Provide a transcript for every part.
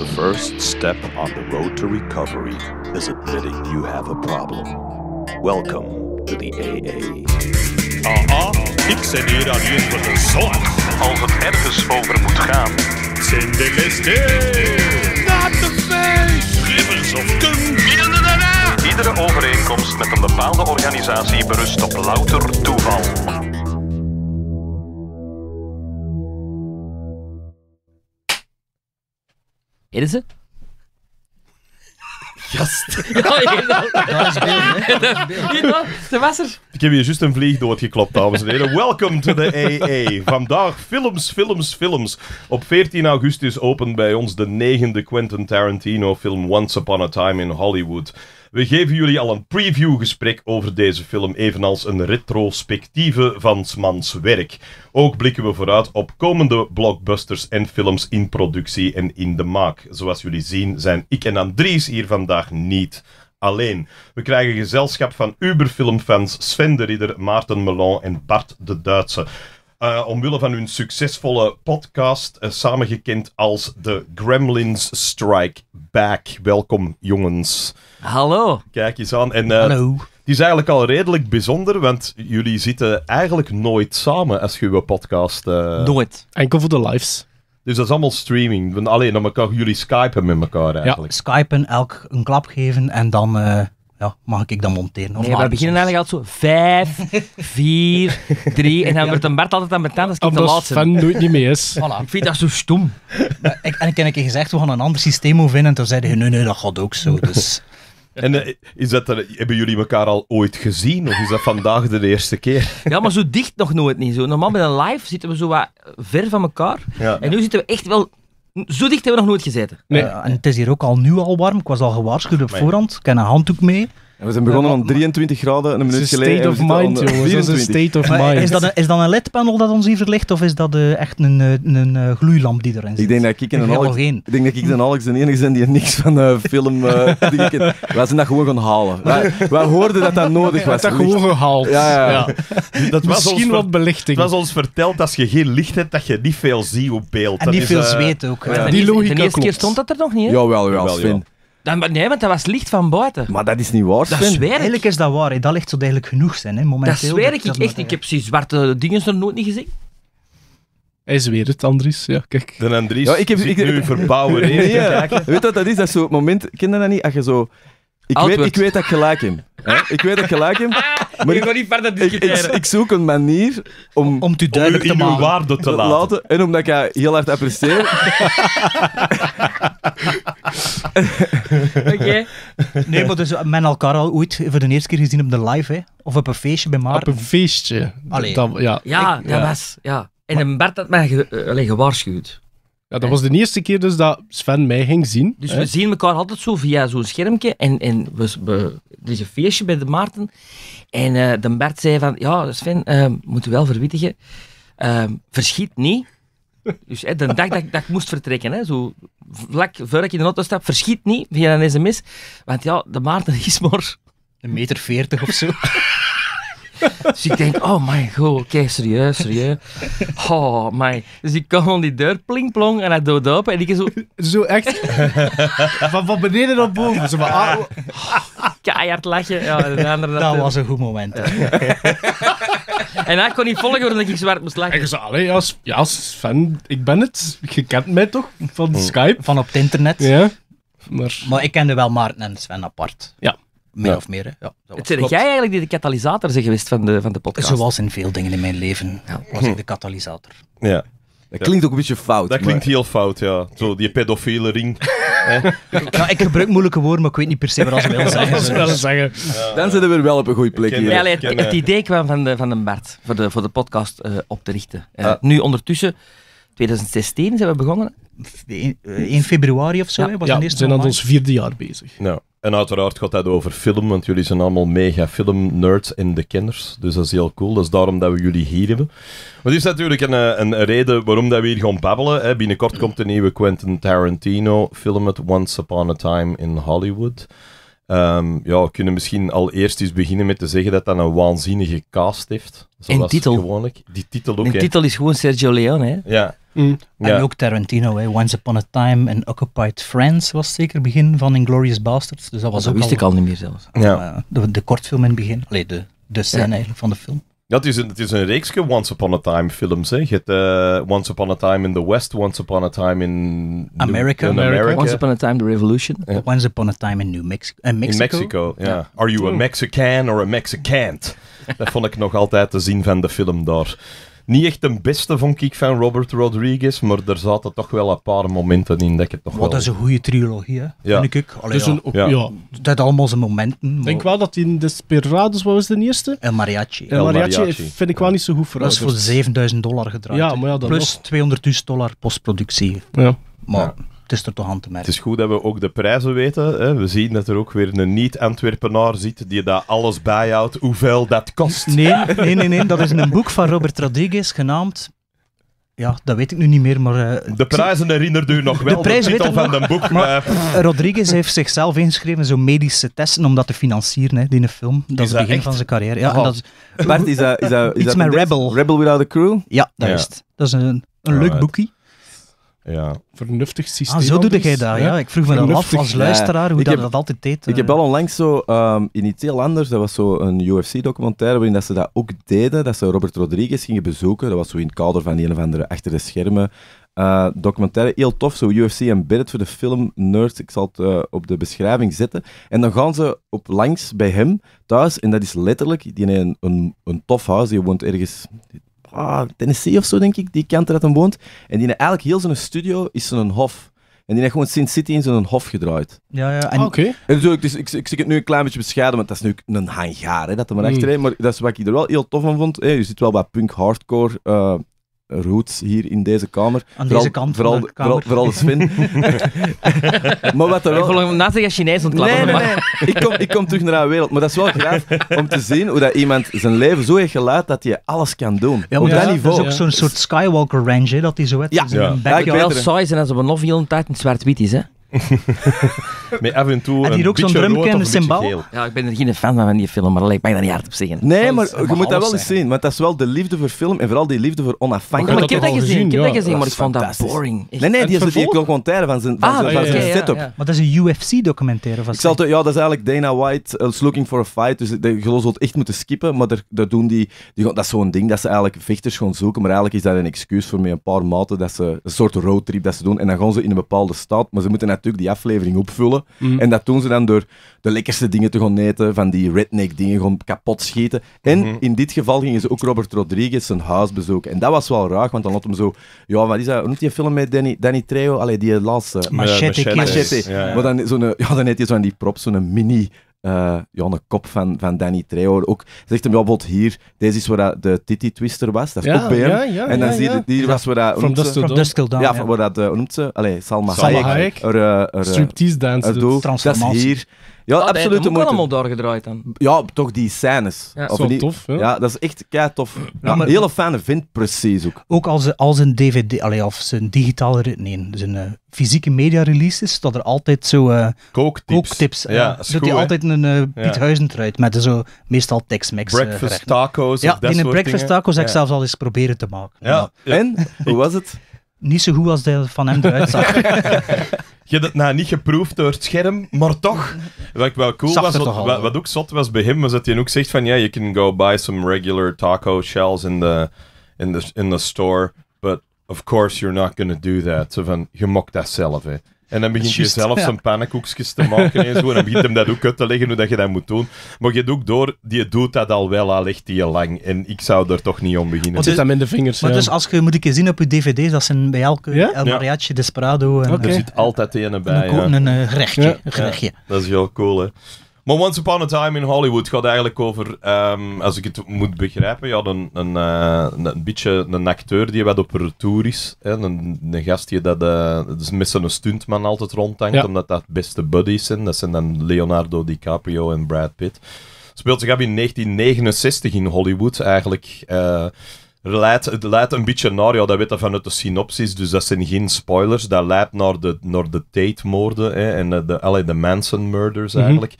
The first step on the road to recovery is admitting you have a problem. Welcome to the AA. Aha, ik zit hier aan hier voor de zorg. Als het ergens over moet gaan, zin de kist Not the face! Glimmers of kum, daarna! Iedere overeenkomst met een bepaalde organisatie berust op louter toeval. is ze? Gast. Ze Ik heb hier juist een vlieg geklopt dames en heren. Welcome to the AA. Vandaag films, films, films. Op 14 augustus opent bij ons de negende Quentin Tarantino-film Once Upon a Time in Hollywood. We geven jullie al een previewgesprek over deze film, evenals een retrospectieve van Smans werk. Ook blikken we vooruit op komende blockbusters en films in productie en in de maak. Zoals jullie zien zijn ik en Andries hier vandaag niet alleen. We krijgen gezelschap van Uberfilmfans Sven de Ridder, Maarten Melon en Bart de Duitse. Eh, omwille van hun succesvolle podcast, eh, samengekend als The Gremlins Strike Back. Welkom, jongens. Hallo. Kijk eens aan. En, eh, Hallo. Het is eigenlijk al redelijk bijzonder, want jullie zitten eigenlijk nooit samen als je uw podcast... Nooit. Enkel voor de lives. Dus dat is allemaal streaming. Alleen, dan elkaar, jullie skypen met elkaar eigenlijk. Ja, skypen, elk een klap geven en dan ja, mag ik dat monteren? nee, we beginnen eigenlijk altijd zo vijf, vier, drie. En dan wordt een Bart altijd aan betaald. Dat is de laatste. Van doet niet mee is. Voilà. Ik vind dat zo stom. En ik, en ik heb gezegd, we gaan een ander systeem vinden. En toen zeiden ze, nee, nee, dat gaat ook zo. Dus... En eh, is dat hebben jullie elkaar al ooit gezien? Of is dat vandaag de eerste keer? Ja, maar zo dicht nog nooit niet. Zo. Normaal bij een live zitten we zo wat ver van elkaar. En nu zitten we echt wel zo dicht hebben we nog nooit gezeten. Eh, en het is hier ook al nu al warm. Ik was al gewaarschuwd op voorhand. Ik heb een handdoek mee we zijn begonnen om 23 graden een minuut geleden. State of is state of mind. Is dat een, is dat een LED-panel dat ons hier verlicht of is dat eh, echt een, eh, een, een, eh, gloeilamp die erin zit? Ik denk dat ik en, Alex, ik denk dat ik en Alex de enige zijn die niks van uh, film Wij zijn dat gewoon gaan halen. Wij, hoorden dat dat nodig was. Dat gewoon gehaald. Ja, Dat was Misschien ons, wat belichting. Dat was ons verteld als je geen licht hebt, dat je niet veel ziet op beeld. En niet veel zweet ook. Die logica De eerste keer stond dat er nog niet, Jawel, wel, Sven. Dan, nee, want dat was licht van buiten. Maar dat is niet waar, Dat zweer ik. Eigenlijk is dat waar. Dat licht zou eigenlijk genoeg zijn, hè, momenteel. Dat zweer ik, echt. Ik heb die zwarte dingen er nooit niet gezien. Hij zweert het, Andries. Ja, kijk. De Andries ja, ik heb, ik, nu verbouwen. Nee, ja. Weet wat dat is? Dat is zo moment... Ken je dat niet? Als je zo... Ik weet, ik weet dat ik gelijk heb. Ik weet dat ik gelijk heb. Maar ik, niet verder Ik, zoek een manier om... Om u duidelijk om te maken. waarde te laten. En omdat ik je heel hard apprecieer. Oké. Nee, maar dus men elkaar al ooit voor de eerste keer gezien op de live, hè? Of op een feestje bij Maarten. Op een feestje. Allee. ja, ja, dat was... Ja. En maar, Bert had mij ge, eh, gewaarschuwd. Ja, dat was de eerste keer dus dat Sven mij ging zien. Dus we zien elkaar altijd zo via zo'n schermpje. En, en we, we, er is een feestje bij de Maarten. En uh, de Bert zei van... Ja, Sven, uh, eh, moet wel verwittigen. verschiet niet dus de dag dat, ik, dat ik moest vertrekken, hè, zo vlak voor ik in de auto stap, verschiet niet via een sms. Want ja, de Maarten is maar... Een meter veertig of zo. Dus ik denk, oh my god, oké, serieus, serieus. Oh my. Dus ik kwam aan die deur, pling plong, en hij dood open. En ik zo... Zo echt? van, beneden op boven. Zo maar, ah. lachen. Ja, dat, was een goed moment. En hij kon niet volgen omdat ik zwart moest lachen. En je ja, als fan, ik ben het. Je kent mij toch? Van mm. Skype. Van op het internet. Ja. Maar, maar ik kende wel Maarten en Sven apart. Ja. Meer of meer, hè? Ja, het zijn jij eigenlijk die de katalysator zijn geweest van de, van de podcast? Zoals in veel dingen in mijn leven ja. was ik de katalysator. Ja. Dat klinkt ook een beetje fout. Dat klinkt heel fout, ja. Zo, die pedofiele ring. Nou, ik gebruik moeilijke woorden, maar ik weet niet per se wat ze zeggen. Wel zeggen. Dan zitten we wel op een goede plek hier. het, idee kwam van de, van de Bart, voor de, voor de podcast eh, op te richten. Eh, ah. Nu ondertussen, 2016 zijn we begonnen. 1 eh, februari of zo, ja. was ja, eerste we zijn aan ons vierde jaar bezig. Nou. En uiteraard gaat dat over film, want jullie zijn allemaal mega film-nerds en de kenners. Dus dat is heel cool. Dat is daarom dat we jullie hier hebben. Maar dit is natuurlijk een, eh, een reden waarom dat we hier gaan babbelen. Hè. Binnenkort komt de nieuwe Quentin Tarantino-film, Once Upon a Time in Hollywood. Ehm, ja, we kunnen misschien al eerst eens beginnen met te zeggen dat dat een waanzinnige cast heeft. Zoals titel. Gewoonlijk. Die titel ook. De titel is gewoon Sergio Leone. Hè? Ja, Mm. En ook Tarantino, hè. Once Upon a Time in Occupied France was zeker begin van Inglourious Basterds. Dus dat was dat wist ik al niet meer zelfs. Ja. Eh, de, de, kortfilm in het begin, Allee, de, de scène eigenlijk van de film. Ja, het is een, het is een reeksje Once Upon a Time films. Hè. Je hebt eh, Once Upon a Time in the West, Once Upon a Time in America, Once Upon a Time the Revolution. Once Upon a Time in New Mexico. Eh, in Mexico, ja. Yeah. Are you a Mexican or a Mexicant? dat vond ik nog altijd te zien van de film daar niet echt de beste, vond ik, van Robert Rodriguez, maar er zaten toch wel een paar momenten in dat ik het toch Wat wel... is een goede trilogie, hè? Ja. Vind ik. dus Een, ook, ja. ja. Dat allemaal zijn momenten. Ik denk wel dat in Desperados, wat was de eerste? El Mariachi. El Mariachi, vind ik wel niet zo goed vooruit. Dat is voor 7000 dollar gedraaid. Plus 200.000 dollar postproductie. Ja. Maar het is er toch aan te Het is goed dat we ook de prijzen weten. Hè? We zien dat er ook weer een niet-Antwerpenaar zit die daar alles bijhoudt, hoeveel dat kost. Nee, nee, nee, dat is een boek van Robert Rodriguez genaamd ja, dat weet ik nu niet meer, maar... Eh, de prijzen herinnert u nog wel, de, prijs de titel van een boek. Maar, Rodriguez heeft zichzelf ingeschreven, zo medische testen, om dat te financieren, hè, die film. Dat is, het begin van zijn carrière. Ja, en oh. dat is, Bart, is dat... Is dat met Rebel. Rebel Without a Crew? Ja, dat is het. Dat is een, een leuk boekje. Ja. Vernuftig ah, systeem. Ah, zo doe jij dat, ja. Ik vroeg van me dan af als luisteraar hoe dat, dat altijd deed. Ik heb eh. al onlangs zo ehm, in iets heel anders, dat was zo een UFC-documentaire waarin dat ze dat ook deden, dat ze Robert Rodriguez gingen bezoeken. Dat was zo in het kader van een of andere achter de schermen eh, documentaire. Heel tof, zo UFC Embedded voor de film Nerds. Ik zal het eh, op de beschrijving zetten. En dan gaan ze op langs bij hem thuis. En dat is letterlijk die een, een, een tof huis. Die woont ergens ah, Tennessee of zo, denk ik, die kant dat hem woont. En die eigenlijk heel zijn studio is zo'n hof. En die heeft gewoon sinds City in zo'n hof gedraaid. Ja, ja. En... Ah, oké. En natuurlijk, dus, ik, ik, zie het nu een klein beetje bescheiden, want dat is nu een hangaar, hè, dat er maar mm. Maar dat is wat ik er wel heel tof van vond. Hè. Je ziet wel wat punk hardcore eh, roots hier in deze kamer. Aan vooral, deze kant vooral, de kamer. Sven. maar wat er wel... Ik volg naast je Chinees ontklappen. Nee, nee, nee. ik, kom, ik kom terug naar de wereld. Maar dat is wel graag om te zien hoe dat iemand zijn leven zo heeft geleid dat hij alles kan doen. Ja, op ja, dat niveau. Dat is ook zo'n soort Skywalker range, dat hij zo heeft. Ja, ja. ja ik wel saai zijn als op een heel hele tijd in zwart-wit is, hè. Met af en toe. En hier ook zo'n Ja, ik ben er geen fan van, van die film, maar dat lijkt mij daar niet hard op zeggen. Nee, maar je moet dat wel eens zien, want dat is wel de liefde voor film en vooral die liefde voor onafhankelijkheid. ik heb dat gezien, ik heb dat gezien, maar ik vond dat boring. Nee, nee, die is die documentaire van zijn, van ah, zijn, setup. Maar dat is een UFC-documentaire van Ja, dat is eigenlijk Dana White, uh, Looking for a Fight, dus je zult echt moeten skippen, maar daar doen die, dat is zo'n ding dat ze eigenlijk vechters gewoon zoeken, maar eigenlijk is dat een excuus voor met een paar maten dat ze een soort roadtrip dat ze doen en dan gaan ze in een bepaalde staat, maar ze moeten natuurlijk die aflevering opvullen. Mhm. En dat doen ze dan door de lekkerste dingen te gaan eten, van die redneck dingen gewoon kapot schieten. En mhm. in dit geval gingen ze ook Robert Rodriguez zijn huis bezoeken. En dat was wel raar, want dan had hem zo... Ja, wat is dat? Noemt die film met Danny, Danny Trejo? Allee, die laatste... Eh, Machete. Machete. Ja, Maar dan, zo'n ja, dan had hij zo'n die prop, zo'n mini eh, ja, een kop van, van Danny Trejo. Ook, zegt hem, ja, bijvoorbeeld hier, deze is waar dat de Titty Twister was, dat is ook bij hem. en dan zie je, hier was waar dat... From Dusk Till Dawn. Ja, waar dat, hoe noemt ze? Allee, Salma, Hayek. Eh, eh, Striptease dansen. Dat is hier. Ja, ah, absoluut. Dat moet allemaal doorgedraaid dan. Ja, toch die scènes. Ja, zo tof. Ja, dat is echt kei tof. Ja, maar... Hele fijne vind, precies ook. Ook als, als een DVD, of zijn digitale, nee, zijn eh, fysieke media release is, dat er altijd zo. Eh, kooktips. uh, ja, zit die altijd een uh, Piet eruit met zo meestal Tex-Mex. Breakfast tacos. Ja, in een breakfast tacos heb ik zelfs al eens proberen te maken. Ja. En hoe was het? niet zo goed als de van hem eruit zag. Je hebt het niet geproefd door het scherm, maar toch. Wat wel cool was, wat, wat, ook zot was bij hem, was dat hij ook zegt van ja, yeah, you can go buy some regular taco shells in the, in the, in the store, but of course you're not gonna do that. Zo van, je mocht dat zelf, hè. En dan begint je zelf ja. zijn pannenkoekjes te maken en zo. En dan begint hem dat ook uit te leggen hoe dat je dat moet doen. Maar je doet ook door, je doet dat al wel, al ligt die lang. En ik zou er toch niet om beginnen. Wat zit dat in de vingers. Maar dus als je moet ik eens zien op je dvd's, dat zijn bij elke El Mariachi, Desperado. En Er zit altijd een bij. een, een, eh, een, gerechtje. Een gerechtje. Dat is heel cool, hè. Maar Once Upon a Time in Hollywood gaat eigenlijk over, ehm, als ik het moet begrijpen, ja, een, een, eh, een beetje een acteur die wat op retour is. Hè? Een, een gastje dat uh, dus met zijn stuntman altijd rondhangt, omdat dat beste buddies zijn. Dat zijn dan Leonardo DiCaprio en Brad Pitt. Speelt zich af in 1969 in Hollywood eigenlijk. Eh, leidt, het leidt een beetje naar, ja, dat weet dat vanuit de synopsis, dus dat zijn geen spoilers. Dat leidt naar de, naar de Tate-moorden en de, de, de Manson-murders mhm. eigenlijk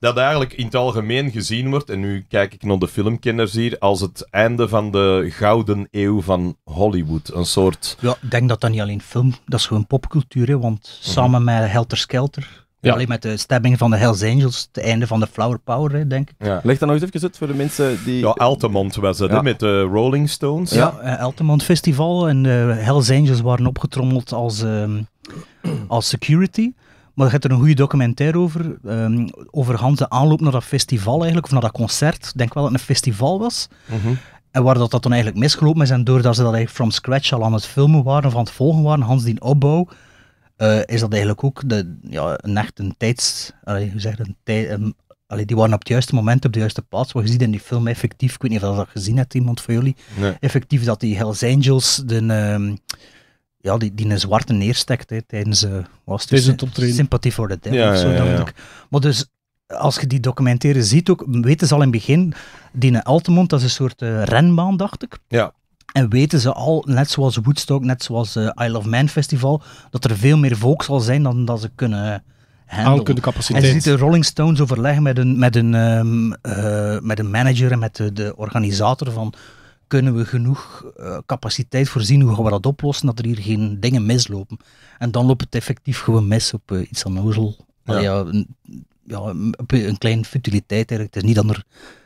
dat eigenlijk in het algemeen gezien wordt, en nu kijk ik naar de filmkenners hier, als het einde van de gouden eeuw van Hollywood. Een soort... Ja, ik denk dat dat niet alleen film, dat is gewoon popcultuur, hè, want mhm. samen met Helter Skelter... Alleen met de stemming van de Hells Angels, het einde van de Flower Power, denk ik. Ja. Leg dat nog eens even uit voor de mensen die... Ja, Altamont was het, met de Rolling Stones. Ja, ja eh, Altamont Festival en de eh, Hells Angels waren opgetrommeld als, ehm, als security. Maar je gaat er een goede documentaire over, um, over Hans de aanloop naar dat festival eigenlijk, of naar dat concert. ik denk wel dat het een festival was. Mhm. En waar dat, dat dan eigenlijk misgelopen is, en doordat ze dat eigenlijk from scratch al aan het filmen waren, of het volgen waren, Hans die opbouw, eh, is dat eigenlijk ook de, ja, een echt een tijds... Allee, hoe zeg een tij, die waren op het juiste moment op de juiste plaats. Wat je ziet in die film effectief, ik weet niet of dat, gezien hebt, iemand van jullie, effectief dat die Hells Angels, de... Ehm, ja, die, die een zwarte neerstekt hè, tijdens uh, was het, het optreden. Dus, Sympathy for the Devil of zo, ja, Maar dus, als je die documentaire ziet ook, weten ze al in het begin, die Altemont, dat is een soort eh, renbaan, dacht ik. Ja. En weten ze al, net zoals Woodstock, net zoals uh, eh, I Love Man Festival, dat er veel meer volk zal zijn dan dat ze kunnen handelen. En je ziet de Rolling Stones overleggen met een, met een, ehm, met een manager en met de, de organisator van kunnen we genoeg eh, capaciteit voorzien? Hoe we dat oplossen? Dat er hier geen dingen mislopen. En dan loopt het effectief gewoon mis op eh, iets aan nozel. Ja. ja, een, ja, op een futiliteit eigenlijk. Het is niet dat er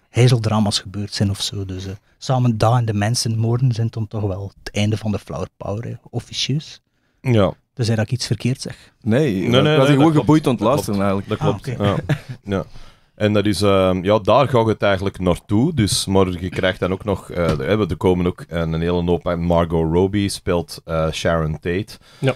heizeldrama's gebeurd zijn of zo. Dus eh, samen daar en de mensen moorden zijn dan toch wel het einde van de flower power, officieus. Ja. Dus ik iets verkeerd zeg. Nee, nee, nee, nee, ik gewoon geboeid aan luisteren eigenlijk. Dat klopt. Ah, ja. ja. En dat is, uh, ja, daar gaat het eigenlijk naartoe. Dus, maar je krijgt dan ook nog, uh, er komen ook eh, een hele hoop. Margot Robbie speelt eh, Sharon Tate. Ja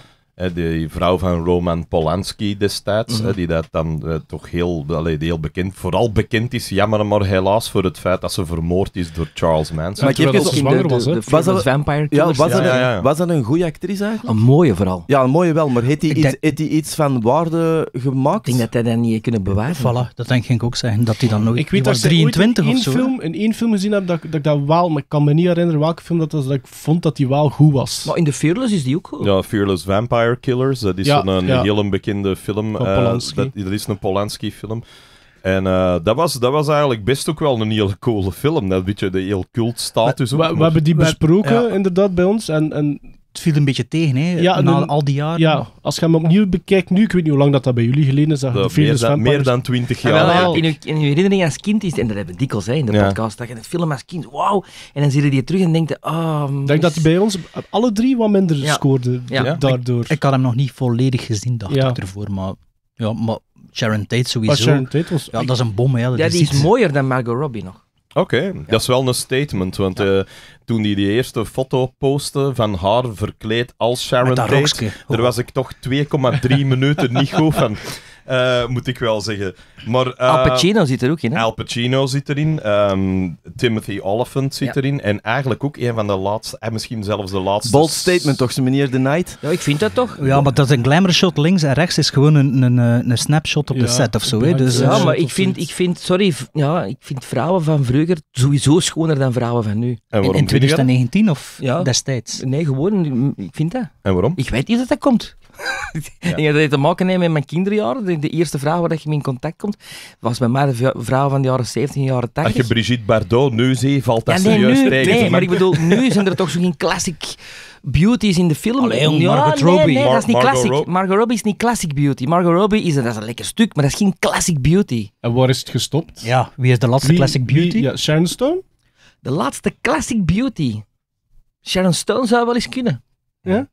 de vrouw van Roman Polanski destijds, mm -hmm. die dat dan eh, toch heel, allee, heel bekend, vooral bekend is, jammer maar helaas voor het feit dat ze vermoord is door Charles Manson. maar ik heb ook zwanger de, was, de, de, Vampire ja, was, dat Een, was dat een goede actrice eigenlijk? Een mooie vooral. Ja, een mooie wel, maar heeft hij iets, iets van waarde gemaakt? Ik denk dat hij dat niet kunnen bewaren. Voilà, dat denk ik ook zeggen, dat hij dan nog Ik weet dat 23 of zo. Film, in één film gezien heb dat, dat ik dat wel, maar ik kan me niet herinneren welke film dat was, dat ik vond dat die waal goed was. Maar in The Fearless is die ook goed. Ja, Fearless Vampire Killers. Dat is een, ja. heel bekende film. Eh, dat, dat, is een Polanski-film. En eh, dat, was, dat was eigenlijk best ook wel een hele coole film. Dat beetje de heel cult status. We, hebben die besproken, inderdaad, bij ons. En, en viel een beetje tegen, hè, na al die jaren. Ja, als je hem opnieuw bekijkt nu, ik weet niet hoe lang dat, dat bij jullie geleden is. Dat meer, dan, twintig ah, jaar. Ja, in, je in herinnering als kind is, en dat hebben we dikwijls hè, in de podcast, dat je het film als kind, wauw, en dan zie je die terug en denkt, ah, mm, ik denk dat hij bij ons alle drie wat minder scoorde daardoor. Ik, had hem nog niet volledig gezien, dacht ik ervoor, maar... Ja, maar Sharon Tate sowieso. Ja, dat is een bom, hè. Dat ja, die is, is mooier dan Margot Robbie nog. Oké, dat is wel een statement, want eh, toen die die eerste foto postte van haar verkleed als Sharon Tate, daar was ik toch 2,3 minuten niet goed van uh, moet ik wel zeggen. Maar, eh, Al Pacino zit er ook in. Hè? Al Pacino zit erin. Um, Timothy Oliphant zit erin. En eigenlijk ook een van de laatste, en misschien zelfs de laatste. Bold statement toch, meneer de Knight? Ja, ik vind dat toch. Ja, maar dat is een glamour shot links en rechts is gewoon een, een, eh, een snapshot op de set of zo. Dus, ja, maar ik vind, ik vind, sorry, ja, ik vind vrouwen van vroeger sowieso schoner dan vrouwen van nu. En in, 2019 of destijds? Nee, gewoon, ik vind dat. En waarom? Ik weet niet dat dat komt. Ja. en dat heeft te maken heeft met mijn kinderjaren de eerste vraag waar je mee in contact komt. Was bij mij de vrouw van de jaren 17 en jaren 80. Als je Brigitte Bardot nu ziet, valt dat serieus tegen. Nee, maar ik bedoel, nu zijn er toch zo geen classic beauties in de film. Allee, Margot Robbie. Nee, nee dat is niet classic. Margot Robbie is niet classic beauty. Margot Robbie is, dat is een lekker stuk, maar dat is geen classic beauty. En waar is het gestopt? Ja, wie is de laatste classic beauty? ja, Sharon Stone? De laatste classic beauty. Sharon Stone zou wel eens kunnen. Ja?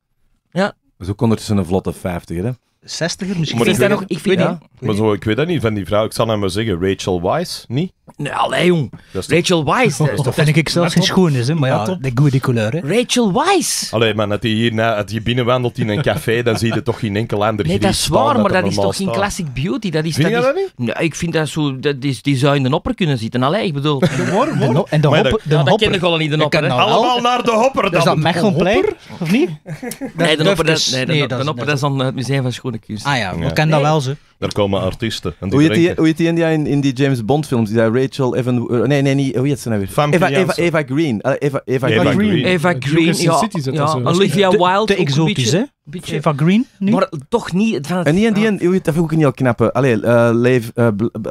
Ja. Zo is tussen een vlotte 50, hè? zestiger misschien. Maar ik, nog, ik weet niet. Maar zo, ik weet dat niet van die vrouw. Ik zal hem maar zeggen, Rachel Wise, niet? Nee, allee, jong. Rachel Weisz. Dat, dat vind ik zelfs geen schoon is, hè, maar ja, de goede kleur. Hè. Rachel Weisz. Allee, maar dat je hier die binnenwandelt in een café, dan zie je toch geen enkel ander Nee, dat is waar, maar dat, is toch staat. geen classic beauty. Dat is, vind je dat niet? Nee, ik vind dat zo, dat is, die zou in de hopper kunnen zitten. Allee, ik bedoel... De wor, wor. en de, hopper, de, de ja, hopper. Dat ken ik al niet, de hopper. Nou Allemaal naar de hopper dan. Is dat Mechelplein, of niet? Nee, de hopper, nee, dus- de, hopper is dan het Museum van schoenenkunst. Ah ja, we kennen dat wel, ze. Er komen artiesten. En die hoe, heet die, hoe heet die India in, die James Bond films? Die Rachel Evan... Eh, nee, nee, Hoe heet ze nou weer? Eva, Eva, Eva, Green. Uh, Eva, Eva, Eva, Green. Green. Eva Green, ja. ja, ja. Olivia Wilde. Te exotisch, hè? Beetje. Eva Green nu? Maar toch niet... Van het, en die en die... Oh, dat vind ik niet al knappen. Allee, uh, live,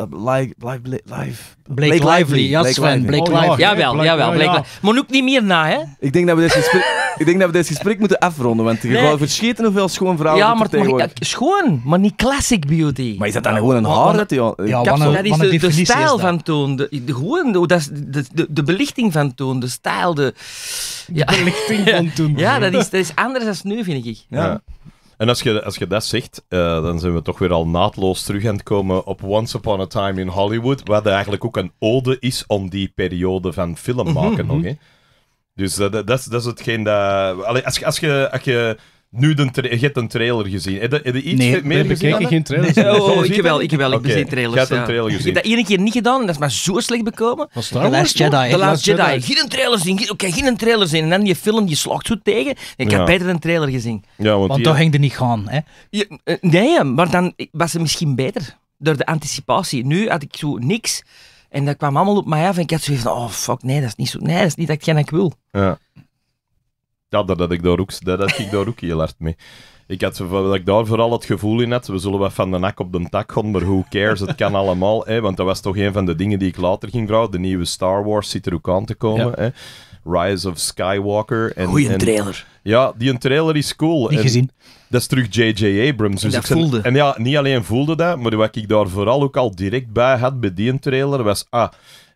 live, live, live... Blake, Lively. Lively. Ja, Blake Lively. Blake oh, Lively. ja, jawel, Blake, jawel. Blake ja. Maar ook niet meer na, hè? Ik denk dat we dit gesprek, ik denk dat we dit gesprek moeten afronden, want je nee. gaat verscheten hoeveel schoon vrouwen Ja, maar mag, ja, eh, schoon, maar niet classic beauty. Maar is dat dan gewoon een haar? Dat, eh, ja, dat is de, stijl van toon. De, de, gewoon, dat de, de, de belichting van toon, de stijl, de... De belichting van toon. Ja, dat is, dat is anders dan nu, vind ik. ja. En als je, als je dat zegt, eh, dan zijn we toch weer al naadloos terug aan het komen op Once Upon a Time in Hollywood, wat eigenlijk ook een ode is om die periode van film maken mhm, nog. Hè. Mhm. Dus dat, dat, is, hetgeen dat... als, als je... Als je nu de je hebt een trailer gezien. Heb je, iets meer gezien? Nee, ik geen trailer. Oh, oh, ik wel, ik wel. Ik bezit trailers. ja. trailer gezien. Ik heb dat één keer niet gedaan en dat is maar zo slecht bekomen. Was The Last Jedi. The, Jedi. Geen trailer zien. Oké, okay, geen trailer zien. En dan je film, je slaagt zo tegen. Ik heb beter een trailer gezien. Ja, want want ging er niet gaan, hè? Eh, nee, maar dan was het misschien beter. Door de anticipatie. Nu had ik zo niks. En dat kwam allemaal op mij af en ik had zoiets van, oh fuck, nee, dat is niet, zo, nee, dat is niet dat ik wil. Ja dat ik daar ook, dat had ik daar ook heel hard mee. Ik had dat ik daar vooral het gevoel in had, we zullen wat van de nak op de tak gaan, maar who cares, het kan allemaal. Hè? Want dat was toch een van de dingen die ik later ging vragen. De nieuwe Star Wars zit er ook aan te komen. Hè? Rise of Skywalker. En, Goeie en, trailer. Ja, die een trailer is cool. Niet gezien. Dat is terug J.J. Abrams. Dus en dus dat voelde. En ja, niet alleen voelde dat, maar wat ik daar vooral ook al direct bij had bij die trailer was... Ah,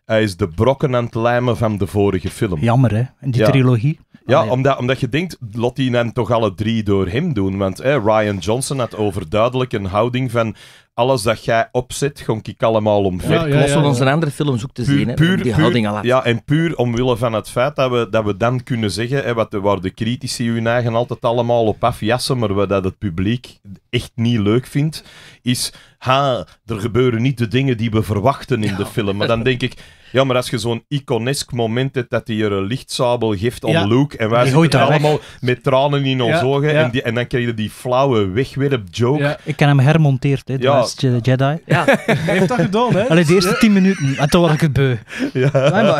hij is de brokken aan het lijmen van de vorige film. Jammer, hè? En die trilogie. Ah, ja, omdat, omdat je denkt, laat die hem toch alle drie door hem doen. Want Ryan Johnson had overduidelijk een houding van... Alles dat jij opzet, gon ik allemaal omver. Ja, Los van onze andere films ook te zien, hè, die houding Ja, en puur omwille van het feit dat we, dat we dan kunnen zeggen, hè, wat, waar de critici hun eigen altijd allemaal op afjassen, maar wat dat het publiek echt niet leuk vindt, is... Ha, er gebeuren niet de dingen die we verwachten in de film. Maar dan denk ik ja, maar als je zo'n iconisch moment hebt dat hij er een lichtzabel geeft om Luke en wij zitten allemaal met tranen in onze ogen en, die, en, dan krijg je die flauwe wegwerp joke. Ik kan hem hermonteerd, hè, de Jedi. Ja, hij heeft dat gedaan, hè. Allee, de eerste tien minuten en toen was ik het beu. Ja.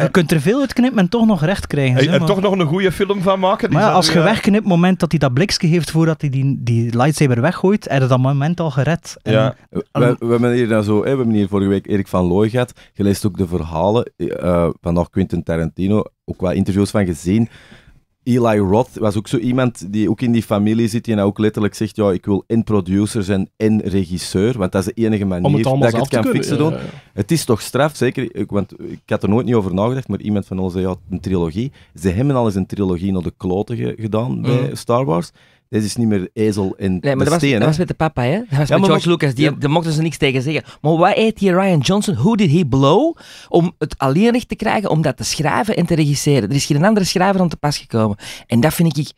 je kunt er veel uitknippen en toch nog recht krijgen. En, maar. toch nog een goede film van maken. Maar als je wegknipt, het moment dat hij dat blikje heeft voordat hij die, die lightsaber weggooit, heb je dat moment al gered. En, we, we, hebben hier dan zo, we hebben hier vorige week Erik van Looy gehad. Je leest ook de verhalen eh, vandaag Quentin Tarantino, ook wel interviews van gezien. Eli Roth was ook zo iemand die ook in die familie zit en nou ook letterlijk zegt, ja, ik wil en producer zijn en regisseur, want dat is de enige manier dat ik het kan fixen doen. Het is toch straf, zeker, want ik had er nooit niet over nagedacht, maar iemand van ons zei, ja, een trilogie. Ze hebben al eens een trilogie naar de kloten gedaan bij Star Wars. Dit is niet meer ezel in nee, maar dat, steen, was, dat was, met de papa, hè? Dat was met George Lucas. Die, ja. Daar mochten ze niks tegen zeggen. Maar wat eet hier Ryan Johnson? Hoe did he blow? Om het alleenrecht te krijgen, om dat te schrijven en te regisseren. Er is geen andere schrijver aan te pas gekomen. En dat vind ik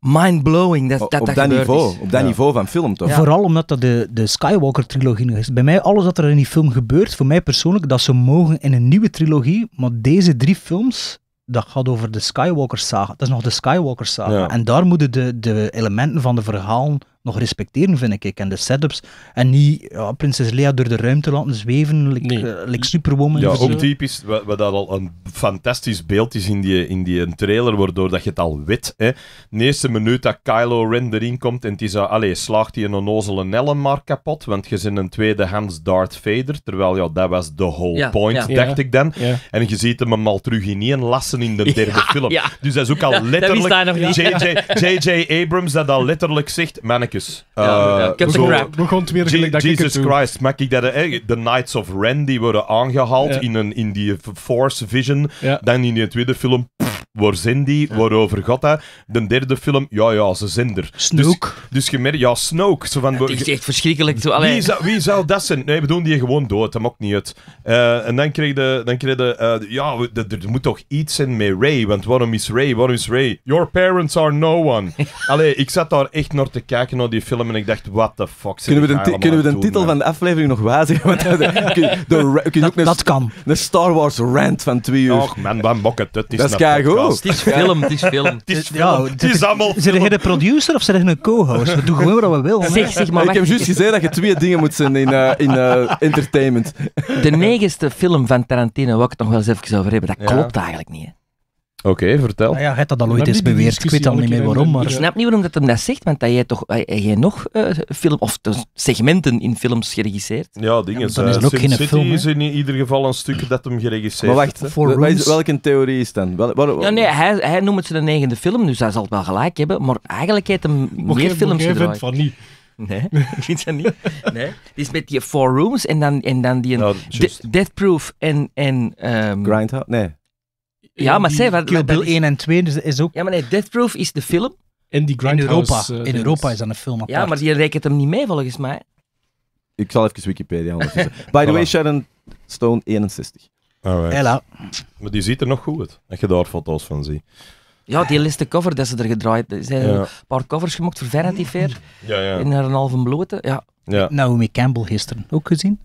mind-blowing dat, dat, op dat, niveau, Op dat niveau van film, toch? Vooral omdat dat de, de Skywalker-trilogie is. Bij mij, alles wat er in die film gebeurt, voor mij persoonlijk, dat ze mogen in een nieuwe trilogie, maar deze drie films dat gaat over de Skywalker saga. Dat is nog de Skywalker saga. En daar moeten de, de elementen van de verhalen nog respecteren, vind ik. En de setups. En niet ja, prinses Lea door de ruimte laten zweven, like, eh, Superwoman. Ja, ook typisch, wat, dat al een fantastisch beeld is in die, in die trailer, waardoor dat je het al wit. Hè. De eerste minuut dat Kylo Ren erin komt en die is, eh, allee, slaagt hij een onnozele Nellen maar kapot, want je zit een tweede hands Darth Vader, terwijl ja, dat was de whole point, dacht ik dan. En je ziet hem al terug in één lassen in de derde film. Dus dat is ook al letterlijk... JJ Abrams dat al letterlijk zegt, man, ja, uh, begon het weer gelijk dat Jesus Christ, maak ik dat... de Knights of Ren, die worden aangehaald in, een, in die Force Vision. Dan in die tweede film waar zijn die, waarover gaat dat? De derde film, ja, ja, ze zijn er. Dus- Snook. Dus, je merkt, ja, Snoke. Zo van, het is echt verschrikkelijk. Zo, wie, zou, wie dat zijn? Nee, we doen die gewoon dood, dat maakt niet uit. Eh, en dan kreeg je, dan kreeg je eh, ja, er moet toch iets zijn met Ray, want waarom is Ray, waarom is Ray? Your parents are no one. Allee, ik zat daar echt naar te kijken, naar die film, en ik dacht, what the fuck. Kunnen we, de, kunnen we de titel van de aflevering nog wijzigen? dat, dat kan. De Star Wars rant van twee uur. Och man, wat mokken het. Dat is keigoed. Het is film, het is film. Het is, film. Ja, nou, is allemaal Zijn de producer of zijn een co-host? We doen gewoon wat we willen. Zeg, zeg maar, ik heb juist gezegd dat je twee dingen moet zijn in, eh, in eh, entertainment. De negenste film van Tarantino, waar ik het nog wel eens even over hebben, dat klopt eigenlijk niet. Oké, vertel. Ah ja, hij had dat al ooit eens beweerd. Ik weet al niet meer waarom. Maar, ik snap niet waarom dat hem dat zegt, want dat jij toch eh, jij nog eh, film, of segmenten in films geregisseerd. Ja, dingen. Ja, dan is eh, ook geen film. is in ieder geval een stuk dat hem geregisseerd Maar wacht, welke theorie is dan? Wel, ja, nee, hij, hij noemt ze zijn negende film, dus hij zal het wel gelijk hebben, maar eigenlijk heeft hem meer okay, films okay, het van niet. Nee, ik vind dat niet. Nee. Het is met die Four Rooms en dan, en dan die Death Proof en... en um, Nee. Ja, maar zij... Kill Bill 1 en 2 dus is ook... Ja, maar nee, Death Proof is de film. In die In Europa. Eh, in Europa is dat een film apart. Ja, maar die rekent hem niet mee, volgens mij. Ik zal even Wikipedia ondertussen. By the way, Sharon Stone, 61. Alright. Maar die ziet er nog goed uit, als je daar foto's van ziet. Ja, die liste cover dat ze er gedraaid Ze hebben een paar covers gemaakt voor Vanity Fair. Ja, ja. In haar een halve blote. Ja. ja. Naomi Campbell gisteren ook gezien?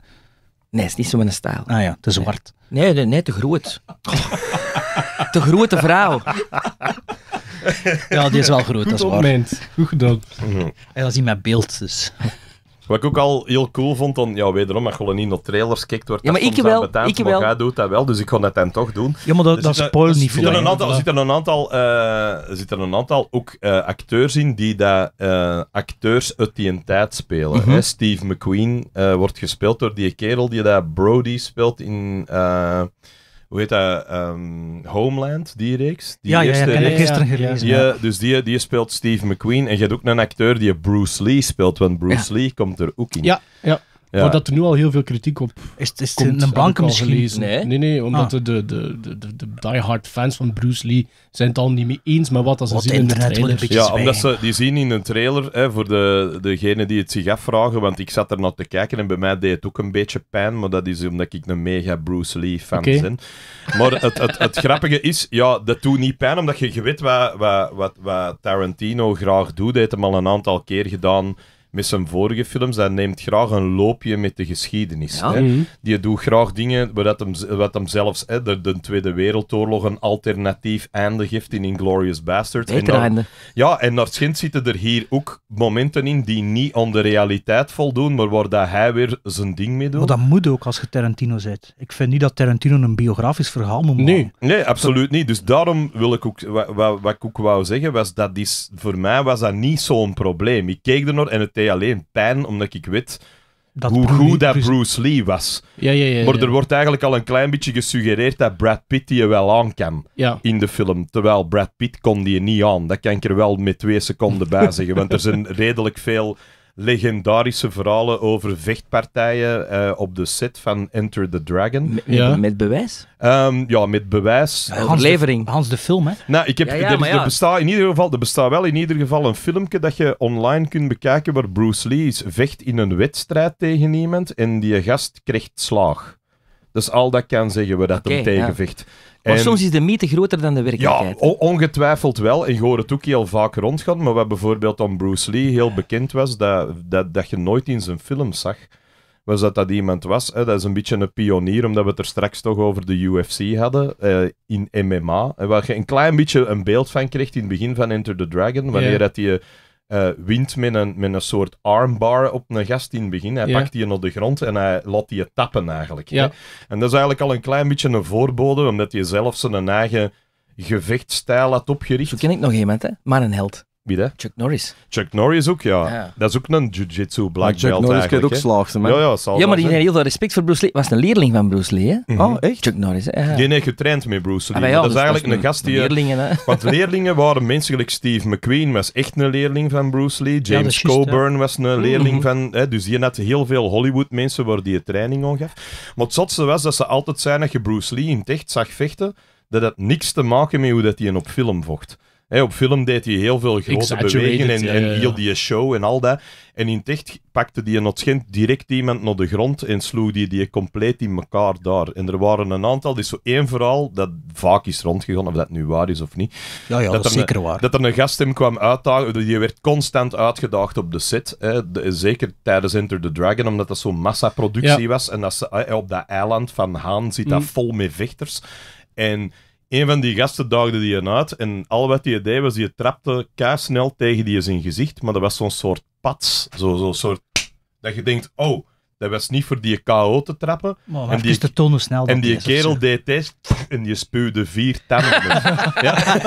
Nee, is niet zo stijl. Ah ja, te zwart. Nee, nee, nee te groot. De grote vrouw. Ja, die is wel groot, dat is waar. Moment. Goed gedaan. En dat is in met beeld, dus. Wat ik ook al heel cool vond, dan, ja, wederom, als je niet naar trailers kijkt, wordt ja, maar ik wel, betaald, ik maar wel. jij doet dat wel, dus ik ga het dan toch doen. Ja, maar dat, dus dat spoilt dus niet veel. Er een aantal, eh, zitten een aantal, een aantal ook eh, acteurs in die dat, eh, acteurs uit die tijd spelen. Mhm. Steve McQueen wordt gespeeld door die kerel die dat Brody speelt in hoe heet dat? Um, Homeland, die reeks. Die ja, eerste ja, ja, reeks. gisteren Die, eh, dus die, die speelt Steve McQueen. En je hebt ook een acteur die Bruce Lee speelt, want Bruce Lee komt er ook in. Ja, ja. Ja. Maar dat er nu al heel veel kritiek op Is, is het een blanke misschien? Nee. nee, nee, omdat ah. de, de, de, de, diehard fans van Bruce Lee zijn het al niet mee eens met wat ze zien in de trailer. Ja, omdat ze die zien in een trailer, hè, voor de, degenen die het zich afvragen, want ik zat er naar te kijken en bij mij deed het ook een beetje pijn, maar dat is omdat ik een mega Bruce Lee fan ben. Maar het, het, grappige is, ja, dat doet niet pijn, omdat je, gewet weet wat, wat, wat, wat Tarantino graag doet. Hij heeft hem al een aantal keer gedaan met zijn vorige films, hij neemt graag een loopje met de geschiedenis. Ja. Hè? Mhm. Die doet graag dingen wat hem, wat hem zelfs hè, de, de, Tweede Wereldoorlog een alternatief einde geeft in Inglorious Bastards. En dan, ja, en naar schind zitten er hier ook momenten in die niet aan de realiteit voldoen, maar waar dat hij weer zijn ding mee doet. Maar dat moet ook als je Tarantino zet. Ik vind niet dat Tarantino een biografisch verhaal moet maken. Nee, absoluut niet. Dus daarom wil ik ook, wat, wat, ik ook wou zeggen, was dat is, voor mij was dat niet zo'n probleem. Ik keek er naar en het alleen pijn, omdat ik weet dat hoe goed dat Bruce... Lee was. Ja, ja, ja, maar er wordt eigenlijk al een klein beetje gesuggereerd dat Brad Pitt die je wel aan kan in de film. Terwijl Brad Pitt kon die niet aan. Dat kan ik er wel met twee seconden bij zeggen. Want er zijn redelijk veel legendarische verhalen over vechtpartijen eh, op de set van Enter the Dragon. Met, ja. met, bewijs? Ehm, ja, met bewijs. Hans De, Hans de film, hè? Nou, ik heb, ja, ja, er, bestaat in ieder geval, er bestaat wel in ieder geval een filmpje dat je online kunt bekijken waar Bruce Lee is, vecht in een wedstrijd tegen iemand en die gast krijgt slaag. Dus al dat kan zeggen we dat okay, hem tegenvecht. Maar soms is de mythe groter dan de werkelijkheid. Ja, ongetwijfeld wel. En je hoort het ook heel vaak rondgaan. Maar wat bijvoorbeeld om Bruce Lee heel bekend was, dat, dat, dat je nooit in zijn film zag, was dat dat iemand was. Hè? Dat is een beetje een pionier, omdat we het er straks toch over de UFC hadden, eh, in MMA. Waar je een klein beetje een beeld van kreeg in het begin van Enter the Dragon, wanneer dat die eh, eh, wint met een, met een soort armbar op een gast in het begin. Hij pakt die op de grond en hij laat die tappen eigenlijk. Ja. En dat is eigenlijk al een klein beetje een voorbode, omdat hij zelf zijn eigen gevechtsstijl had opgericht. Zo ken ik nog iemand, hè? Maar een held. Wie dat? Chuck Norris. Chuck Norris ook, ja. Dat is ook een jiu-jitsu black Chuck belt Norris ook man. Ja, maar die heeft heel veel respect voor Bruce Lee. was een leerling van Bruce Lee, hè? Oh, oh echt? Chuck Norris, hè? Die heeft getraind met Bruce Lee. Ah, dat dus is eigenlijk een, gast die... Leerlingen, hè? Want leerlingen waren mensen Steve McQueen was echt een leerling van Bruce Lee. James Coburn was een mhm. leerling van... Hè, dus je net heel veel Hollywood-mensen waar die training aan gaf. Maar het zotste was dat ze altijd zijn dat je Bruce Lee in echt zag vechten dat had niks te maken met hoe dat hij op film vocht op film deed hij heel veel grote bewegingen en, hield ja, ja. die show en al dat. En in ticht pakte die een direct iemand naar de grond en sloeg die, die compleet in elkaar daar. En er waren een aantal, die zo één vooral dat vaak is rondgegaan, of dat nu waar is of niet. Ja, ja dat, is zeker waar. Dat er een gast hem kwam uitdagen, die werd constant uitgedaagd op de set. zeker tijdens Enter the Dragon, omdat dat zo'n massaproductie was. En dat op dat eiland van Haan zit dat mm. vol met vechters. En een van die gasten daagde die een uit en al wat die deed was, die trapte kaasnel tegen die zijn gezicht, maar dat was zo'n soort pats, zo'n zo soort... Dat je denkt, oh, dat was niet voor die KO te trappen. en die, de tonen snel en die kerel deed test en je spuwde vier tanden. ja.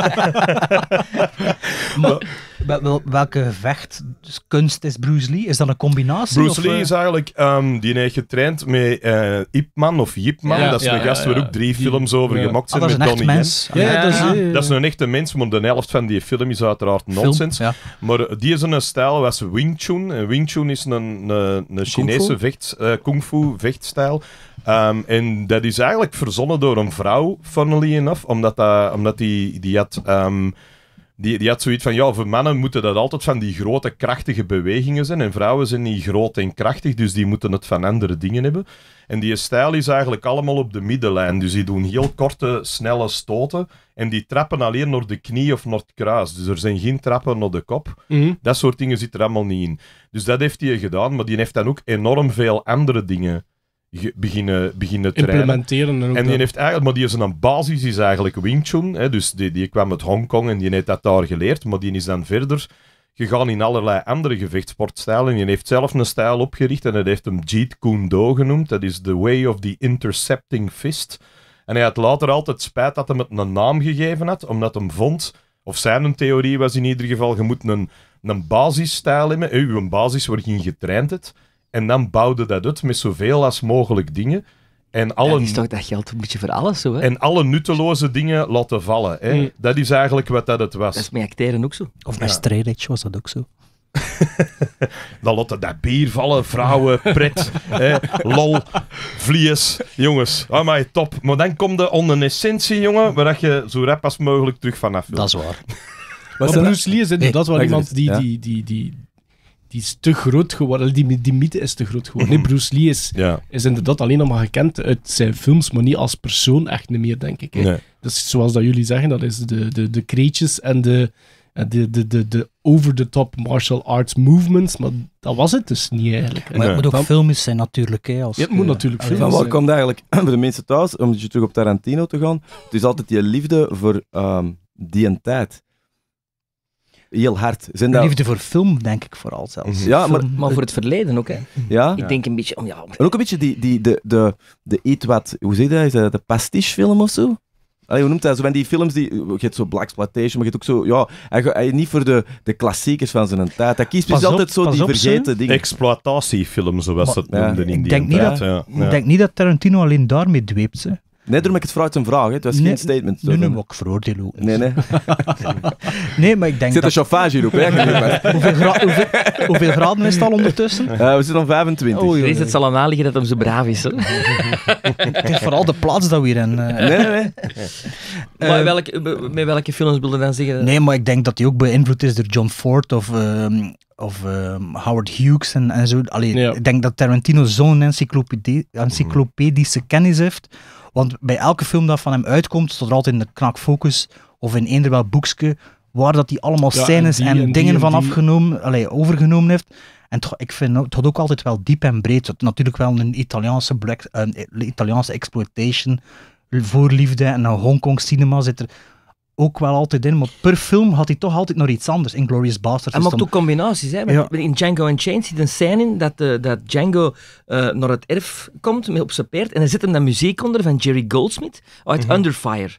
Welke vechtkunst dus is Bruce Lee? Is dat een combinatie? Bruce Lee eh? is eigenlijk, um, die heeft getraind met uh, eh, Ip Man of Ip Man. dat is een gast waar ook drie films over gemaakt zijn Dat met Donnie Yen. Ja, dat, is, dat is een echte mens, maar de helft van die film is uiteraard nonsens. Maar die is een stijl, was Wing Chun. En Wing Chun is een, een, Chinese kung vecht, eh, kung fu vechtstijl. Ehm, en dat is eigenlijk verzonnen door een vrouw, funnily enough, omdat, dat, omdat die, die had. Ehm, die, die had zoiets van, ja, voor mannen moeten dat altijd van die grote, krachtige bewegingen zijn. En vrouwen zijn niet groot en krachtig, dus die moeten het van andere dingen hebben. En die stijl is eigenlijk allemaal op de middenlijn. Dus die doen heel korte, snelle stoten. En die trappen alleen naar de knie of naar het kruis. Dus er zijn geen trappen naar de kop. Mhm. Dat soort dingen zit er allemaal niet in. Dus dat heeft hij gedaan, maar die heeft dan ook enorm veel andere dingen beginnen, beginnen trainen. Implementeren. En, die heeft eigenlijk, maar die is een basis, is eigenlijk Wing Chun. Hè, dus die, die kwam uit Hongkong en die heeft dat daar geleerd. Maar die is dan verder gegaan in allerlei andere gevechtsportstijlen. Die heeft zelf een stijl opgericht en dat heeft hem Jeet Kune Do genoemd. Dat is The Way of the Intercepting Fist. En hij had later altijd spijt dat hij het een naam gegeven had, omdat hem vond, of zijn een theorie was in ieder geval, je moet een, een basisstijl hebben, een basis waarin je getraind hebt. En dan bouwde dat uit met zoveel als mogelijk dingen. En alle, is toch, dat geld een beetje voor alles zo, hè? En alle nutteloze dingen laten vallen. Hè? Hmm. Dat is eigenlijk wat dat het was. is met acteren ook zo. Of mijn ja. was dat ook zo. dan laten dat bier vallen, vrouwen, pret, hè, lol, vlies. Jongens, amai, top. Maar dan komt de onder essentie, jongen, waar je zo rap als mogelijk terug vanaf wil. Dat is waar. Maar Bruce Lee is dat wel iemand die, die, die, die, die is te groot geworden. Die, die mythe is te groot geworden. Nee, mhm. Bruce Lee is, is inderdaad alleen nog maar gekend uit zijn films, maar niet als persoon echt niet meer, denk ik. Dus zoals dat jullie zeggen, dat is de, de, de en de, de, de, de, de over-the-top martial arts movements, maar dat was het dus niet eigenlijk. Maar het moet ook films zijn natuurlijk. Hè, als het moet eh, natuurlijk filmisch zijn. Wat komt eigenlijk, voor de mensen thuis, om je terug op Tarantino te gaan, het is altijd die liefde voor ehm, die en tijd heel hard. Zijn dat... Liefde voor film, denk ik vooral zelfs. Mhm. Ja, maar... maar voor het verleden ook, hè. Ja. Ik denk een beetje... om oh ja, En ook een beetje die, die, de, de, de eet wat... Hoe zeg je dat? Is dat de pastiche-film of zo? Allee, hoe noemt dat? Zo van die films die... Je hebt zo Black Exploitation, maar je hebt ook zo... Ja, hij, niet voor de, de klassiekers van zijn tijd. Hij kiest dus pas dus altijd zo die vergeten dingen. Exploitatiefilm, zoals ze het noemden in ik denk Niet dat, ja. Ik denk niet dat Tarantino alleen daarmee dweept, hè. Nee, heb ik het vooruit een vraag. Hè. Het was geen statement. Nu noem ik veroordeel ook. Nee, nee. nee, maar ik denk Zit dat... een chauffage hier hè? hoeveel, gra hoeveel, graden is het al ondertussen? Uh, we zitten op 25. Oh, joh, het zal aan aanliggen dat hem zo braaf is, het is vooral de plaats dat we hier in... Eh, nee, nee, nee. maar eh, welke, met welke films wilde dan zeggen? Nee, maar ik denk dat hij ook beïnvloed is door John Ford of ehm, of ehm, Howard Hughes en, en zo. Allee, Ik denk dat Tarantino zo'n encyclopedische kennis heeft want bij elke film dat van hem uitkomt, staat er altijd in de knakfocus of in eender wel boekske, waar dat hij allemaal scènes en, dingen van afgenomen, overgenomen heeft. En ik vind het had ook altijd wel diep en breed. natuurlijk wel een Italiaanse, black, een Italiaanse exploitation voorliefde en een Hongkong cinema zit er ook wel altijd in, maar per film had hij toch altijd nog iets anders. In Glorious Bastards. En maar dus ook combinaties. Hè? Ja. In Django Unchained zit een scène in dat, eh, dat Django eh, naar het erf komt op zijn paard en er zit hem dan muziek onder van Jerry Goldsmith uit mm Under Fire.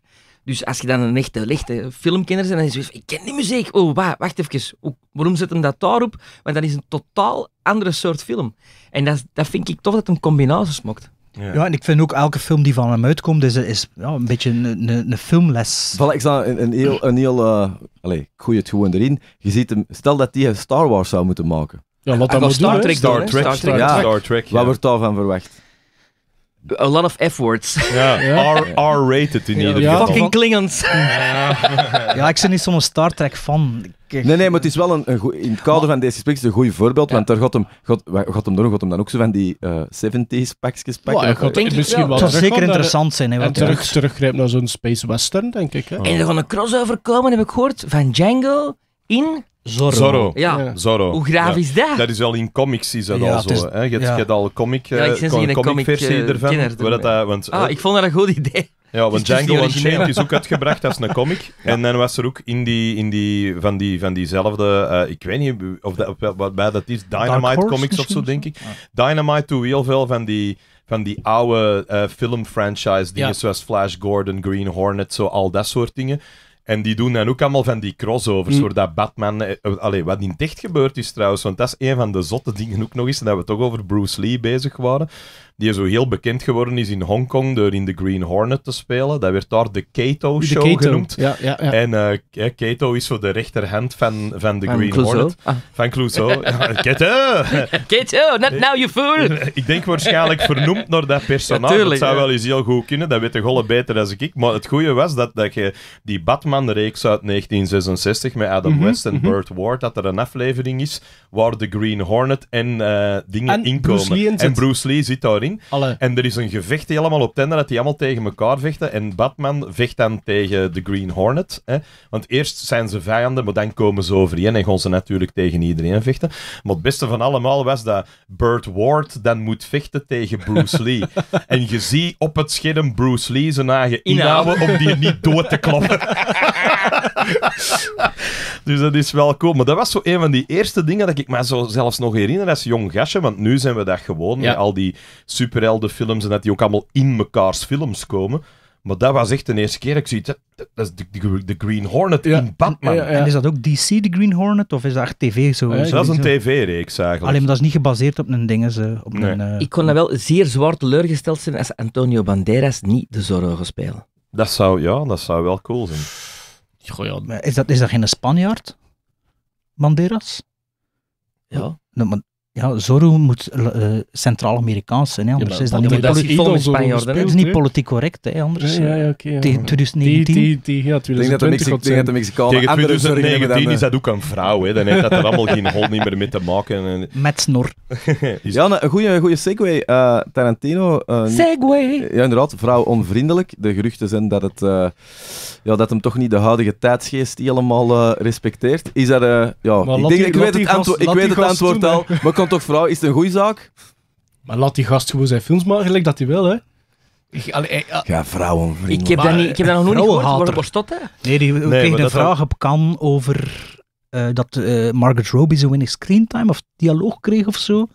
Dus als je dan een echte, lichte filmkenner bent, dan is het ik ken die muziek. Oh, wacht even. waarom zet hem dat daarop? Want dat is een totaal andere soort film. En dat, dat vind ik toch dat een combinatie smokt. Ja. en ik vind ook elke film die van hem uitkomt, is, is ja, een beetje een, een, filmles. Voilà, ik sta een, een heel, een heel uh, eh, allez, ik gooi gewoon erin. Je ziet hem, stel dat hij Star Wars zou moeten maken. Ja, wat dan Star, Trek, Star, Trek, Star Star Trek ja. Wat wordt daarvan verwacht? A lot of F-words. Ja, R-rated in ieder geval. Fucking Klingons. ja, ik zit niet zo'n Star Trek fan. Nee, nee, maar het is wel een, in het kader van deze is een goed voorbeeld, want daar gaat hem, gaat, gaat hem door, gaat hem dan ook zo van die uh, eh, 70s pakjes pakken. Ja, denk misschien wel. Het zou zeker interessant zijn. Hè, en terug, naar zo'n space western, denk ik. En er gaat een crossover komen, heb ik gehoord, van Django in Zorro. Zorro. Ja. Zorro. Hoe graaf is dat? Dat is al in comics is dat al zo. hè? Je, hebt al comic, uh, comic, versie eh, ervan. Dat, want, eh, ah, ik vond dat een goed idee. Ja, want Django Unchained is ook uitgebracht als een comic. En dan was er ook in die, in die, van, die, van diezelfde, uh, ik weet niet of dat, wat bij dat is, Dynamite Comics of zo, denk ik. Dynamite doet heel veel van die, van die oude uh, franchise dingen, zoals Flash Gordon, Green Hornet, zo, al dat soort dingen. En die doen dan ook allemaal van die crossovers, mm. voor dat Batman... Eh, eh, allee, wat in echt gebeurd is trouwens, want dat is een van de zotte dingen ook nog eens, dat we toch over Bruce Lee bezig waren die zo heel bekend geworden is in Hongkong door in The Green Hornet te spelen. Dat werd daar de Kato Show genoemd. Ja, ja, En uh, eh, Kato is zo de rechterhand van, van The Green Hornet. Ah. Van Clouseau. Kato! Kato, not now you fool! ik denk waarschijnlijk vernoemd naar dat personage. dat zou wel eens heel goed kunnen. Dat weet de golle beter dan ik. Maar het goede was dat, dat je die Batman-reeks uit 1966 met Adam mhm, West en mhm. Burt Ward, dat er een aflevering is waar The Green Hornet en eh, dingen inkomen. Bruce en Bruce Lee zit daarin. En er is een gevecht helemaal op tender dat die allemaal tegen elkaar vechten. En Batman vecht dan tegen de Green Hornet. Hè. Want eerst zijn ze vijanden, maar dan komen ze overeen en gaan ze natuurlijk tegen iedereen vechten. Maar het beste van allemaal was dat Burt Ward dan moet vechten tegen Bruce Lee. en je ziet op het scherm Bruce Lee zijn eigen inhouden om die niet dood te kloppen. dus dat is wel cool. Maar dat was zo een van die eerste dingen dat ik me zo zelfs nog herinner als jong gastje. Want nu zijn we dat gewoon met al die films en dat die ook allemaal in mekaars films komen. Maar dat was echt de eerste keer ik zie dat, dat is de, de, de, Green Hornet in Batman. en is dat ook DC, de Green Hornet? Of is dat echt tv zo? dat is een tv-reeks eigenlijk. Alleen maar dat is niet gebaseerd op een dingen. Op een, eh, ik kon wel zeer zwaar teleurgesteld zijn als Antonio Banderas niet de Zorro speelde. spelen. Dat zou, ja, dat zou wel cool zijn. Goeie, is, dat, is dat geen Spanjaard? Banderas? Ja. Nee, nou, ja, Zorro moet Centraal-Amerikaans zijn, hè, anders is dat, niet, politiek, is niet politiek correct, hè, anders. Ja, ja, Tegen 2019. ik denk dat de Mexicaan Tegen 2019 is dat ook een vrouw, hè. dan heeft dat er allemaal geen hol niet meer mee te maken. En... Met snor. ja, een goede, goede segue. Tarantino... Uh, segue! Ja, inderdaad, vrouw onvriendelijk. De geruchten zijn dat het ja, dat hem toch niet de huidige tijdsgeest helemaal eh, respecteert. Is dat... Eh, ja, ik denk, ik weet het, antwo ik weet het antwoord al, maar kan toch vrouw, is het een goede zaak? Maar laat die gast gewoon zijn films maken, gelijk dat hij wil, hè. Eh, ah, ja, vrouwen Ik heb, dat, ik heb dat nog nooit gehoord. Waar dat, hè? Nee, die, we een vraag op kan over dat Margaret Robbie zo weinig screentime of dialoog kreeg of zo.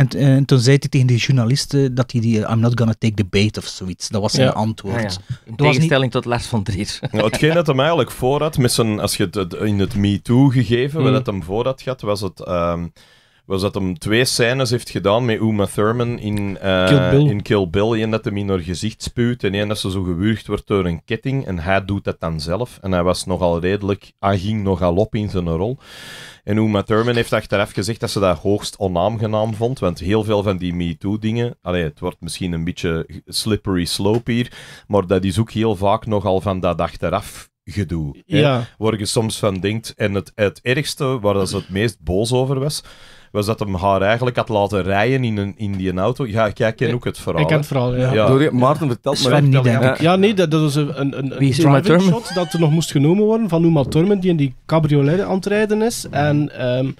En, eh, en toen zei hij tegen die journalisten dat hij die I'm not gonna take the bait of zoiets. Dat was zijn antwoord. De ah, ja. In tegenstelling niet... tot Lars van Dries. Nou, hetgeen dat hem eigenlijk voor had, met zijn, als je het in het Me gegeven, wat mm. dat hem voor had gehad, was het... Ehm, was dat hem twee scènes heeft gedaan met Uma Thurman in, eh, Kill, Bill. in Kill Bill. Eén dat hem in haar gezicht spuwt en één dat ze zo gewurgd wordt door een ketting. En hij doet dat dan zelf. En hij was nogal redelijk... Hij ging nogal op in zijn rol. En Uma Thurman heeft achteraf gezegd dat ze dat hoogst onaangenaam vond. Want heel veel van die MeToo-dingen... Allee, het wordt misschien een beetje slippery slope hier. Maar dat is ook heel vaak nogal van dat achteraf gedoe. Ja. waar je soms van denkt. En het, het ergste, waar dat ze het meest boos over was was dat hem haar eigenlijk had laten rijden in, een, in die auto. Ja, jij kent ook het verhaal. Ik ken het verhaal, ja. Door, Maarten vertelt me niet, ja. ja, nee, dat, was een, een, een, een shot dat er nog moest genomen worden van Uma Thurman, die in die cabriolet aan het rijden is. En ehm,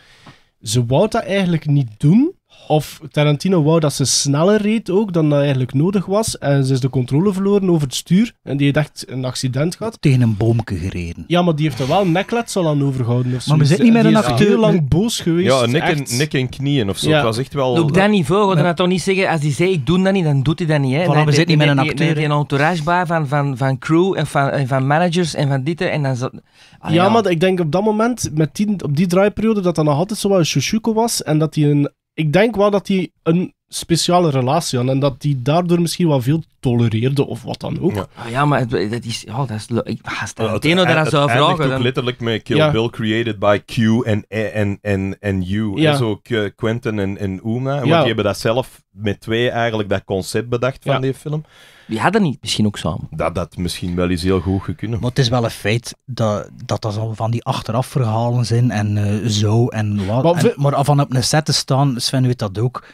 ze wou dat eigenlijk niet doen, of Tarantino wou dat ze sneller reed ook dan dat eigenlijk nodig was. En ze is de controle verloren over het stuur. En die heeft echt een accident gehad. Tegen een boomke gereden. Ja, maar die heeft er wel een nekletsel aan overgehouden. Of maar we zitten niet met een acteur. lang boos geweest. Ja, nek en, nek en knieën of zo. Ja. Het was echt wel... Ook dat niveau. We gaan toch niet zeggen. Als die zei ik doe dat niet, dan doet hij dat niet. Hè. Voilà, we zitten niet met een acteur. Die, een entouragebar van, van, van crew en van, van managers en van dit. En dan ja, maar ik denk op dat moment, met die, op die draaiperiode, dat dat nog altijd zo wel een was. En dat hij een ik denk wel dat hij een speciale relatie aan. En dat die daardoor misschien wel veel tolereerde of wat dan ook. Ja, ah, ja maar dat is... Ja, dat is ik ga dat het ene dat zou vragen. ook dan... letterlijk met Kill Bill created by Q en en, en, en you. En zo eh, Quentin en, en Uma. Want die hebben dat zelf met twee eigenlijk dat concept bedacht van die film. Die hadden niet misschien ook samen. Dat dat misschien wel eens heel goed gekund. Maar het is wel een feit dat dat, dat al van die achteraf verhalen zijn en eh, zo en wat. Maar, en, maar van op een set te staan, Sven weet dat ook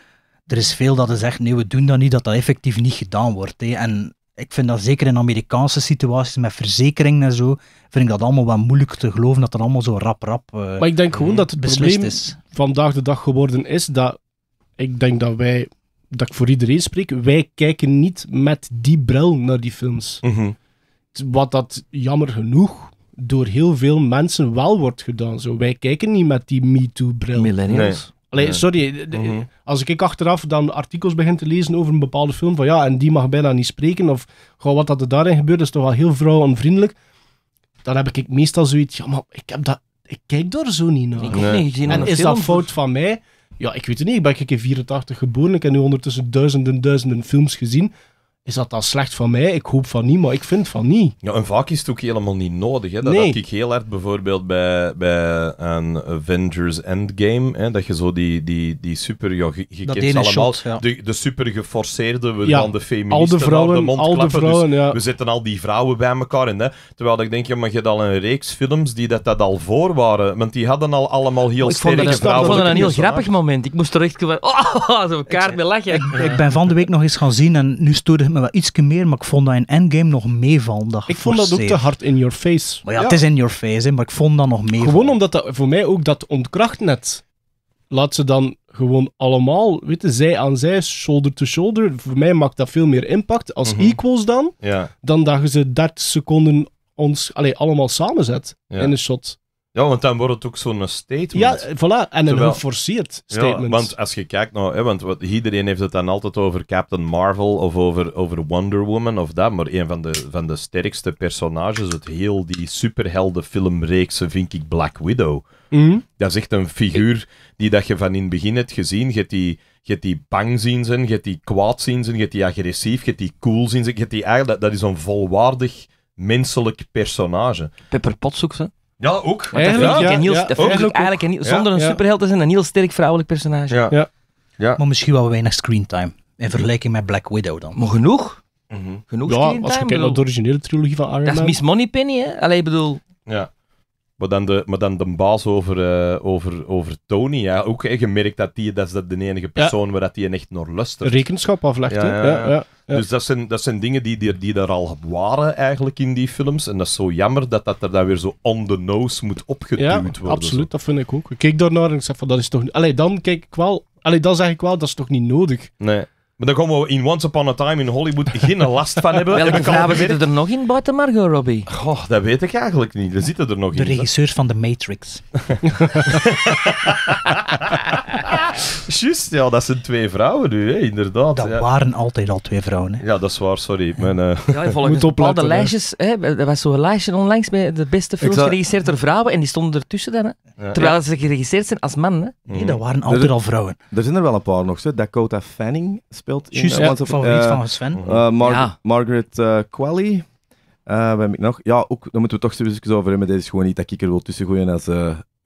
er is veel dat zegt, echt, nee, we doen dat niet, dat dat effectief niet gedaan wordt. Hè. En ik vind dat zeker in Amerikaanse situaties met verzekeringen en zo, vind ik dat allemaal wel moeilijk te geloven dat dat allemaal zo rap rap eh, Maar ik denk gewoon dat het probleem is. vandaag de dag geworden is dat ik denk dat wij, dat ik voor iedereen spreek, wij kijken niet met die bril naar die films. Mhm. Wat dat jammer genoeg door heel veel mensen wel wordt gedaan. Zo, wij kijken niet met die MeToo-bril. Millennials. Allee, sorry, mhm. als ik achteraf dan artikels begin te lezen over een bepaalde film, van ja, en die mag bijna niet spreken, of gewoon wat dat er daarin gebeurt, is toch wel heel vrouwenvriendelijk, Dan heb ik meestal zoiets, ja, maar ik, heb dat, ik kijk daar zo niet naar. En is dat fout van mij? Ja, ik weet het niet. Ik ben in 84 geboren, ik heb nu ondertussen duizenden duizenden films gezien. Is dat dan slecht van mij? Ik hoop van niet, maar ik vind van niet. Ja, en vaak is het ook helemaal niet nodig. Hè? Dat had ik heel hard bijvoorbeeld bij, bij een Avengers Endgame. Hè? Dat je zo die, die, die super... Ja, allemaal ja. de, de super geforceerde, we ja, de feministen al de vrouwen, klappen. dus We zetten al die vrouwen bij elkaar in. Hè? Terwijl ik denk, ja, maar je hebt al een reeks films die dat, dat al voor waren. Want die hadden al allemaal heel ik sterke dat, vrouwen. Ik vond dat een heel grappig moment. Ik moest er echt... Oh, zo'n kaart mee lachen. Ik, ben van de week nog eens gaan zien en nu me me wel meer, maar ik vond dat in Endgame nog meevallen. Dat ik vond dat ook te hard in your face. Maar ja, het is in your face, maar ik vond dat nog meevallen. Gewoon omdat dat voor mij ook dat ontkracht net. Laat ze dan gewoon allemaal, weet zij aan zij, shoulder to shoulder. Voor mij maakt dat veel meer impact als mhm. equals dan, dan dat je ze 30 seconden ons allez, allemaal samenzet in een shot. Ja, want dan wordt het ook zo'n statement. Ja, voilà, en een Terwijl... geforceerd statement. Ja, want als je kijkt nou, want wat, iedereen heeft het dan altijd over Captain Marvel of over, over Wonder Woman of dat, maar een van de, van de sterkste personages het heel die superheldenfilmreeksen vind ik Black Widow. Mhm. Dat is echt een figuur die dat je van in het begin hebt gezien. Je hebt die, je hebt die bang zien zijn, je hebt die kwaad zien zijn, je hebt die agressief, je hebt die cool zien Je hebt die, eigenlijk, dat, dat is een volwaardig menselijk personage. Pepper ook hè? Ja, ook. Want dat vind dat eigenlijk een zonder een superheld te zijn, een heel sterk vrouwelijk personage. Ja. Ja. Maar misschien wel weinig screentime. In vergelijking met Black Widow dan. Maar genoeg. Mhm. Genoeg Ja, als je kijkt naar de originele trilogie van Iron Man. Dat is Miss money hè? Allee, ik bedoel... Ja. Maar dan de, maar dan de baas over, eh, over, over Tony, ja, ook gemerkt dat die, dat is de enige persoon waar dat die echt naar luistert. Rekenschap aflegt, ja, ja, Dus dat zijn, dat zijn dingen die, die, die er al waren eigenlijk in die films. En dat is zo jammer dat dat er dan weer zo on the nose moet opgeduwd worden. absoluut, dat vind ik ook. Ik keek daarnaar en ik zeg van, dat is toch... Allee, dan kijk ik wel... Allee, dan zeg ik wel, dat is toch niet nodig? Nee. Maar daar komen we in Once Upon a Time in Hollywood geen last van hebben. Welke vrouwen zitten er nog in buiten Margot Robbie? Goh, dat weet ik eigenlijk niet. Er zitten er nog in. De regisseur van The Matrix. Juist, ja, dat zijn twee vrouwen nu, hè, inderdaad. Dat waren altijd al twee vrouwen. Hè. Ja, dat is waar, sorry. Mijn, uh... Ja, volgens lijstjes, hè, er was zo'n lijstje onlangs met de beste films geregisseerd door vrouwen en die stonden ertussen dan. Hè. Terwijl ze geregisseerd zijn als man. Hè. Nee, dat mm. waren altijd al vrouwen. Er zijn er wel een paar nog, Dakota Fanning speelt in... van eh, favoriet eh, van Sven. Margaret Qualley. Uh, wat heb ik nog? Ja, ook, daar moeten we toch even over hebben. Dit is gewoon niet dat ik er wil tussen gooien als,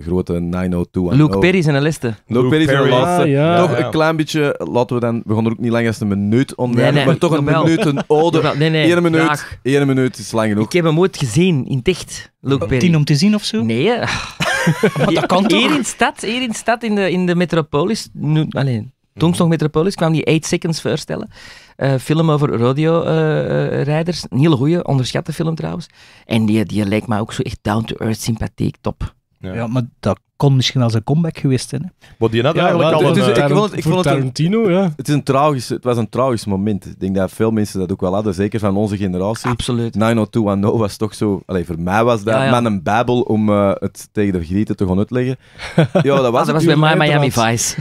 grote 902. Luke oh. Perry is in de Luke, Perry is in laatste. Ah, een klein beetje, laten we dan, we gaan er ook niet lang eens een minuut onder, maar toch een minuut, een ode. nee, nee, Eén minuut, één minuut is lang genoeg. Ik heb hem ooit gezien, in Ticht, Luke Perry. Tien om te zien of zo? Nee, maar Hier in stad, hier in stad, in de, in de metropolis, nu, alleen, nog Metropolis kwam die 8 Seconds voorstellen. Uh, film over rodeo-rijders. Eh, eh, een hele goede, onderschatte film trouwens. En die, die lijkt mij ook zo echt down-to-earth sympathiek, top. Ja. maar dat kon misschien als een comeback geweest zijn. Hè. je die had ja, eigenlijk al een... ik eh, vond het, ik vond het Tarantino, ja. Het, is een tragisch, het was een tragisch moment. Ik denk dat veel mensen dat ook wel hadden, zeker van onze generatie. Absoluut. 90210 was toch zo... Allee, voor mij was dat man een bijbel om uh, het tegen de grieten te gaan uitleggen. ja, dat was, ah, dat was bij mij Miami Vice.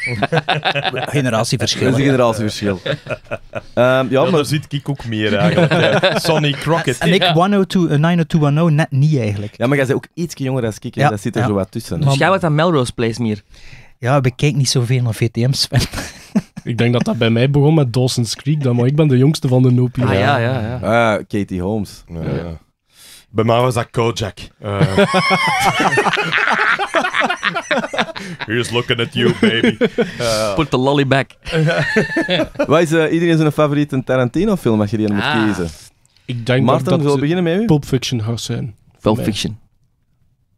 generatieverschil. generatieverschil. ja, ehm, maar... Daar zit Kik ook meer eigenlijk. Sonny Crockett. En ik 102, 90210 eh, net niet eigenlijk. Ja, maar jij bent ook iets jonger dan Kik ja. dat zit er zo wat tussen. Dus jij wat aan Melrose Place meer? Ja, kijken niet zoveel naar VTM's van. Ik denk dat dat bij mij begon met Dawson's Creek, dan, maar ik ben de jongste van de Nopi. Ah, ja, ja, ja. Ah, Katie Holmes. Ja, Bij mij was dat Kojak. Uh. Here's looking at you, baby. Put the lolly back. Wat is eh, iedereen zijn favoriete Tarantino-film als je die moet ah. kiezen? Ik denk dat, dat beginnen met u? Pulp Fiction gaat zijn. Pulp Fiction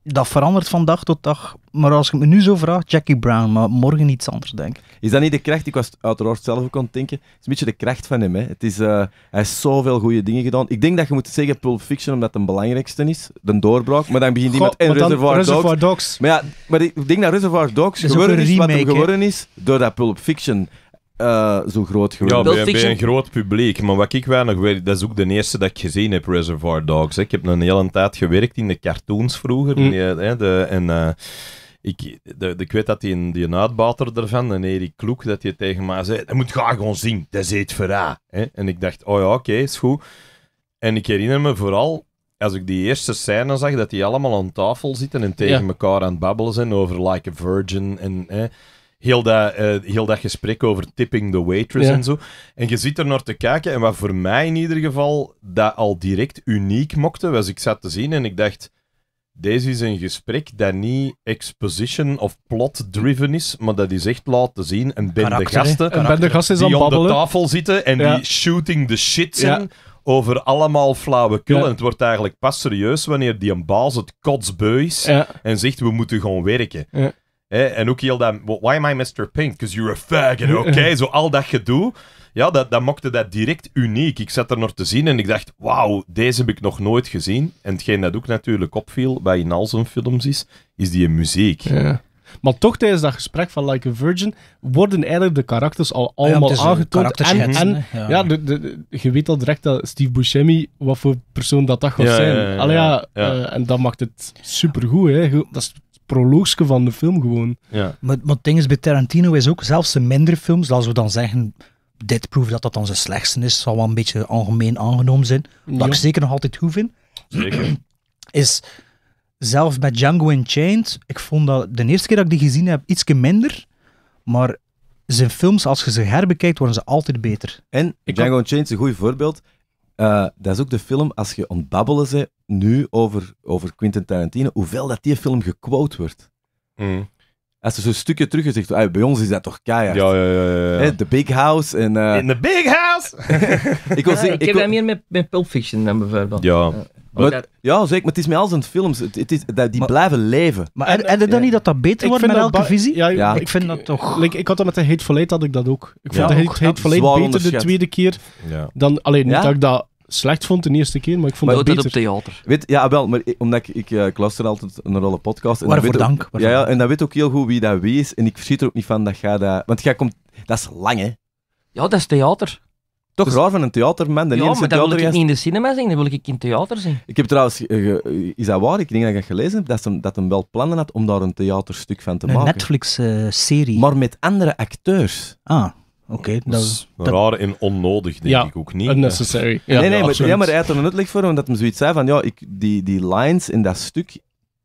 dat verandert van dag tot dag. Maar als ik me nu zo vraag, Jackie Brown, maar morgen iets anders, denk Is dat niet de kracht? Ik was uiteraard zelf ook aan het denken. Het is een beetje de kracht van hem. Hè. Het is, uh, hij heeft zoveel goede dingen gedaan. Ik denk dat je moet zeggen Pulp Fiction, omdat het de belangrijkste is. De doorbraak. Maar dan begint iemand met en Reservoir, Dogs. Maar, ja, maar ik denk dat Reservoir Dogs geworden is, wat hem geworden is door dat Pulp Fiction uh, zo groot geworden. Ja, bij, een groot publiek. Maar wat ik weinig weet, dat is ook de eerste dat ik gezien heb, Reservoir Dogs. Ik heb een hele tijd gewerkt in de cartoons vroeger. Mm. En, hè, de, en eh, ik, de, ik weet dat die, die uitbater ervan, en Erik Kloek, dat hij tegen mij zei, dat moet graag gewoon zien, dat is het verhaal. En ik dacht, oh ja, oké, is goed. En ik herinner me vooral als ik die eerste scène zag, dat die allemaal aan tafel zitten en tegen elkaar aan het babbelen zijn over Like a Virgin. En, hè, heel dat, eh, heel dat gesprek over tipping the waitress en zo. En je zit er naar te kijken. En wat voor mij in ieder geval dat al direct uniek mocht was ik zat te zien en ik dacht. Deze is een gesprek dat niet exposition of plot-driven is, maar dat is echt laten zien een bende gasten. Een bende gasten die aan de tafel zitten en die shooting the shit zijn over allemaal flauwekul. Ja. En het wordt eigenlijk pas serieus wanneer die een baas het kotsbeu is en zegt we moeten gewoon werken. En ook heel dat, why am I Mr. Pink? Because you're a faggot, oké? Okay? Zo al dat gedoe. Ja, dat, dat maakte dat direct uniek. Ik zat er nog te zien en ik dacht, wauw, deze heb ik nog nooit gezien. En hetgeen dat ook natuurlijk opviel, bij in al zijn films is, is die muziek. Ja. Maar toch tijdens dat gesprek van Like a Virgin worden eigenlijk de karakters al ah allemaal ja, eh, aangetoond. En, ja, je weet al direct dat Steve Buscemi, wat voor persoon dat dat gaat zijn. Allee, ja, eh, en dat maakt het supergoed. Hè. Dat is Proloogje van de film gewoon. Ja. Maar, maar het ding is, bij Tarantino is ook zelfs zijn mindere films, dus als we dan zeggen, dit proef dat dat dan zijn slechtste is, zal wel een beetje algemeen aangenomen zijn. Dat ik zeker nog altijd goed vind. Zeker. Is zelf bij Django Unchained, ik vond dat de eerste keer dat ik die gezien heb, ietsje minder. Maar zijn films, als je ze herbekijkt, worden ze altijd beter. En Django Unchained is een goed voorbeeld. Eh, dat is ook de film, als je ontbabbelen ze nu over, over Quentin Tarantino, hoeveel dat die film gequote wordt. Mm als ze zo'n stukje terug gezegd bij ons is dat toch keihard. Ja, ja, ja. ja. The Big House en... Uh... In the Big House! ik, was, ik, heb dat meer met, met Pulp Fiction dan bijvoorbeeld. Ja. Eh, ja, zeker, maar het is met als een films. Het, het is, die blijven leven. Maar en, en, en, dan eh, niet dat dat beter wordt met elke visie? Ja, Ik, vind dat toch... Like, ik had dat met de Hateful Eight, had ik dat ook. Ik vond de Hateful Eight beter de tweede keer dan... Alleen niet dat ik dat slecht vond de eerste keer, maar ik vond het dat beter. op theater. Weet, ja, wel, maar omdat ik, eh, ik luister altijd naar alle podcast. En Waarvoor dank. ja, en dat weet ook heel goed wie dat wie is. En ik verschiet er ook niet van dat jij dat... Want jij komt... Dat is lang, hè? Ja, dat is theater. Toch dus, raar van een theaterman. De ja, maar dat wil ik niet in de cinema zien, dat wil ik in theater zien. Ik heb trouwens, eh, eh, is dat waar? Ik denk dat ik gelezen heb dat, ze, dat wel plannen had om daar een theaterstuk van te maken. Een Netflix-serie. maar met andere acteurs. Ah. Oké, dat is raar en onnodig, denk ik ook niet. Unnecessary. Ja. Nee, nee, maar, ja, maar hij had er een uitleg voor, omdat hij zoiets zei van ja, ik, die, die lines in dat stuk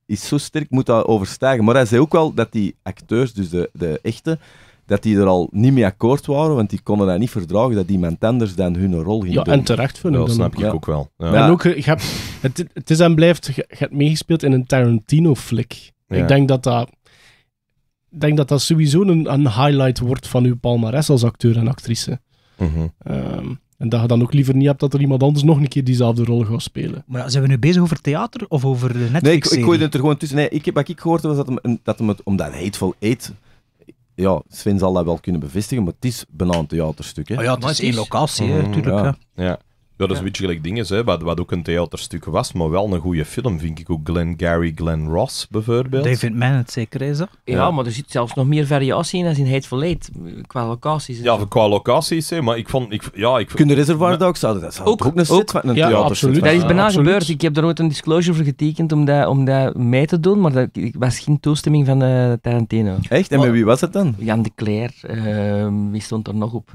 is zo sterk, moet dat overstijgen. Maar hij zei ook wel dat die acteurs, dus de, de echte, dat die er al niet mee akkoord waren, want die konden dat niet verdragen dat die anders dan hun rol ging ja, en terecht voor Dat snap ik ook wel. Ja. ook, eh, je hebt, het, het is en blijft, je hebt meegespeeld in een Tarantino-flik. Ik denk dat dat ik denk dat dat sowieso een, een highlight wordt van uw palmares als acteur en actrice. Mhm. Ehm, en dat je dan ook liever niet hebt dat er iemand anders nog een keer diezelfde rol gaat spelen. Maar ja, zijn we nu bezig over theater of over de Netflix? Nee, ik, ik het er gewoon tussen. Nee, ik, wat ik gehoord was dat hem, dat hem het, omdat Hateful eet ja, Sven zal dat wel kunnen bevestigen, maar het is bijna een theaterstuk. Hè? Oh ja, het is één locatie, natuurlijk. Mm, ja dat is ja. een beetje gelijk dingen, hè, wat, wat ook een theaterstuk was, maar wel een goede film, vind ik ook. Glenn Gary, Glenn Ross bijvoorbeeld. David het zeker is dat? Ja, maar er zit zelfs nog meer variatie in dan in heet Eight, qua locaties. Ja, qua locaties, maar ik vond... Ik, ja, ik, Kunnen Reservoir Dogs zouden dat ook, ook een ook, van een ja, absoluut. Dat is bijna gebeurd. Ik heb daar ooit een disclosure voor getekend om dat, om dat mee te doen, maar dat was geen toestemming van uh, Tarantino. Echt? En met wie was het dan? Jan de Cler. Ehm, wie stond er nog op?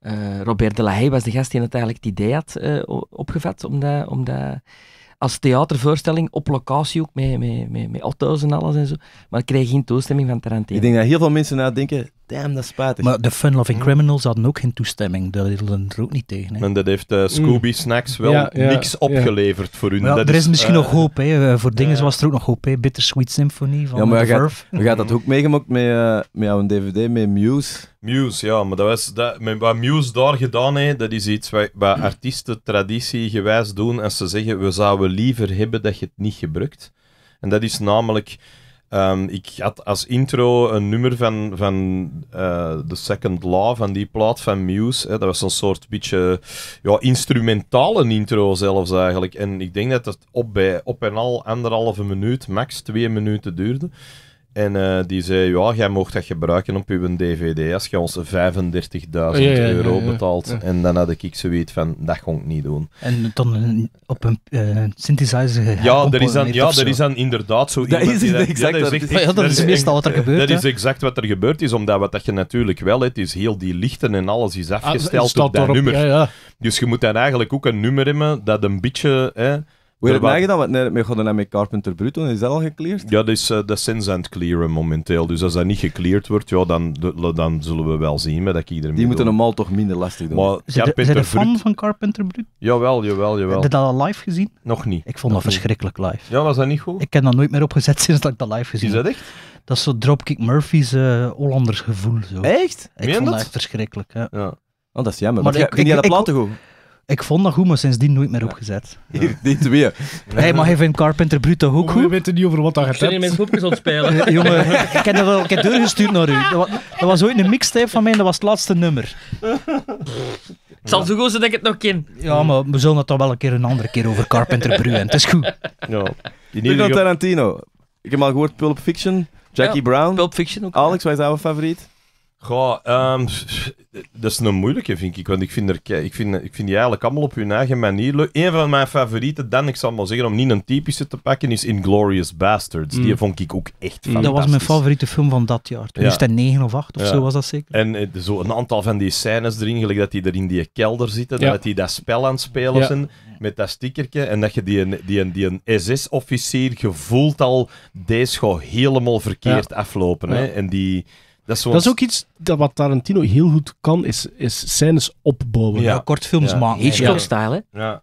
Eh, Robert de La Haye was de gast die het eigenlijk het idee had eh, opgevat om dat, om dat als theatervoorstelling op locatie ook, met, auto's en alles en zo. Maar ik kreeg geen toestemming van Tarantino. Ik denk dat heel veel mensen nadenken, dat Maar de Fun Loving Criminals hadden ook geen toestemming. Dat hielden er ook niet tegen. Hè. En dat heeft eh, Scooby mm. Snacks wel niks opgeleverd voor hun. er is, misschien eh, nog hoop. Hè. Eh, voor dingen was er ook nog hoop. Hè. Bittersweet Symphony van ja, maar Verve. We gaat dat ook meegemaakt met, met jouw DVD, met Muse. Muse, ja, maar dat was, dat, wat Muse daar gedaan heeft, dat is iets wat, wat artiesten traditiegewijs doen. En ze zeggen, we zouden liever hebben dat je het niet gebruikt. En dat is namelijk Ehm, ik had als intro een nummer van, van eh, The Second Law, van die plaat van Muse. Hè. Dat was een soort beetje ja, instrumentale intro zelfs eigenlijk. En ik denk dat het op, bij, op en al anderhalve minuut, max twee minuten duurde. En eh, die zei, ja, jij mocht dat gebruiken op uw dvd als je ons 35.000 euro betaalt. En dan had ik zoiets van, dat kon ik niet doen. En dan op een eh, synthesizer Ja, er is dan, ja, er is dan inderdaad zo dat is exact, dat, is echt, meestal wat er gebeurt. Dat is exact wat er gebeurd is, omdat wat dat je natuurlijk wel hebt is heel die lichten en alles is ah, afgesteld op dat nummer. Dus je moet dan eigenlijk ook een nummer hebben dat een beetje... Hoe heb je dat gedaan? we net met Carpenter Bruton, is dat al gecleared? Ja, dat is, eh, dat sinds aan het clearen momenteel. Dus als dat niet gecleared wordt, ja, dan, dan zullen we wel zien met dat iedereen. Die moeten normaal toch minder lastig doen. Maar Carpenter de fan van Carpenter Bruto? Jawel, jawel, jawel. Heb je dat al live gezien? Nog niet. Ik vond dat verschrikkelijk live. Ja, was dat niet goed? Ik heb dat nooit meer opgezet sinds dat ik dat live gezien heb. Is dat echt? Dat is zo Dropkick Murphys uh, Hollanders gevoel. Zo. Echt? Ik Meen vond dat? verschrikkelijk. Ja. ja. Oh, dat is jammer. Maar ik, vind je dat platen goed? Ik vond dat goed, maar sindsdien nooit meer opgezet. Ja. Niet weer. Nee, maar even vindt Carpenter Bruto ook goed. We weten niet over wat dat gaat. Kun je mijn groepjes ontspelen? Jongen, ik heb dat al een doorgestuurd naar u. Dat was, ooit een mixtape van mij en dat was het laatste nummer. Ik zal zo goed zijn dat ik het nog ken. Ja, maar we zullen het toch wel een keer een andere keer over Carpenter en Het is goed. Ja. Tarantino. Ik heb al gehoord Pulp Fiction. Jackie Brown. Pulp Fiction ook. Alex, wat is jouw favoriet? Goh, ehm, dat is een moeilijke, vind ik. Want ik vind, er, ik, vind, ik vind die eigenlijk allemaal op hun eigen manier leuk. Een van mijn favorieten, dan, ik zal maar zeggen, om niet een typische te pakken, is Inglorious Bastards. Die mm. vond ik ook echt fantastisch. Dat was mijn favoriete film van dat jaar. dat ja. of 8 of zo was dat zeker. En eh, zo een aantal van die scènes erin, gelijk dat die er in die kelder zitten, dat die dat spel aan het spelen zijn met dat stickertje. En dat je die, die, die, die SS-officier gevoelt al, deze gewoon helemaal verkeerd aflopen. Hè? En die... Dat is, ook iets dat wat Tarantino heel goed kan, is, is scènes opbouwen. Ja. Kortfilms maken. Hitchcock-style, hè? Ja.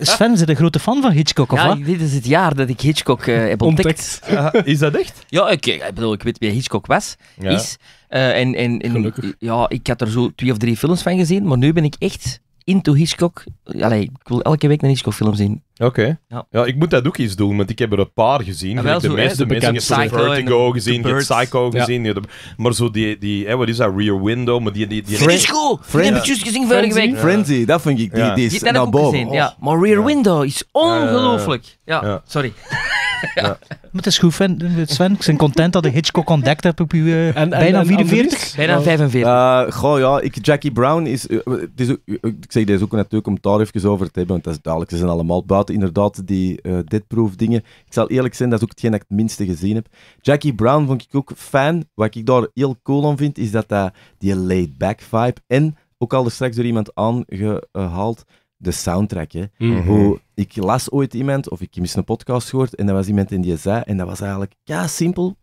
Sven, zijn een grote fan van Hitchcock, of ja, wat? dit is het jaar dat ik Hitchcock eh, heb ontdekt. is dat echt? Ja, ik, eh, ik bedoel, ik weet wie Hitchcock was, ja. is. Eh, ja, ik had er zo twee of drie films van gezien, maar nu ben ik echt into Hitchcock. Allee, ik wil elke week een Hitchcock-film zien. Oké. Ja. ik moet dat ook eens doen, want ik heb er een paar gezien. Ah, ja, de zo, meeste de mensen, je Vertigo gezien, Psycho gezien, maar zo die, die wat is dat, Rear Window, maar die... die, die Frisco! Die heb ik gezien vorige week. Frenzy, dat vind ik, die, is naar boven. ja. Maar Rear Window is ongelooflijk. Ja, sorry. Ja. Maar het is goed, Sven. Ik ben content dat ik Hitchcock ontdekt heb op je eh, bijna 44. bijna 45. Uh, eh, goh, ja, ik, Jackie Brown is, eh, het is Ik zeg, deze ook natuurlijk om het daar even over te hebben, want dat is duidelijk, ze zijn allemaal buiten inderdaad die eh, deadproof dingen. Ik zal eerlijk zijn, dat is ook hetgeen dat ik het minste gezien heb. Jackie Brown vond ik ook fijn. Wat ik daar heel cool aan vind, is dat, dat die laid-back vibe en, ook al straks door iemand aangehaald, de soundtrack. Hè. Mhm. Hoe, ik las ooit iemand, of ik heb een podcast gehoord, en dat was iemand in die zei, en dat was eigenlijk ja, simpel,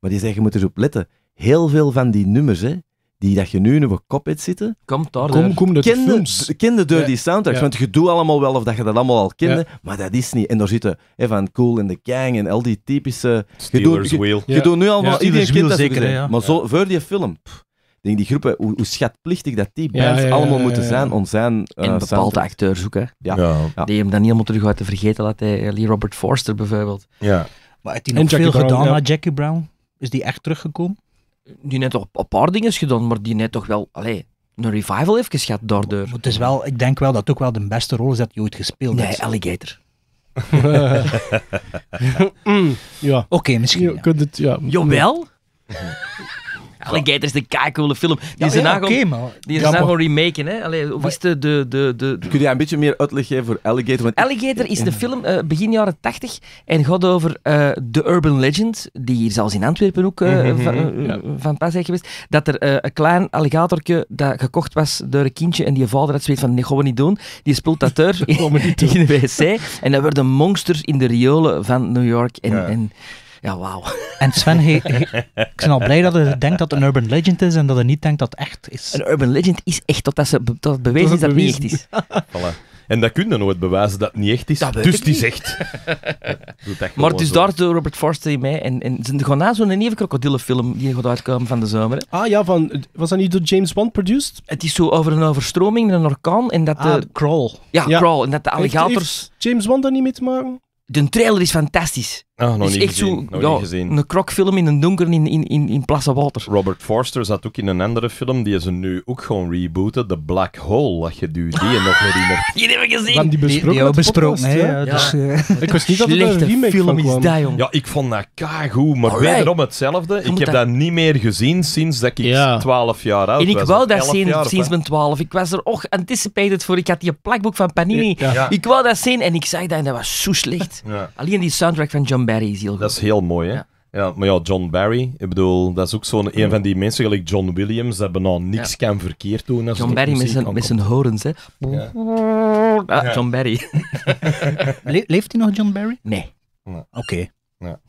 maar die zei, je moet erop letten. Heel veel van die nummers, hè, die dat je nu in je kop hebt zitten. Komt daar. Kom, kom de films. Ken de Dirty ja. Soundtracks, want je doet allemaal wel of dat je dat allemaal al kende, maar dat is niet. En daar zitten Evan Cool en The Gang en al die typische... Steelers je Wheel. Je, doet nu allemaal... iedereen kent dat zeker, Maar zo, voor die film... Pff, denk die groepen, hoe, schatplichtig dat die bands allemaal moeten zijn om zijn... Uh, en bepaalde acteur zoeken. Ja. Ja. Die hem dan niet helemaal terug uit te vergeten laten. Eh, Lee Robert Forster bijvoorbeeld. Ja. Maar heeft hij nog veel gedaan Jackie Brown? Is die echt teruggekomen? die net op een paar dingen is gedaan, maar die net toch wel allee, een revival heeft gehad door deur. het is wel, ik denk wel dat het ook wel de beste rol is dat je ooit gespeeld hebt. Nee, Alligator. Mm. ja. Oké, misschien. Ja. Kunt het, ja. Jawel. Alligator is de kaakcoole film. Die is ja, die is daarna gewoon remaken. Hè? de, de, de, Kun je een beetje meer uitleg geven voor Alligator? Want Alligator is de film eh, begin jaren 80 en gaat over uh, de urban legend, die hier zelfs in Antwerpen ook eh, mhm, mhm, van, pas is geweest, dat er een klein alligatorje dat gekocht was door een kindje en die vader had zoiets van, nee, gaan we niet doen. Die spoelt dat er in, in de wc en dat werden monsters in de riolen van New York. En, en ja, wauw. En Sven, ik ben al blij dat hij denkt dat het een urban legend is en dat hij niet denkt dat het echt is. Een urban legend is echt, totdat ze, tot het bewezen is dat het niet echt is. voilà. En dat kun je nooit bewijzen dat het niet echt is. dus die zegt. maar dus zo. daar door Robert Forster in mij. En, en ze gaan na zo'n nieuwe krokodillenfilm die gaat uitkomen van de zomer. Ah ja, van, was dat niet door James Bond produced? Het is zo over een overstroming, een orkaan. En dat de, ah, Crawl. Ja, Crawl. En dat de alligators... Heeft, James Bond daar niet mee te maken? De trailer is fantastisch. Ah, nog is echt gezien. zo een krokfilm in een donker in, in, in, in plassen water. Robert Forster zat ook in een andere film, die ze nu ook gewoon rebooten, The Black Hole, dat je die, die nog herinnert. Die hebben we gezien! Die besproken, die, besproken Dus, eh, Ik wist niet dat die film is Die, Ja, ik vond dat goed, maar wederom hetzelfde. Ik heb dat... niet meer gezien sinds dat ik 12 jaar oud was. En ik wou dat zien sinds mijn 12. Ik was er och anticipated voor. Ik had die plakboek van Panini. Ik wou dat zien en ik zag dat en dat was zo slecht. Alleen die soundtrack van John Barry is heel goed. Dat is heel mooi, hè? Ja. maar ja, John Barry, ik bedoel, dat is ook zo'n een van die mensen, gelijk John Williams, hebben nou niks kan verkeerd doen. Als John Barry met zijn, met zijn horens, hè? Ja. Ah, John Barry. leeft hij nog, John Barry? Nee. Oké. Ja.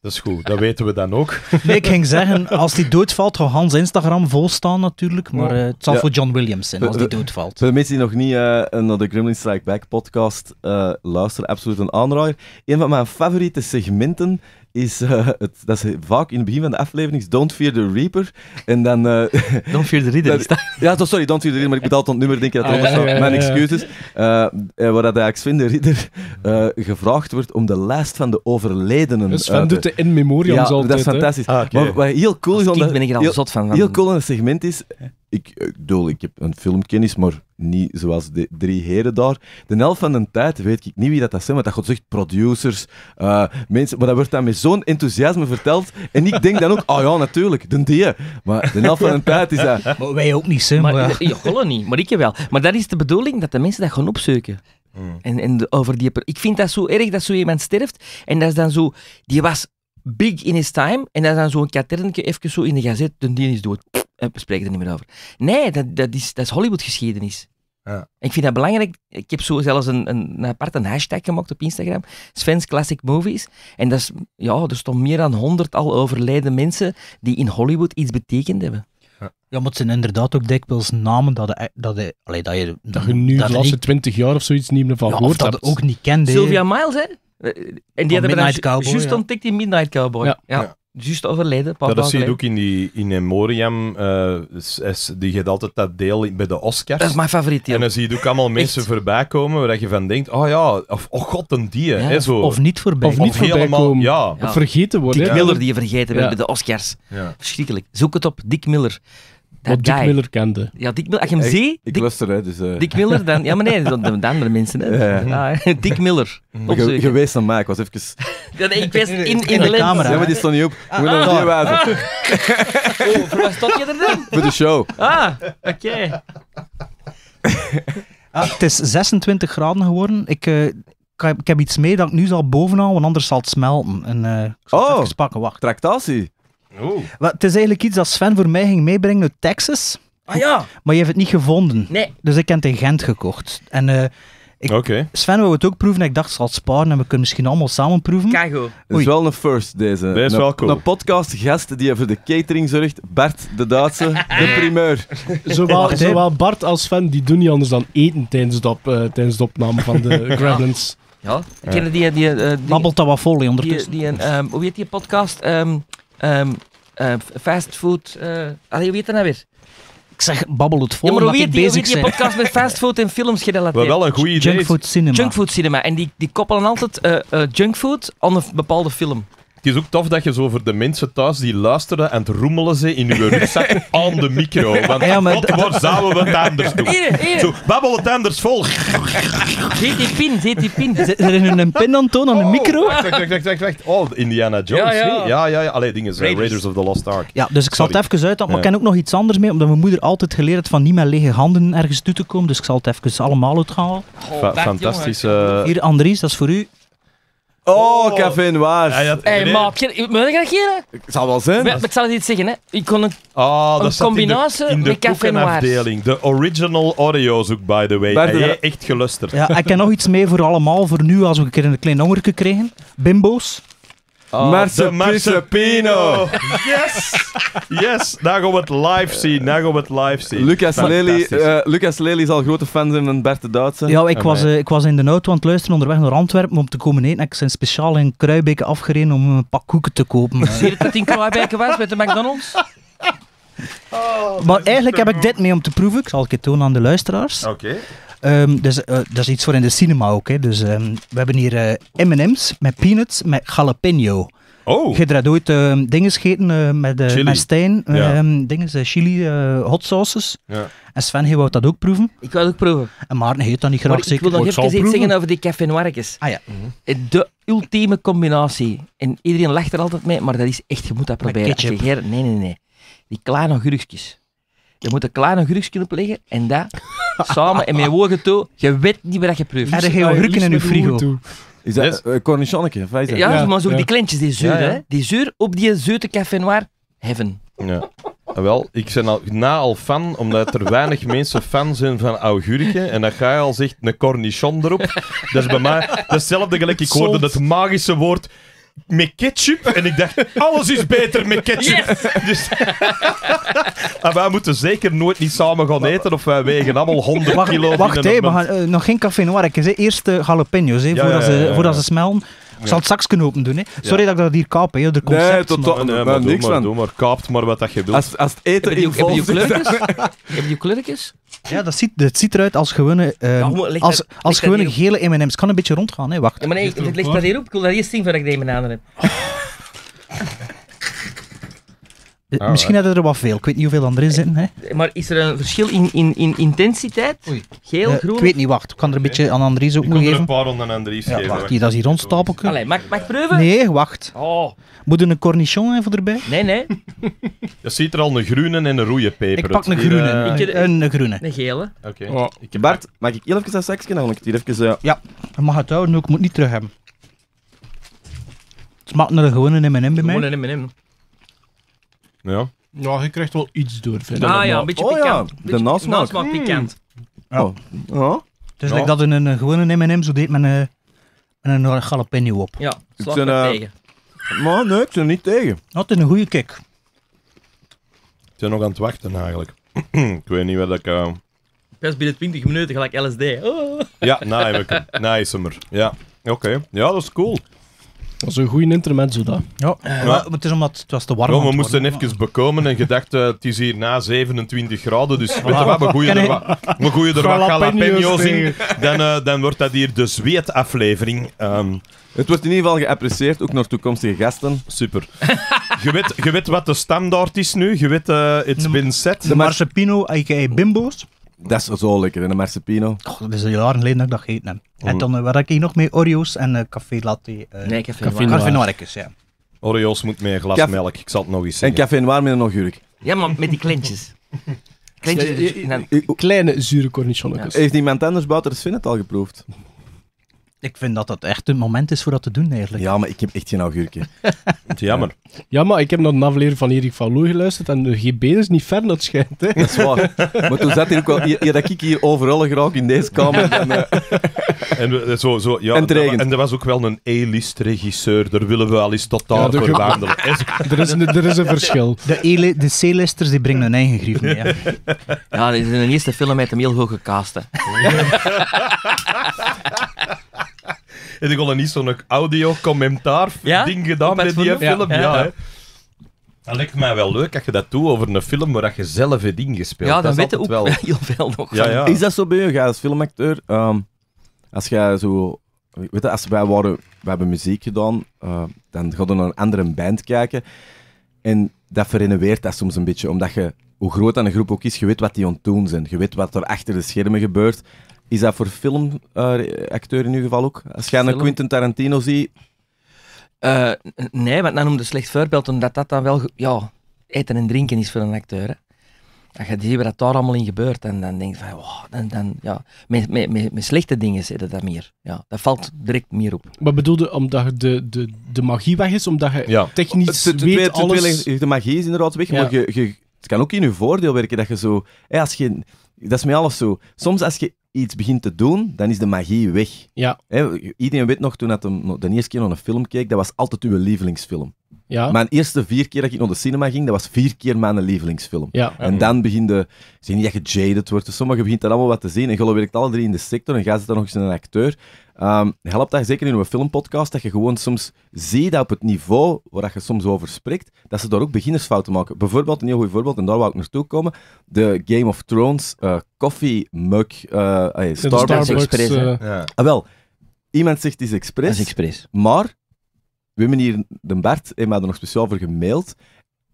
Dat is goed, dat weten we dan ook. Nee, ik ging zeggen, als die doodvalt, gaat Hans Instagram volstaan natuurlijk, maar eh, het zal voor John Williams zijn als die doodvalt. Voor de mensen die nog niet eh, naar de Gremlin Strike Back podcast uh, luisteren, absoluut een aanrader. Een van mijn favoriete segmenten is, uh, dat is vaak in het begin van de aflevering, Don't Fear the Reaper. En dan... Uh, don't Fear the Reaper. ja, toch sorry, Don't Fear the Reaper, maar ik moet altijd het nummer denken dat eronder staat. Ah, mijn excuses. Eh, waar dat eigenlijk Sven de Ridder gevraagd wordt om de lijst van de overledenen... Dus Sven doet de in memoriam ja, altijd, dat is fantastisch. Ah, maar wat heel cool is... ik ben ik al zot van. Heel cool in het segment is, ik, eh, ik, bedoel, ik heb een filmkennis, maar niet zoals de drie heren daar. De helft van de tijd weet ik niet wie dat, dat zijn, want dat God producers, eh, mensen. Maar dat wordt dan met zo'n enthousiasme verteld. En ik denk dan ook, oh ja, natuurlijk, de die. Maar de helft van de tijd is dat... Maar wij ook niet, hè. Maar, maar... niet, maar ik wel. Maar dat is de bedoeling, dat de mensen dat gaan opzoeken. Hmm. En, en de, over die... Ik vind dat zo erg dat zo iemand sterft. En dat is dan zo... Die was big in his time. En dat is dan zo'n katerntje even zo in de gazette, De die is dood. Eh, we spreken er niet meer over. Nee, dat, dat is, dat is Hollywood-geschiedenis. Ja. Ik vind dat belangrijk. Ik heb zo zelfs een, een, een hashtag gemaakt op Instagram. Sven's Classic Movies. En dat is, ja, er stond meer dan honderd al overleden mensen die in Hollywood iets betekend hebben. Ja. maar het zijn inderdaad ook dikwijls namen dat, de, dat, de, dat je... Dat je nu de laatste twintig jaar of zoiets niet meer van ja, dat ook niet kende. Sylvia Miles, hè? Eh, en die Midnight Cowboy, juist ja. ontdekt in Midnight Cowboy. ja juist overleden. Ja, dat zie je ook in die in Memoriam. is, eh, die gaat altijd dat deel bij de Oscars. Dat is mijn favoriet En dan zie je ook allemaal mensen voorbij komen waar je van denkt: oh ja, of oh god, een die. hè, zo. Of niet voorbij. Of, of niet voorbij helemaal, komen. Ja. Of vergeten worden. Dick Miller die je vergeten werd bij de Oscars. Verschrikkelijk. Zoek het op, Dick Miller. Wat Dick Miller kende. Ja, Dick Miller. Als je hem ziet... Ik Dick, luister, hè, dus... Uh... Dick Miller, dan... Ja, maar nee, dan de andere mensen, hè. Ja. Ah, Dick Miller. Ge, geweest aan mij, ik was even... Ja, ik was in, in de, de camera. Ja, maar die stond niet op. We willen ah, nog ah. ah. Oh, voor wat stond je er dan? Voor de show. Ah, oké. Ah, het is 26 graden geworden. Ik, uh, ik heb iets mee dat ik nu zal bovenaan, want anders zal het smelten. En, uh, ik zal oh, het pakken. Wacht. tractatie. Het is eigenlijk iets dat Sven voor mij ging meebrengen uit Texas. Ah ja. Maar je hebt het niet gevonden. Nee. Dus ik heb het in Gent gekocht. En uh, ik, Sven wou het ook proeven. ik dacht, zal sparen en we kunnen misschien allemaal samen proeven. Kago. het is wel een first, deze. Deze is een, wel cool. Een die voor de catering zorgt. Bart de Duitse, de primeur. Zowel, zowel, Bart als Sven, die doen niet anders dan eten tijdens de, op, eh, tijdens de opname van de Gremlins. Ja, ik ken die... die, eh, die dat wat ondertussen. Die, hoe heet die podcast? Ehm, Ehm, eh, fastfood. Uh, eh, allee, weet heet dat nou weer? Ik zeg babbel het vol, ja, maar bezig Je podcast met fastfood en films gerelateerd. Wel een goede idee. Junkfood cinema. Junkfood cinema. En die, die koppelen altijd uh, uh, junkfood aan een bepaalde film. Het is ook tof dat je zo voor de mensen thuis die luisteren en roemelen ze in uw rugzak aan de micro. Want ja, maar God, waar zouden we het anders doen? Hier, hier. Zo, babbel het anders vol. Zet die pin, zet die pin. Zit er een pin aan toon aan de oh, micro? Oh, wacht, wacht, wacht, wacht, oh, Indiana Jones. Ja, ja, ja. ja, Allee, dingen eh, Raiders. of the Lost Ark. Ja, dus ik zal het even uit, maar ik ken ook nog iets anders mee, omdat mijn moeder altijd geleerd heeft van niet met lege handen ergens toe te komen. Dus ik zal het even allemaal uithalen. Oh, fantastisch. Hier, Andries, dat is voor u. Oh, café en Ja, Hey, je- moet ik reageren? Ik zal wel zijn. ik zal het iets zeggen, hè. Ik kon een... Ah, dat Een in de- combinatie de, met Café koekenafdeling. De original audio, ook, by the way. Ik echt gelusterd? Ja, ik heb nog iets mee voor allemaal, voor nu, als we een keer een klein hongerke krijgen. Bimbo's. Oh, Marce Pino. Yes! Yes! Daar gaan het live eh, zien. Daar gaan we het live zien. Lucas Lely, uh, Lucas Lely al grote fan zijn van Bert de Duitse. Ja, ik, was, eh, ik was in de auto aan het luisteren onderweg naar Antwerpen om te komen eten. Ik zijn speciaal in Kruibeke afgereden om een pak koeken te kopen. Zie je dat het in Kruibeke was bij de McDonald's? Oh, maar eigenlijk heb ik dit mee om te proeven. Ik zal het tonen aan de luisteraars. Oké. Ehm, dus, eh, dat is iets voor in de cinema ook. Hè. Dus ehm, we hebben hier eh, M&M's met peanuts met jalapeno. Oh. Je hebt ooit ehm, dingen scheten eh, met, uh, met Stijn. dingen, chili, hot sauces. Ja. En Sven, je wou dat ook proeven? Ik wou het ook proeven. En Maarten heet dat niet graag zeker. Oh, ik wil nog even iets zeggen over die café noirkes. Ah ja. Mhm. De ultieme combinatie. En iedereen lacht er altijd mee, maar dat is echt, je moet dat proberen. Nee, nee, nee. Die kleine gurkjes. Je moet er klaar een gurkje op leggen en dat samen en met wogen toe. Je weet niet meer je proeft. En dan ga je gurken in je frigo. Toe. Is dat een eh, cornichonnetje? Ja, ja, maar zo die kleintjes, die zeuren hè? Die zuur op die zute café noir, heaven. Ja. Ah, wel, ik ben al, na al fan, omdat er weinig mensen fan zijn van augurken. En dan ga je al zegt een cornichon erop. Dat is bij mij hetzelfde gelijk. Ik hoorde het magische woord met ketchup. En ik dacht, alles is beter met ketchup. Dus, en wij moeten zeker nooit niet samen gaan eten of wij wegen allemaal 100 kilo. Wacht, hé, we gaan eh, nog geen café noir. Eerst de jalapenos, voordat, Ze, voordat ze smelten. Ik zal het straks kunnen open doen. Hè. Sorry dat ik dat hier kaap. Hè. Er concept, nee, tot, maar. nee, maar, niks van. Doe maar, kaapt maar wat dat je wilt. Als, als het eten in Heb je kleurtjes? Ja, dat ziet, dat ziet eruit als gewone, eh, als, als gewone gele M&M's. kan een beetje rondgaan, hè. Wacht. Ja, maar nee, het ligt hier hierop. Ik wil dat eerst zien voordat ik de M&M's heb. Eh, ah, misschien Misschien hadden er wat veel. Ik weet niet hoeveel er eh, zitten. Hè. Maar is er een verschil in, in, in intensiteit? Geel, eh, groen? ik weet niet, wacht. Ik kan er een beetje aan Andries ook nog geven. Ik kan er een paar onder Andries geven. Wacht, dat is hier ons mag, mag ik proeven? Nee, wacht. Oh. Moet er een cornichon even erbij? Nee, nee. je ziet er al een groene en een rode peper. Ik pak een groene. ik, een, een, groene. Een gele. Oké. Okay. Oh. Bart, mag ik heel even dat seksje? Dan ik hier even... Uh... Ja, je mag het houden ook. Ik moet niet terug hebben. Het smaakt naar een gewone M&M bij mij. Gewone M&M. Ja. Ja, je krijgt wel iets door. Vind ah, ja, een beetje Oh ja, de nasmaak. Nasmaak hmm. pikant. Oh. Ja. Het is Ja. dat in een gewone M&M zo deed met een, met een jalapeno op. Ja, ik ben, eh, tegen. Maar nee, ik ben niet tegen. Dat is een goede kick. Ik ben nog aan het wachten eigenlijk. ik weet niet wat ik... eh, Pas binnen 20 minuten gelijk LSD. Oh. Ja, nou heb ik Na hem er. Ja, oké. Ja, dat is cool. Dat is een goede zo dat. Ja, Maar eh, het is omdat het was te warm. we moesten even bekomen en gedacht, uh, het is hier na 27 graden, dus weet je wat, we gooien er wat, we er jalapenos in. Dan, eh, dan wordt dat hier de zweetaflevering. Ehm. het wordt in ieder geval geapprecieerd, ook naar toekomstige gasten. Super. je, weet, je weet wat de standaard is nu, je weet, uh, it's been set. De Marsepino a.k.a. Bimbo's. Dat is zo lekker in een Marcepino. dat is een jaren geleden dat ik dat gegeten heb. Oh. En dan eh, werk ik nog mee Oreo's en uh, café latte. Uh, nee, café, café noir. Café ja. Oreo's moet meer glas melk, ik zal het nog eens En café noir met een nogurk. Ja, maar met die klintjes. klintjes. Dus, Kleine zure cornichonnetjes. Heeft iemand anders buiten de al geproefd? Ik vind dat dat echt het moment is voor dat te doen, eigenlijk. Ja, maar ik heb echt geen augurkje. jammer. Ja, maar ik heb nog een aflevering van Erik van geluisterd en de GB is niet ver, dat schijnt. Hè? Dat is waar. maar toen zat hij ook wel... Ja, dat ik hier overal graag in deze kamer... En, eh, zo, zo, ja, en, en, er was ook wel een E-list regisseur, daar willen we al eens totaal ja, voor wandelen. er, is een, er is een verschil. De, e C-listers die brengen hun eigen grief mee. Ja, ja in de eerste film met hem heel goed gecast. Heb ik al niet zo'n audio-commentaar-ding gedaan bij die film? Ja, ja, dat lijkt mij wel leuk als je dat doet over een film waar je zelf hebt ingespeeld. Ja, dat, weet je ook wel... heel veel nog. Is dat zo bij je? als filmacteur, ehm, als jij zo... Weet je, als wij, waren, wij hebben muziek gedaan, eh, dan gaan we naar een andere band kijken. En dat verrenoveert dat soms een beetje, omdat je hoe groot dan een groep ook is, je weet wat die aan zijn. Je weet wat er achter de schermen gebeurt. Is dat voor filmacteur eh, in ieder geval ook? Als je een Quentin Tarantino ziet... Eh, nee, want dan noemde slecht voorbeeld, omdat dat dan wel ja, eten en drinken is voor een acteur. Hè. Als je ziet wat dat daar allemaal in gebeurt, en dan denk je van, wow, dan, dan, ja, met, slechte dingen zitten dat meer. Ja, dat valt direct meer op. Wat bedoelde omdat de, de, de magie weg is, omdat je technisch de, de, weet alles... de magie is inderdaad weg, maar je, je, het kan ook in je voordeel werken dat je zo... als je, dat is met alles zo. Soms als je iets begint te doen, dan is de magie weg. Ja. iedereen weet nog, toen dat de eerste keer naar een film keek, dat was altijd uw lievelingsfilm. Ja. Mijn eerste vier keer dat ik naar de cinema ging, dat was vier keer mijn lievelingsfilm. En dan begint de... Ik zeg niet dat je jaded wordt, dus sommigen beginnen dat allemaal wat te zien. En je werkt alle drie in de sector en gaat zit dan nog eens een acteur. Um, helpt dat zeker in een filmpodcast dat je gewoon soms ziet dat op het niveau waar je soms over spreekt, dat ze daar ook beginnersfouten maken. Bijvoorbeeld, een heel goed voorbeeld, en daar wou ik naartoe komen, de Game of Thrones eh, coffee mug eh, Starbucks. Starbucks Express. Eh, ja. ah, wel, iemand zegt het is expres, dat is hebben maar hier de Bart heeft mij er nog speciaal voor gemaild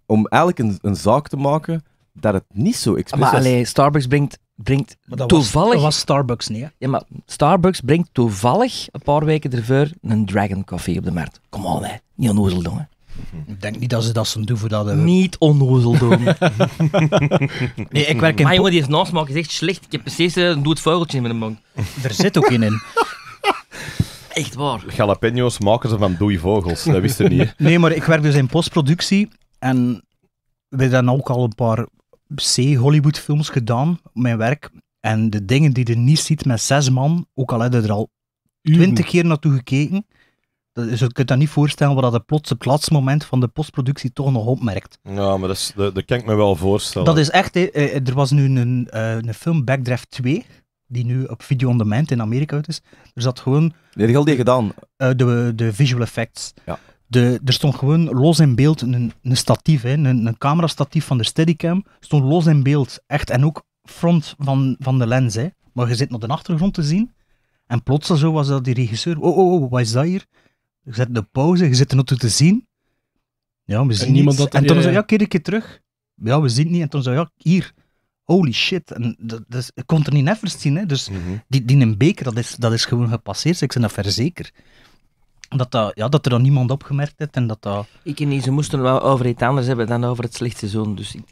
om eigenlijk een, een zaak te maken dat het niet zo ah, expres maar, is. Maar Starbucks brengt brengt toevallig... Was, dat was Starbucks niet, hè? Ja, maar Starbucks brengt toevallig een paar weken ervoor een Dragon Coffee op de markt. Kom on, hè. Niet onnozel doen, hè. Ik denk niet dat ze dat zo doen voor dat... Eh, niet onnozel doen. nee, ik werk in... Maar jongen, die nasmaak is echt slecht. Ik heb precies uh, een dood vogeltje in mijn mond. Er zit ook in in. Echt waar. Jalapenos maken ze van doei vogels. Dat wisten niet. Nee, maar ik werk dus in postproductie en we zijn ook al een paar C-Hollywood-films gedaan, mijn werk. En de dingen die je niet ziet met zes man, ook al hebben er al twintig keer naartoe gekeken, dat is, je kunt dat niet voorstellen wat dat plots het laatste moment van de postproductie toch nog opmerkt. Ja, maar dat, is, kan ik me wel voorstellen. Dat is echt, eh, er was nu een, eh, een film, Backdraft 2, die nu op video on demand in Amerika uit is. Er zat gewoon... Nee, die al die gedaan. Eh, de, de visual effects. Ja. De, er stond gewoon los in beeld een, een statief, hè, een, een camerastatief van de Steadicam. Stond los in beeld, echt. En ook front van, van de lens. Hè. Maar je zit nog de achtergrond te zien. En plots zo was dat die regisseur. Oh, oh, oh, wat is dat hier? Je zet de pauze, je zit er nog toe te zien. Ja, we zien niemand dat En toen eh, zei ja, keer een keer terug. Ja, we zien niet. En toen zei ja, hier. Holy shit. En dat, dat, ik kon er niet even zien. Hè. Dus mhm. die, die een beker, dat is, dat is gewoon gepasseerd. Ik ben dat verzeker dat, dat, ja, dat er dan niemand opgemerkt heeft en dat dat... Ik en ze moesten wel over iets anders hebben dan over het slecht seizoen, dus ik...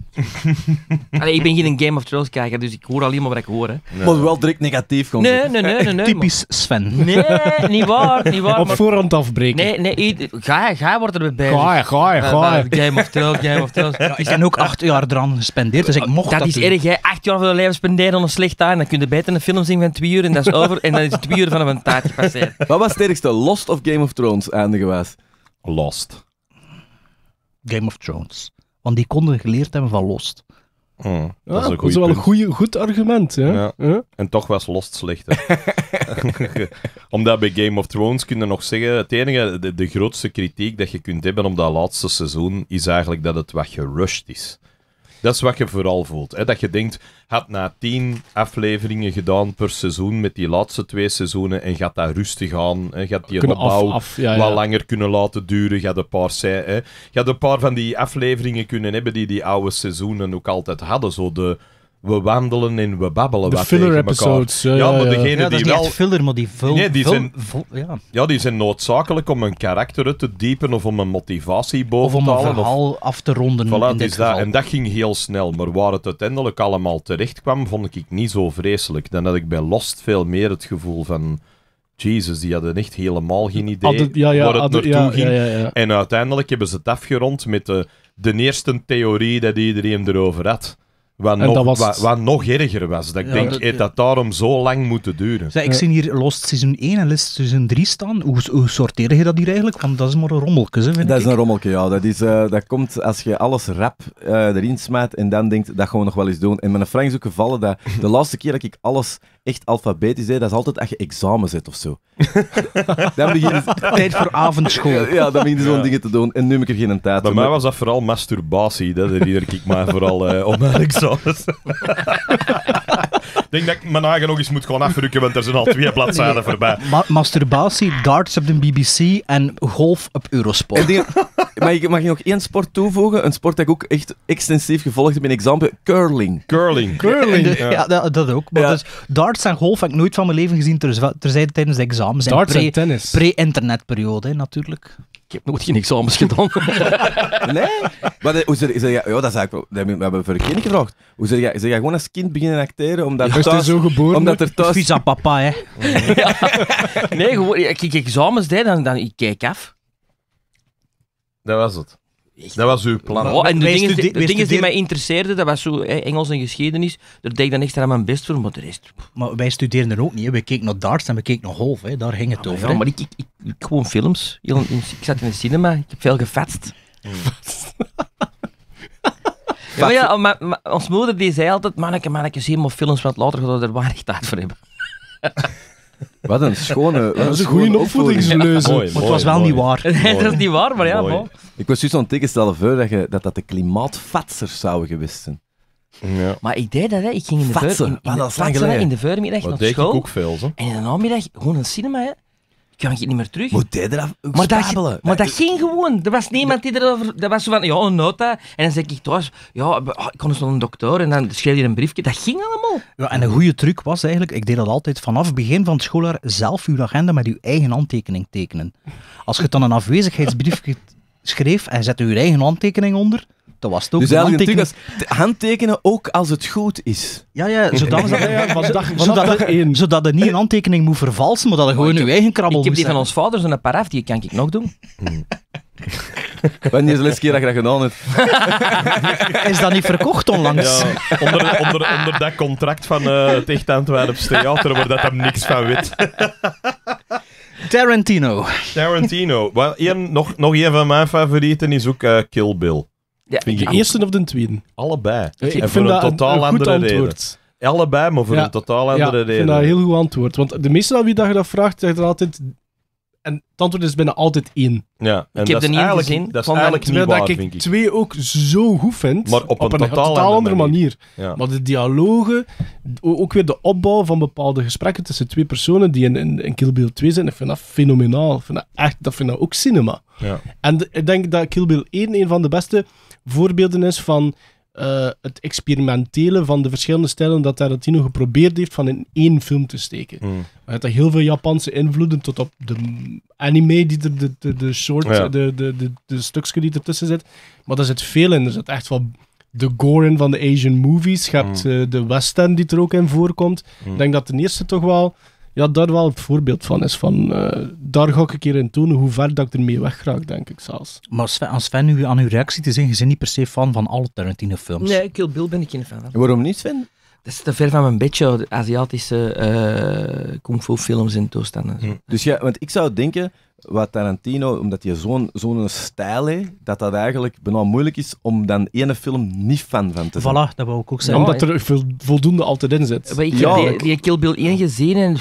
ik ben geen Game of Thrones kijker, dus ik hoor alleen maar wat ik hoor, hè. Nee. Maar wel direct negatief gewoon. Nee, nee, nee. nee, Typisch Sven. Nee, niet waar, niet waar. Op voorhand afbreken. Nee, nee, ga, ga wordt er bij. Ga, ga, ga. Eh, Game of Thrones, Game of Thrones. Ja, ik ben ook acht jaar eraan gespendeerd, dus ik mocht dat is erg, hè. Acht jaar van je leven spenderen aan een slecht jaar dan kun je beter een film zien van twee uur en dat is over en dan is het twee uur van een taartje passeerd. Wat was het ergste, Lost of Game of of Thrones geweest? Lost. Game of Thrones. Want die konden geleerd hebben van Lost. Hmm, dat, is wel een goeie, goed argument. Hè? Ja. En toch was Lost slechter. omdat bij Game of Thrones kunnen nog zeggen: het enige, de, de, grootste kritiek dat je kunt hebben op dat laatste seizoen is eigenlijk dat het wat gerushed is. Dat is wat je vooral voelt. Hè? Dat je denkt, had na tien afleveringen gedaan per seizoen met die laatste twee seizoenen en gaat dat rustig aan. Hè? Gaat die kunnen wat langer kunnen laten duren. Gaat een, paar, hè? gaat een paar van die afleveringen kunnen hebben die die oude seizoenen ook altijd hadden. Zo de we wandelen en we babbelen de wat filler tegen episodes, elkaar. ja, maar degene die wel... filler, maar die vul... Nee, die zijn, ja. ja. die zijn noodzakelijk om een karakter te diepen of om een motivatie boven te halen. Of om een verhaal af te ronden in dit dat, En dat ging heel snel. Maar waar het uiteindelijk allemaal terecht kwam, vond ik niet zo vreselijk. Dan had ik bij Lost veel meer het gevoel van... Jesus, die hadden echt helemaal geen idee waar het naartoe ging. En uiteindelijk hebben ze het afgerond met de, de eerste theorie dat iedereen erover had. Wat, nog, wat, wat nog erger was. Dat ik denk, dat, dat daarom zo lang moeten duren. Zij, ik zie hier Lost Season 1 en Lost Season 3 staan. Hoe, hoe sorteer je dat hier eigenlijk? Want dat is maar een rommelke, hè, vind Dat is een rommelke, ja. Dat, is, eh, dat komt als je alles rap eh, erin smijt en dan denkt, dat gaan we nog wel eens doen. En met een Frank is ook gevallen dat de laatste keer dat ik alles echt alfabetisch, dat is altijd als je examen zet of zo. dan begin je... Tijd voor avondschool. Ja, dan begin je zo'n dingen te doen en nu heb ik er geen tijd voor. Bij mij was dat vooral masturbatie, dat herinner ik mij vooral eh, op mijn examen denk dat ik mijn eigen nog eens moet gewoon afdrukken want er zijn al twee bladzijden voorbij. masturbatie, darts op de BBC en golf op Eurosport. mag, ik, mag nog één sport toevoegen? Een sport dat ik ook echt extensief gevolgd heb in examen. Curling. Curling. Curling. ja, dat, dat, ook. Maar dus, darts en golf heb ik nooit van mijn leven gezien, terzijde tijdens de examens. Darts pre, en tennis. Pre-internetperiode, natuurlijk ik heb nooit geen examens gedaan. nee? Maar de, hoe zeg, zeg, ja, dat is eigenlijk, dat hebben we hebben voor een gevraagd. Hoe zeg, jij, zeg jij gewoon als kind beginnen acteren? Omdat, ja, thuis, zo geboren omdat er thuis... Vies papa, hè. ja. Nee, gewoon, als ik examens deed, dan, dan ik kijk af. Dat was het. Dat was uw plan. Oh, en de dingen, die mij interesseerden, dat was zo Engels en geschiedenis. Daar deed ik dan echt aan mijn best voor, maar de rest... Maar wij studeerden er ook niet. Hè. We keken naar darts en we keken naar golf. Hè. Daar ging het ah, over. Ja, maar ik, ik, ik, gewoon films. ik zat in de cinema. Ik heb veel gefatst. maar ja, ons moeder die zei altijd, manneke, manneke, zie maar films, want later gaan er waar echt tijd voor hebben. Wat een schone. een goede opvoedingsleuze. het was wel niet waar. Het dat is niet waar, maar ja, man. Ik was juist aan het tegenstellen dat, je, dat dat de klimaatvatsers zouden geweest zijn. Ja. Maar ik deed dat, hè. ik ging in de vuur, in, in, ah, in, de, in Ik ook veel, zo. En in de namiddag gewoon een cinema, hè kan je niet meer terug. Moet eraf maar spabelen? dat, maar dat ging gewoon. Er was niemand die erover... Dat was zo van, ja, een nota. En dan zei ik thuis, ja, ah, ik kon eens naar een dokter. En dan schreef je een briefje. Dat ging allemaal. Ja, en een goede truc was eigenlijk, ik deed dat altijd vanaf het begin van het schooljaar, zelf uw agenda met uw eigen handtekening tekenen. Als je dan een afwezigheidsbriefje schreef en zette uw eigen handtekening onder, dat was het ook. Dus eigenlijk handtekenen. handtekenen ook als het goed is. Ja, ja, zodat, ja, ja, ja, zodat, er, zodat er niet een handtekening moet vervalsen, maar dat er gewoon uw eigen krabbel Ik heb die van ons vader, zo'n paraf, die kan ik nog doen. Hmm. Wanneer is de laatste keer dat je dat gedaan hebt? Is dat niet verkocht onlangs? Ja, onder, onder, onder dat contract van uh, het Echt Antwerps Theater, wordt dat hem niks van weet. Tarantino. Tarantino. Well, een, nog, nog een van mijn favorieten is ook uh, Kill Bill de eerste of de tweede? Allebei. Ik, voor vind dat totaal een, andere Reden. Allebei, maar voor een totaal andere reden. Ik vind dat een heel goed antwoord. Want de meeste aan wie dat je dat vraagt, zegt er altijd en het antwoord is bijna altijd één. Ja, en ik heb dat er niet één Dat is eigenlijk niet waar, dat ik, ik. twee ook zo goed vind. Maar op, een, totaal, andere manier. Ja. Maar de dialogen, ook weer de opbouw van bepaalde gesprekken tussen twee personen die in, in, Kill Bill 2 zijn, ik vind dat fenomenaal. Ik vind dat, echt, dat vind ik ook cinema. Ja. En ik denk dat Kill Bill 1 een van de beste voorbeelden is van eh, het experimentele van de verschillende stijlen dat Tarantino geprobeerd heeft van in één film te steken. Mm. had heel veel Japanse invloeden tot op de anime, die er, de, de, de short, de, de, de, de stukje die ertussen zit. Maar daar zit veel in. Er zit echt wel de gore in van de Asian movies. Je hebt hmm. eh, de western die er ook in voorkomt. Hmm. Ik denk dat ten eerste toch wel ja, daar wel het voorbeeld van is. Van, eh, daar ga ik een keer in tonen hoe ver dat ik ermee weg denk ik zelfs. Maar als fan nu aan uw reactie te zien, je bent niet per se fan van alle Tarantino-films. Nee, Kill Bill ben ik geen fan van. waarom niet, Sven? Dat is te ver van mijn beetje Aziatische uh, kung fu films in toestanden. Hm. Dus ja, want ik zou denken, wat Tarantino, omdat hij zo'n zo'n stijl heeft, dat dat eigenlijk bijna moeilijk is om dan ene film niet fan van te zijn. Voilà, dat wou ik ook zeggen. omdat er voldoende altijd in zit. ik ja, heb die, die Kill Bill 1 gezien en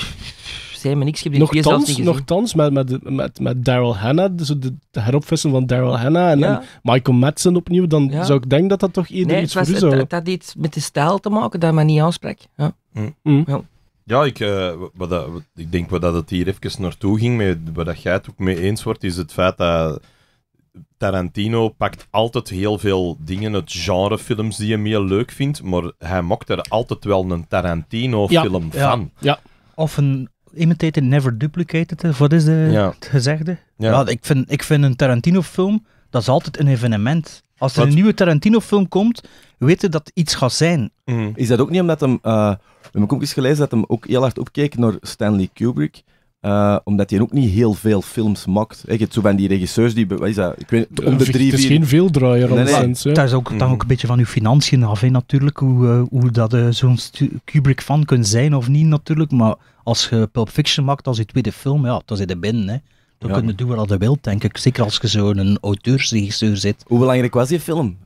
zei me niks. Ik heb die nog zelfs met, met, met, met Daryl Hannah, dus de, heropvissen van Daryl Hannah en, Michael Madsen opnieuw, dan zou ik denken dat dat toch eerder iets was, voor u zou... dat had iets met de stijl te maken, dat me niet aanspreekt. Ja. Mm. Mm. Ja, ik, eh, wat dat, ik denk wat dat het hier even naartoe ging, met, wat dat jij het ook mee eens wordt, is het feit dat Tarantino pakt altijd heel veel dingen, het genrefilms die je meer leuk vindt, maar hij maakt er altijd wel een Tarantino-film van. Ja, ja. Of een imitated, never duplicated, eh, wat is de, het gezegde? Ja. ik, vind, ik vind een Tarantino-film dat is altijd een evenement. Als er een nieuwe Tarantino-film komt, weten dat iets gaat zijn. Mm. Is dat ook niet omdat hem... Eh, we hebben heb gelezen dat hem ook heel hard opkeek naar Stanley Kubrick. Eh, omdat hij ook niet heel veel films maakt. Hè. zo van die regisseurs die... Wat is dat? Ik weet, om drie, het is vier... geen veeldraaier. Nee, nee. Sens, Daar is ook, dan ook een beetje van uw financiën af, hè, natuurlijk. Hoe, eh, hoe dat uh, zo'n Kubrick-fan kunt zijn of niet, natuurlijk. Maar als je Pulp Fiction maakt als je tweede film, ja, dan zit er binnen. Hè. Dan kunnen kun doen wat je wilt, denk ik. Zeker als je zo'n auteursregisseur zit. Hoe belangrijk was die film?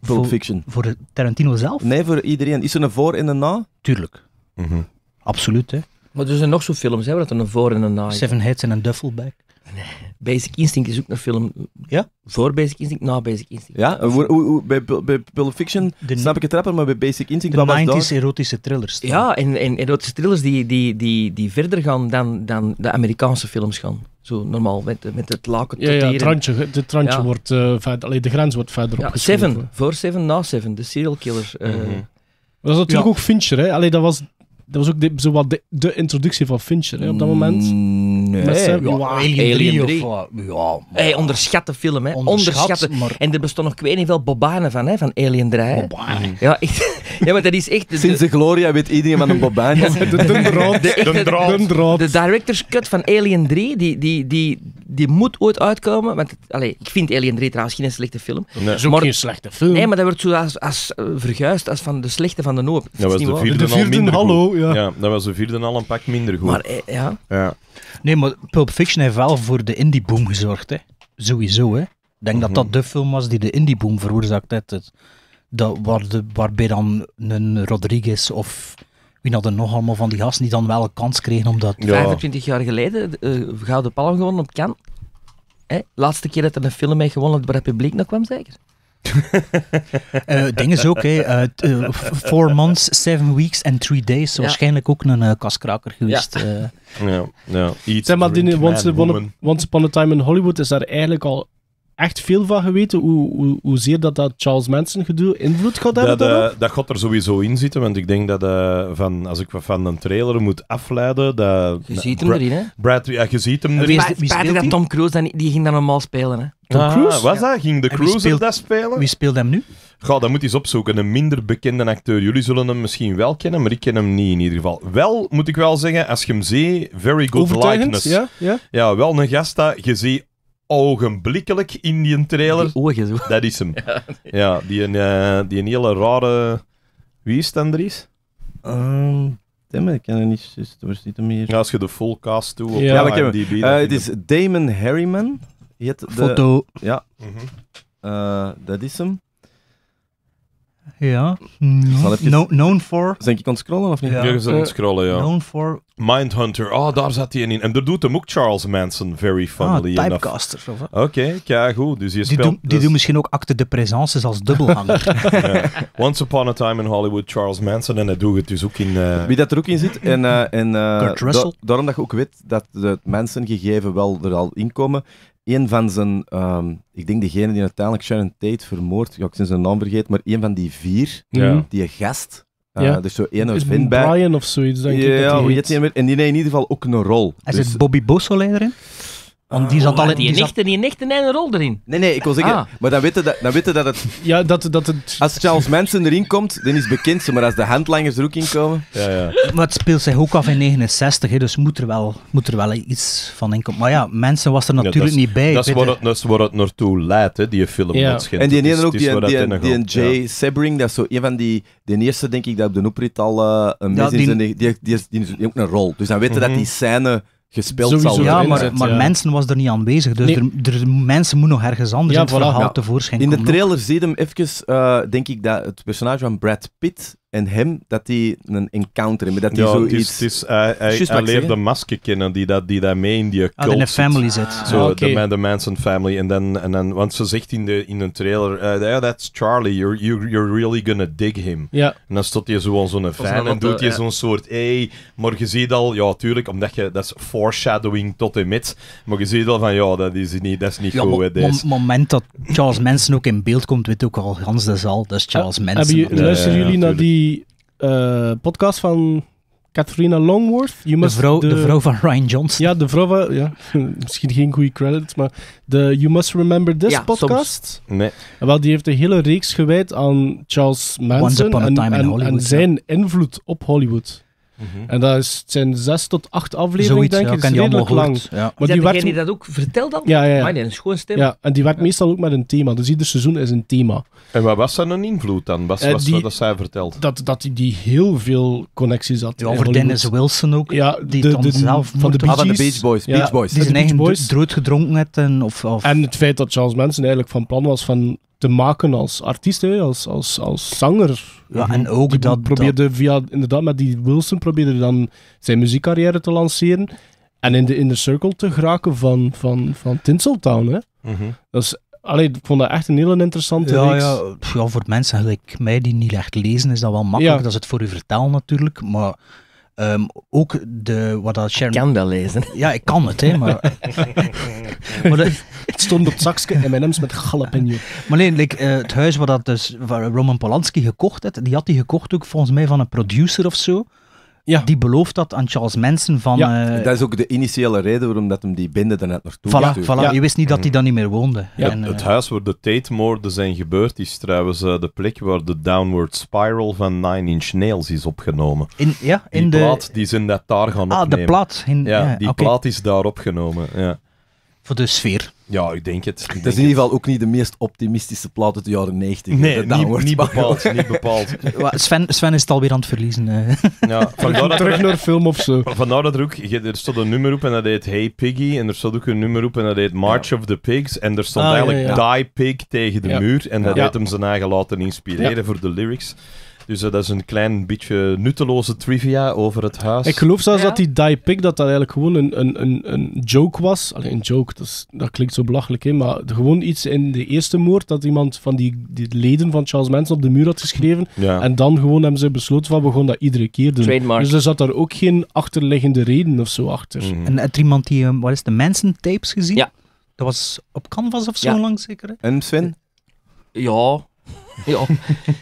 Pulp Fiction. Voor, Tarantino zelf? Nee, voor iedereen. Is er een voor en een na? Tuurlijk. Mhm. Absoluut, hè. Maar er zijn nog zo'n films, hè, dat een voor en een na Seven Heads en een Duffelback. Nee. Basic Instinct is ook een film. Ja? Voor Basic Instinct, na Basic Instinct. Ja, hoe, hoe, bij, bij Pulp Fiction de, snap ik het rapper, maar bij Basic Instinct... De 90 erotische thrillers. Ja, en, en erotische thrillers die, die, die, die verder gaan dan, dan de Amerikaanse films gaan. Zo normaal, met, met het laken ja, het randje, de, trantje wordt, uh, eh, verder, alleen de grens wordt verder ja, Seven, voor Seven, na Seven, de serial killer. Uh, Dat was natuurlijk ook Fincher, hè? Alleen dat was, dat was ook de, zo wat de, de introductie van Fincher hè, op dat moment. Mm, nee. Met, ja, Alien, 3, ja, hey, onderschatte film, hè. onderschatte. En er bestond nog, ik weet veel, Bobanen van, hè, van Alien 3. Bobanen. Ja, ja, maar dat is echt... Sinds de Gloria weet iedereen van een Bobaan. de dundraad. De, de, de, de, director's cut van Alien 3, die, die, die, die moet ooit uitkomen. Want allez, ik vind Alien 3 trouwens geen slechte film. Nee. maar, geen slechte film. Nee, maar dat wordt zo als, als, als van de slechte van de hoop. Dat, was de vierde, al minder hallo, ja. ja. Dat was de vierde al een pak minder goed. Maar, ja. ja. Nee, maar maar Pulp Fiction heeft wel voor de indie-boom gezorgd, hè. Sowieso, hè. Ik denk dat dat mhm. de film was die de indie-boom veroorzaakt Dat, waar de, waarbij dan een Rodriguez of wie hadden nog allemaal van die gasten die dan wel een kans kregen omdat... Ja. 25 jaar geleden, uh, Gouden Palm gewonnen op Cannes. Hè? Laatste keer dat er een film mee gewonnen op de Republiek nog kwam, zeker? uh, is ook, hè. Uh, four months, seven weeks en three days. Waarschijnlijk ook een eh, kaskraker geweest. Ja, ja. ja. zeg maar, die, once, once Upon a Time in Hollywood is daar eigenlijk al echt veel van geweten, hoe, hoe, hoezeer dat, dat Charles Manson gedoe invloed gaat hebben dat, eh, dat gaat er sowieso in zitten, want ik denk dat uh, van, als ik van een trailer moet afleiden... Dat, je ziet hem erin, hè? Brad, ja, je ziet hem erin. Wie, dat Tom Cruise, dan, die ging dan normaal spelen, hè? Tom ah, Cruise? Was dat? Ging de Cruise dat spelen? Wie speelt hem nu? Ga, dat moet eens opzoeken. Een minder bekende acteur. Jullie zullen hem misschien wel kennen, maar ik ken hem niet in ieder geval. Wel, moet ik wel zeggen, als je hem ziet, very good likeness. Ja, ja. ja, wel een gast dat je ziet ogenblikkelijk in die trailer. Dat is hem. Ja, die, een, eh, die een hele rare... Wie is dan er is? Um, ik ken hem niet. zit dus hem als je de full cast toe op ja, IMDb... Eh, het is Damon Harriman. Foto. Ja. Mhm. Eh, dat is hem. Ja. known for. Zijn ik aan scrollen of niet? Ja, je eh, scrollen, ja. Known for. Mindhunter. oh, daar zat hij in. En daar doet hem ook Charles Manson very funnily ah, typecaster. Oké, okay, kijk goed. Dus die speelt, doen, die dus- doen misschien ook acte de présence als dubbelhanger. Once upon a time in Hollywood, Charles Manson. En hij doet het dus ook in... Eh, Wie dat er ook in zit. En, uh, en, daarom dat je ook weet dat de mensen gegeven wel er al komen een van zijn, ehm, ik denk degene die uiteindelijk Sharon Tate vermoord, ik ik sinds zijn naam vergeet, maar een van die vier, die mhm. die gast, uh, Dus zo één uit Brian of zoiets, denk ja, ik. Ja, hoe heet hij En die neemt in ieder geval ook een rol. Hij dus... Zit Bobby leider in. Want die ah, zat oh, al in die, nichten, die nichten en een rol erin. Nee, nee, ik wil zeggen, ah. maar dan weten dat, dan weten dat het. Ja, dat, dat het. Als Charles Manson erin komt, dan is het bekend maar als de handlangers er ook in komen. Ja, ja. Maar het speelt zich ook af in 69, hè, dus moet er, wel, moet er wel iets van inkomen. Maar ja, mensen was er natuurlijk niet bij. Dat is, waar het, dat is waar het naartoe leidt, hè, die film. Ja. En die ene ook, die, die, die, die, die Jay Sebring, dat is zo een van die. De eerste, denk ik, dat op de Noeprit al eh, een mis is. Die, die, die, die, heeft ook een rol. Dus dan weten mhm. dat die scène gespeeld Sowieso, zal Ja, maar, maar mensen was er niet aanwezig. Dus er, er, mensen moeten nog ergens anders ja, het verhaal ja. tevoorschijn In de trailer zie je hem even, eh, denk ik, dat het personage van Brad Pitt en hem dat die een encounter hebben. Dat die ja, zoiets... Het is, het eh, is, hij, hij, leert de masker kennen die dat, die dat mee in die ah, cult ah, in de family zit. Zo, ah, okay. de, de Manson family. En dan, en dan, want ze zegt in, de, in een trailer, uh, eh, yeah, that's Charlie, you're, you're, you're really gonna dig him. Ja. En dan stond hij zo aan zo'n fan en doet hij eh, zo'n soort, hey, maar je ziet al, ja, tuurlijk, omdat je, dat is foreshadowing tot en met, maar je ziet al van, ja, dat is niet, dat is niet ja, goed. Op het moment dat Charles Manson ook in beeld komt, weet ook al, Hans de Zal, dat is Charles ah, Manson. Heb je, luisteren jullie naar die eh, podcast van Katharina Longworth. You must de, vrouw, de, vrouw van Ryan Johnson. Ja, de vrouw van... Ja, misschien geen goede credits, maar de You Must Remember This podcast. Soms. Nee. Wel, die heeft een hele reeks gewijd aan Charles Manson en, zijn invloed op Hollywood. Mhm. En dat het zijn zes tot acht afleveringen, denk ik. Ja, dat is lang. Maar die werd... die dat ook dan? Ja, ja. ja. een schoon stem. Ja, en die werd meestal ook met een thema. Dus ieder seizoen is een thema. En wat was dan een invloed dan? was eh, dat zij vertelt? Dat, dat die heel veel connecties had. Ja, over Dennis Wilson ook. die zelf van de ah, Beach, Boys. Beach Boys. Die zijn eigen dood gedronken had. En, of... en het feit dat Charles Manson eigenlijk van plan was van te maken als artiest, hè, als, als, als zanger. Ja, en ook dat... probeerde via, inderdaad, met die Wilson probeerde dan zijn muziekcarrière te lanceren en in de inner circle te geraken van, van, van Tinseltown. Hè. Mhm. Dat is Allee, ik vond dat echt een heel interessante ja, reeks. Ja, ja, voor mensen gelijk mij die niet echt lezen, is dat wel makkelijk. Dat is het voor u vertellen natuurlijk. Maar Ehm, ook de, wat dat Sharon... Ik kan wel lezen. Ja, ik kan het, hè, maar... Het stond op het zakje M&M's met jalapeno. Maar nee, eh, het huis waar dat dus, Roman Polanski gekocht had, die had hij gekocht ook volgens mij van een producer of zo. Ja. Die belooft dat aan Charles Manson van... Ja. Eh, dat is ook de initiële reden waarom dat hem die bende daarnet naartoe voilà, voilà. Ja. Je wist niet dat hij dan niet meer woonde. En, het, eh, het, huis waar de Tate-moorden zijn gebeurd is trouwens eh, de plek waar de Downward Spiral van Nine Inch Nails is opgenomen. In, ja, in die de... plaat, die in dat daar gaan ah, Ah, de plaat. In, ja, die plaat is daar opgenomen, ja voor de sfeer. Ja, ik denk het. Ik het is in ieder geval ook niet de meest optimistische plaat uit de jaren 90. Nee, dat niet, niet bepaald. niet bepaald. Sven, Sven is het alweer aan het verliezen. Ja, dat Terug naar film of zo. Vandaar dat er ook... Er stond een nummer op en dat heet Hey Piggy. En er stond ook een nummer op en dat heet March of the Pigs. En er stond ah, eigenlijk Die Pig tegen de muur. En dat heeft hem zijn eigen laten inspireren voor de lyrics. Dus eh, dat is een klein beetje nutteloze trivia over het huis. Ik geloof zelfs dat die die pick, dat dat eigenlijk gewoon een, een, een, een joke was. Alleen een joke, dat, dat klinkt zo belachelijk, maar gewoon iets in de eerste moord dat iemand van die, leden van Charles Manson op de muur had geschreven. Ja. En dan gewoon hebben ze besloten van, we gaan dat iedere keer doen. Dus er zat daar ook geen achterliggende reden of zo achter. Mhm. En had iemand die, eh, wat is de Manson-tapes gezien? Ja. Dat was op Canvas of zo lang zeker? Hè? En Sven? Ja, ja.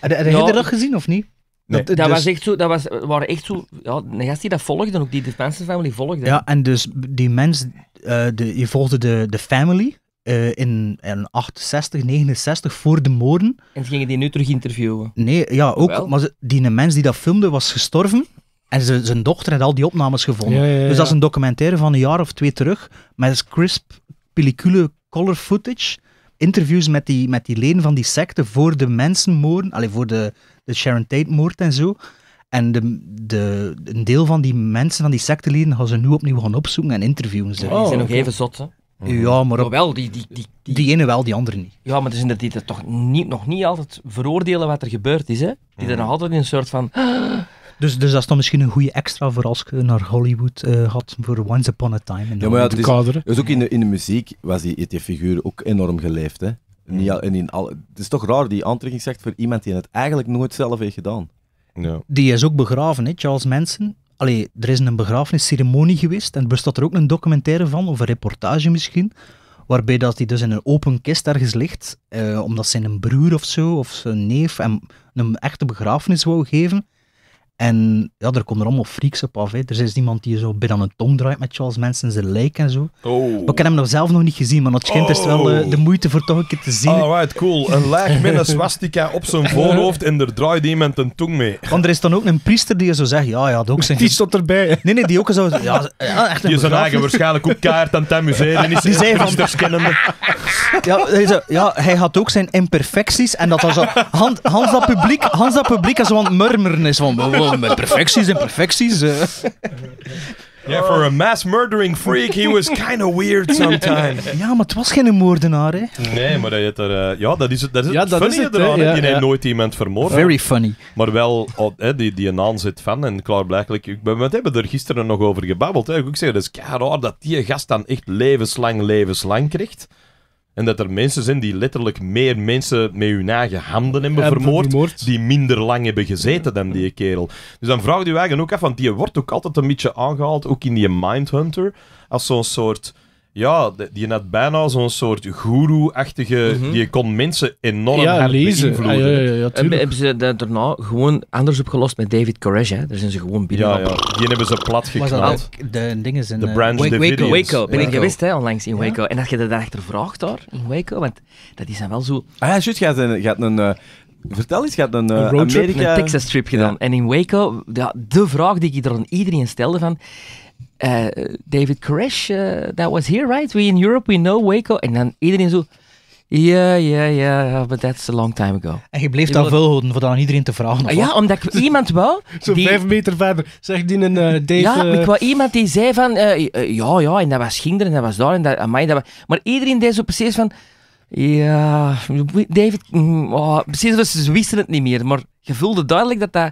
Heb je nou, dat gezien of niet? Dat, dat dus- was echt zo, dat was, waren echt zo, ja, gast die dat volgde, ook die de Family volgde. Ja, en dus die mens, uh, de, je volgde de, de family eh, in, in 68, 69, voor de moorden. En gingen die nu terug interviewen? Nee, ja, ook, maar die mens die dat filmde was gestorven. En ze, zijn dochter had al die opnames gevonden. Dus dat is een documentaire van een jaar of twee terug, met crisp pellicule color footage interviews met die, met die leden van die secte voor de mensenmoorden, alleen voor de, de Sharon Tate-moord en zo. En de, de, een deel van die mensen, van die secteleden, gaan ze nu opnieuw gaan opzoeken en interviewen ze. Oh, die zijn nog even zot, hè? Ja, maar... Op, wel, die, die, die, die, ene wel, die andere niet. Ja, maar dus inderdaad, die dat toch niet, nog niet altijd veroordelen wat er gebeurd is, hè? Die er mhm. nog altijd in een soort van... Dus, dus dat is dan misschien een goede extra voor als je naar Hollywood uh, eh, had voor Once Upon a Time. in ja, maar ja, het is, dus ook in de, in de muziek was die, die figuur ook enorm geleefd. Hè? Niet al, in al, het is toch raar die aantrekking zegt voor iemand die het eigenlijk nooit zelf heeft gedaan. Ja. Die is ook begraven, hè? Charles Manson. Allee, er is een begrafenisceremonie geweest en er bestaat er ook een documentaire van, of een reportage misschien, waarbij dat hij dus in een open kist ergens ligt, eh, omdat zijn broer of zo, of zijn neef, hem een echte begrafenis wou geven. En ja, er komt er allemaal freaks op af. Hè. Er is iemand die zo binnen een tong draait met Charles mensen zijn lijk en zo. Oh. Maar ik heb hem zelf nog niet gezien, maar dat schijnt dus eh, oh. wel de moeite voor toch een keer te zien. Ah, right, cool. Een lijk met een swastika op zijn voorhoofd en er draait iemand een tong mee. Want er is dan ook een priester die zo zegt, ja, ja, dat ook zijn... Die stond erbij. Nee, nee, die ook zo... Ja, ja echt een Die zijn eigen waarschijnlijk ook kaart aan het museum en is die zei van... Ja, hij ja, hij had ook zijn imperfecties en dat was Hans dat publiek, Hans dat publiek als zo aan het murmeren is van... Oh, met perfecties en perfecties. for eh. a mass murdering freak, he was kind of weird sometimes. ja, maar het was geen moordenaar, hè? Nee, maar dat, er, eh, ja, dat is het, dat is ja, dat is het, nooit iemand vermoord. Very funny. Maar wel oh, die, die een aanzet van. En klaarblijkelijk, we hebben er gisteren nog over gebabbeld. Hè. Ik zeg, dat is raar dat die gast dan echt levenslang, levenslang krijgt. En dat er mensen zijn die letterlijk meer mensen met hun eigen handen hebben vermoord, Die minder lang hebben gezeten dan die kerel. Dus dan vraag je je ook af, want die wordt ook altijd een beetje aangehaald, ook in die Mindhunter, als zo'n soort ja, die had bijna zo'n soort guru-achtige... Mhm. Die kon mensen enorm beïnvloeden. Ah, ja, En hebben ze dat daarna gewoon anders opgelost met David Koresh, hè? Daar zijn ze gewoon binnen. Ja, ja. Die hebben ze plat Was de dingen zijn... De eh, brand Branch Waco. ben ik gewist hè, onlangs in Waco. En als je dat daarachter vraagt daar, in Waco, want dat is dan wel zo... Ah ja, shit, gaat eh, een... een vertel eens, gaat een, Een Amerika... Een Texas trip gedaan. En in Waco, ja, de vraag die ik er aan iedereen stelde van... Eh, David Koresh eh, that was here, right? We in Europe, we know Waco. En dan iedereen zo... Ja, ja, ja, but that's a long time ago. En je bleef daar volhouden voor dan aan iedereen te vragen. Ah, ja, omdat ik iemand wou. Zo die... vijf meter verder, zegt die een uh, Dave. Ja, ik wou iemand die zei van. ja, ja, en dat was Ginder en dat was daar en dat, amai, dat Maar iedereen deed zo precies van. Ja, David. Mm, oh, precies, dus ze wisten het niet meer. Maar je voelde duidelijk dat dat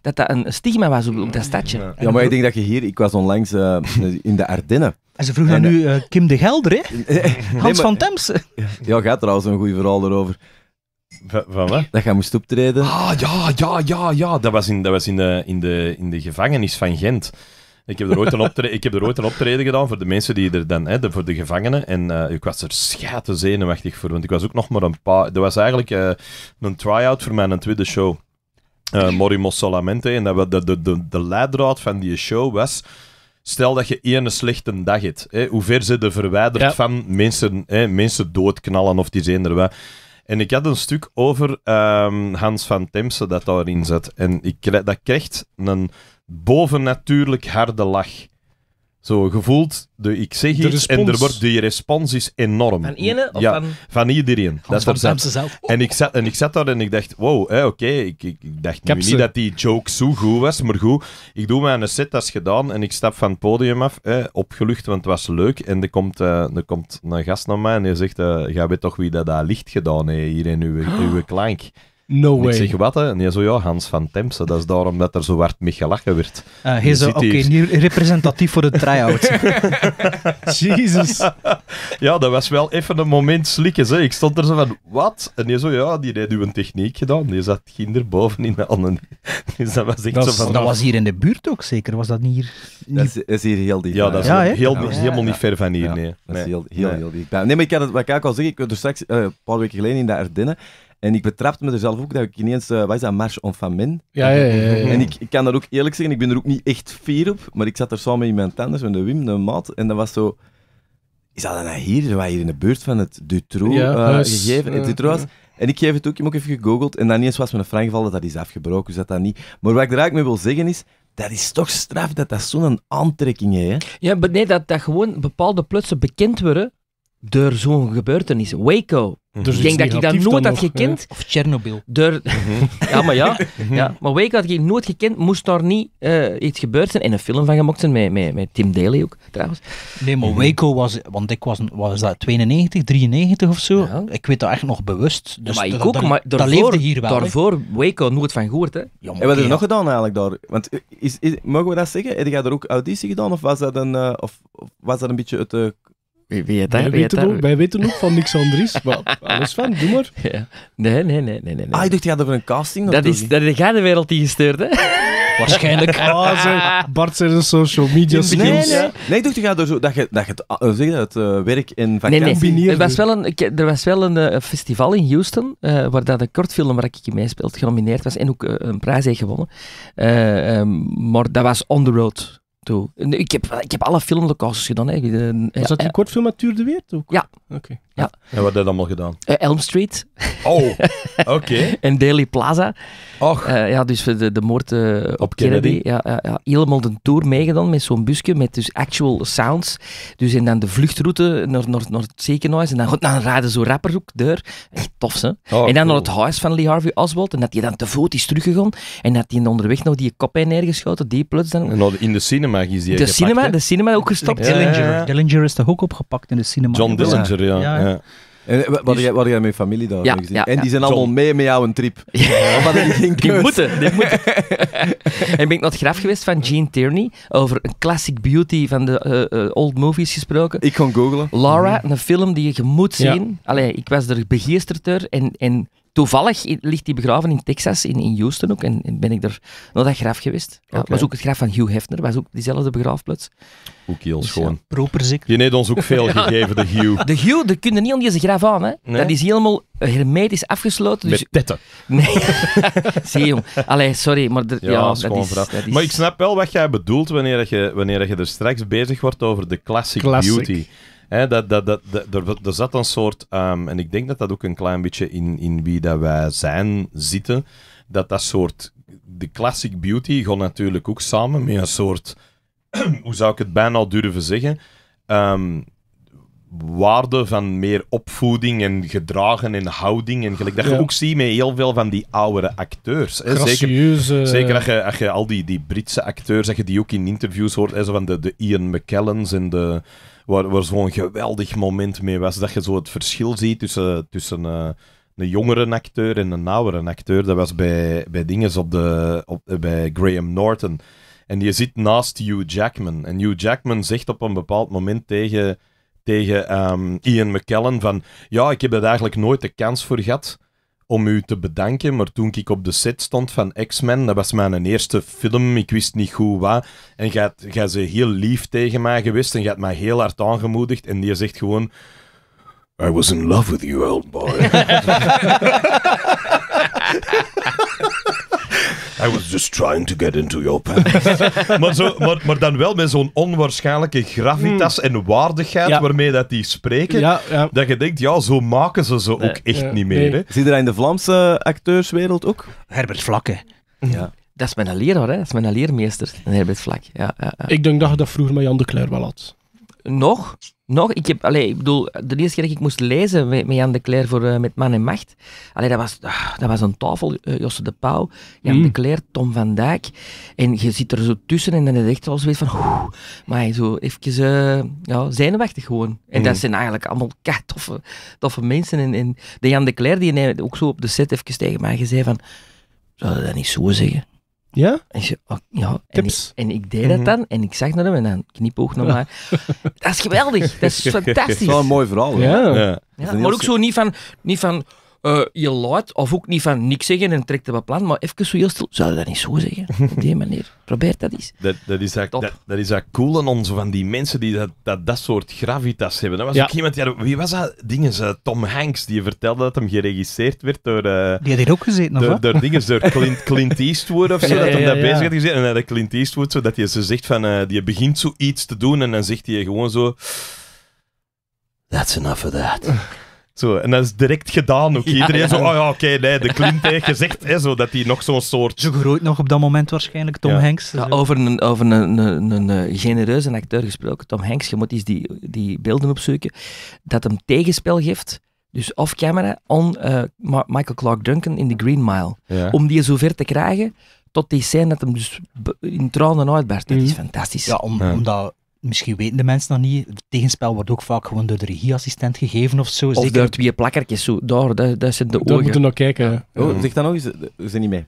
dat dat een stigma was op, dat stadje. Ja, maar ik denk dat je hier... Ik was onlangs eh, in de Ardennen. En ze vroegen naar nu eh, eh, Kim de Gelder, hè? Hans van Temsen. Ja, gaat trouwens een goede verhaal erover. Van, wat? Dat je moest optreden. Ah, ja, ja, ja, ja. Dat was in, dat was in, de, in, de, in de gevangenis van Gent. Ik heb, er ooit een optreden, ik heb er ooit een optreden gedaan voor de mensen die er dan, hè, voor de gevangenen. En ik was er te zenuwachtig voor, want ik was ook nog maar een paar. Dat was eigenlijk uh, een try-out voor mijn tweede show uh, eh, Morimo Solamente. En dat we de, de, de, de leidraad van die show was. Stel dat je één slechte dag hebt. Hè, hoe ver ze er verwijderd van mensen, hè, mensen doodknallen of die zijn er wel. En ik had een stuk over ehm, Hans van Temse dat daarin zat. En ik, dat krijgt een bovennatuurlijk harde lach. Zo, gevoeld, de, ik zeg hier en er wordt, de respons is enorm. Van ene of van... van iedereen. dat zelf. En ik, zat, en ik zat daar en ik dacht, wow, oké, ik, ik, dacht niet dat die joke zo goed was, maar goed, ik doe mijn set, dat is gedaan, en ik stap van het podium af, opgelucht, want het was leuk, en er komt, uh, er komt een gast naar mij en die zegt, uh, jij weet toch wie dat daar licht gedaan heeft, hier in uw, uw klank. No way. Ik zeg wat, hè? En je zo, ja, Hans van Temse. Dat is daarom dat er zo hard mee gelachen werd. Uh, je oké, niet representatief voor de try-out. Jezus. ja, dat was wel even een moment slikken. Ik stond er zo van, wat? En je zo, ja, die heeft uw techniek gedaan. Die zat kinder in de anderen. Dus dat was echt zo van... Dat was hier in de buurt ook zeker? Was dat niet hier? Dat, is, is, hier heel dicht. Ja, dat is heel, helemaal niet ver van hier, nee. Dat is heel, heel, nee. heel Nee, maar ik kan het, wat ik ook al zeggen. ik was er straks, eh, een paar weken geleden in de Ardennen, en ik betrapte me er zelf ook dat ik ineens, uh, wat is dat, Marche en Famine? Ja, ja, ja. ja, En ik, ik, kan dat ook eerlijk zeggen, ik ben er ook niet echt fier op, maar ik zat er samen met mijn anders, met de Wim, de maat, en dat was zo... Is dat nou hier, waren hier in de buurt van het Dutro eh, gegeven, het En ik geef het ook, ik heb ook even gegoogeld, en dan ineens was met een frank geval dat dat is afgebroken, dus dat dat niet... Maar wat ik er eigenlijk mee wil zeggen is, dat is toch straf dat dat zo'n aantrekking heeft. Ja, maar nee, dat, dat gewoon bepaalde plutsen bekend worden door zo'n gebeurtenis. Waco, Mhm. Dus ik denk dat ik dat nooit had eh, gekend. Of Tsjernobyl. Mhm. ja, maar ja. Mhm. ja. Maar weet had ik nooit gekend, moest daar niet eh, iets gebeurd zijn. En een film van hem zijn, met, met, met Tim Daly ook, trouwens. Nee, maar Waco was... Want ik was, was dat 92, 93 of zo? Ik weet dat echt nog bewust. Dus maar ik ook, maar daarvoor, leefde hier wel. Daarvoor Waco nooit van gehoord, hè. Ja, en wat nog gedaan eigenlijk daar? Want eh, is, is, mogen we dat zeggen? Heb jij daar ook auditie gedaan? Of was dat een, of, was dat een beetje het... Wie weet Wij, weten, het Ook, wij weten ook van niks anders. maar alles van, doe maar. Ja. Nee, nee, nee, nee, nee, nee. Ah, ik dacht, die hadden voor een casting. Dat, is, dat is jij de wereld die gestuurd, hè? Waarschijnlijk. Ah, zeg, Bart zijn social media skills. Nee, nee. nee ik dacht, je gaat door dat je, dat je het, eh, zeg, het uh, werk in. vakantie nee, nee. Er was wel een, er eh, was wel een festival in Houston, uh, waar dat een kortfilm waar ik in meespeelde genomineerd was en ook een prijs heeft gewonnen. Um, maar dat was on the road. Toe. Ik heb, ik heb alle filmlocaties gedaan. Hè. De, eh, dat een eh, kortfilmatuur de Weert ook? Ja. Oké. Okay. Ja. En wat heb je allemaal gedaan? Eh, Elm Street. Oh, oké. en Daily Plaza. Och. Eh, ja, dus de, de moord eh, op, Kennedy. Kennedy. Ja, ja, helemaal de tour meegedaan met zo'n busje met dus actual sounds. Dus en dan de vluchtroute naar, naar, naar het ziekenhuis. En dan, God, dan rade zo rapper ook deur. tof, hè? Oh, en dan cool. naar het huis van Lee Harvey Oswald. En dat hij dan te voet is teruggegaan. En dat hij onderweg nog die kop in neergeschoten. Die plots dan... Nou, in de cinema is die De cinema, de cinema ook gestopt. Dillinger. Dillinger is toch ook opgepakt in de cinema. John Dillinger, ja. En, eh, wat, heb jij, met familie daar gezien? en die zijn allemaal mee met jouw een trip. die, moeten, en ben ik nog het graf geweest van Gene Tierney, over een classic beauty van de eh, eh, old movies gesproken. Ik kon googelen. Laura, mhm. een film die je, moet zien. Allee, ik was er begeesterd er en... en toevallig ligt die begraven in Texas, in, in Houston ook. En, ben ik er naar dat graf geweest. Ja, Was ook het graf van Hugh Hefner, was ook diezelfde begraafplaats. Ook heel dus proper ziek. Je neemt ons ook veel gegeven, de Hugh. De Hugh, daar kunnen niet onder je graf aan. Hè. Dat is helemaal hermetisch afgesloten. Dus... Met tetten. Nee. Zie je, Allee, sorry, maar ja, dat, is, Maar ik snap wel wat jij bedoelt wanneer je, wanneer je er straks bezig wordt over de classic. beauty. Hè, dat, dat, dat, er, zat een soort, ehm, en ik denk dat dat ook een klein beetje in, in wie dat wij zijn zitten, dat dat soort, de classic beauty gaat natuurlijk ook samen met een soort, hoe zou ik het bijna durven zeggen, ehm, waarde van meer opvoeding en gedragen en houding. En gelijk dat je ook ziet met heel veel van die oudere acteurs. Hè. Zeker, zeker als, je, als je al die, die Britse acteurs, dat je die ook in interviews hoort, hè, zo van de, de Ian McKellens en de waar, waar zo'n geweldig moment mee was. Dat je zo het verschil ziet tussen, tussen eh, een jongere acteur en een oudere acteur. Dat was bij, bij dingen op de, op, eh, bij Graham Norton. En je zit naast Hugh Jackman. En Hugh Jackman zegt op een bepaald moment tegen, tegen ehm, Ian McKellen van... Ja, ik heb er eigenlijk nooit de kans voor gehad om u te bedanken, maar toen ik op de set stond van X-Men, dat was mijn eerste film, ik wist niet goed wat, en jij ze heel lief tegen mij geweest en gaat mij heel hard aangemoedigd en die zegt gewoon... I was in love with you, old boy. I was just trying to get into your pants. maar, zo, maar, dan wel met zo'n onwaarschijnlijke gravitas hmm. en waardigheid waarmee dat die spreken. Dat je denkt, ja, zo maken ze ze ook echt niet meer. Zie je dat in de Vlaamse acteurswereld ook? Herbert Vlakke. Ja. Dat is mijn leraar, hè? dat is mijn leermeester, Herbert Vlak. Ja, Ik denk dat je dat vroeger met Jan de Kleer wel had nog, nog, ik heb, allee, ik bedoel, de eerste keer dat ik moest lezen met, Jan de Cler voor eh, Met Man en Macht, allee, dat, was, ah, dat was een tafel, eh, Josse de Pauw, Jan de Cler, hmm. Tom van Dijk, en je zit er zo tussen en dan is echt wel zoiets van, oeh, maar zo even uh, eh, ja, zenuwachtig gewoon. En hmm. dat zijn eigenlijk allemaal kat toffe, mensen. En, de Jan de Cler, die ook zo op de set even tegen mij gezegd van, zou je dat niet zo zeggen? Ja? En ze, oh, ja. Tips. En ik, en deed dat mhm. dan en ik zag naar hem en dan knipoog naar mij. Dat is geweldig. Dat is fantastisch. Dat is wel een mooi verhaal. ja. ja. Maar ook zo niet van, niet van eh, je laat of ook niet van niks zeggen en trekt op plan, maar even zo heel stil. Zou je dat niet zo zeggen? Op die manier. Probeer dat eens. Dat, dat is dat, dat, dat, is dat cool aan ons, van die mensen die dat, dat, dat soort gravitas hebben. Dat was ook iemand, wie was dat? Dingen eh, Tom Hanks, die vertelde dat hem geregisseerd werd door... Eh, die had hier ook gezeten, of Door, dingen door Clint, Eastwood of zo, dat hij daar bezig had gezeten. En dat Clint Eastwood, zo, dat hij ze zegt van, die begint zoiets te doen en dan zegt hij gewoon zo... That's enough of that. Zo, en dat is direct gedaan ook. Iedereen zo, oh ja, oké, nee, de Clint heeft gezegd, hè, zo, dat hij nog zo'n soort... je groeit nog op dat moment waarschijnlijk, Tom ja. Hanks. over een, over een, een, een, eh, genereuze acteur gesproken, Tom Hanks, je moet eens die, die beelden opzoeken, dat hem tegenspel geeft, dus off-camera, on eh, Michael Clark Duncan in The Green Mile. Om die zover te krijgen, tot die scène dat hem dus in tranen uitbarst. Dat is mhm. fantastisch. Ja, om, omdat misschien weten de mensen nog niet, het tegenspel wordt ook vaak gewoon door de regieassistent gegeven of zo. Of zeker... door twee plakkertjes, zo. daar, daar, daar zitten de ogen. We moeten we nog kijken. Oh, zeg dan nog eens, we zijn niet mee.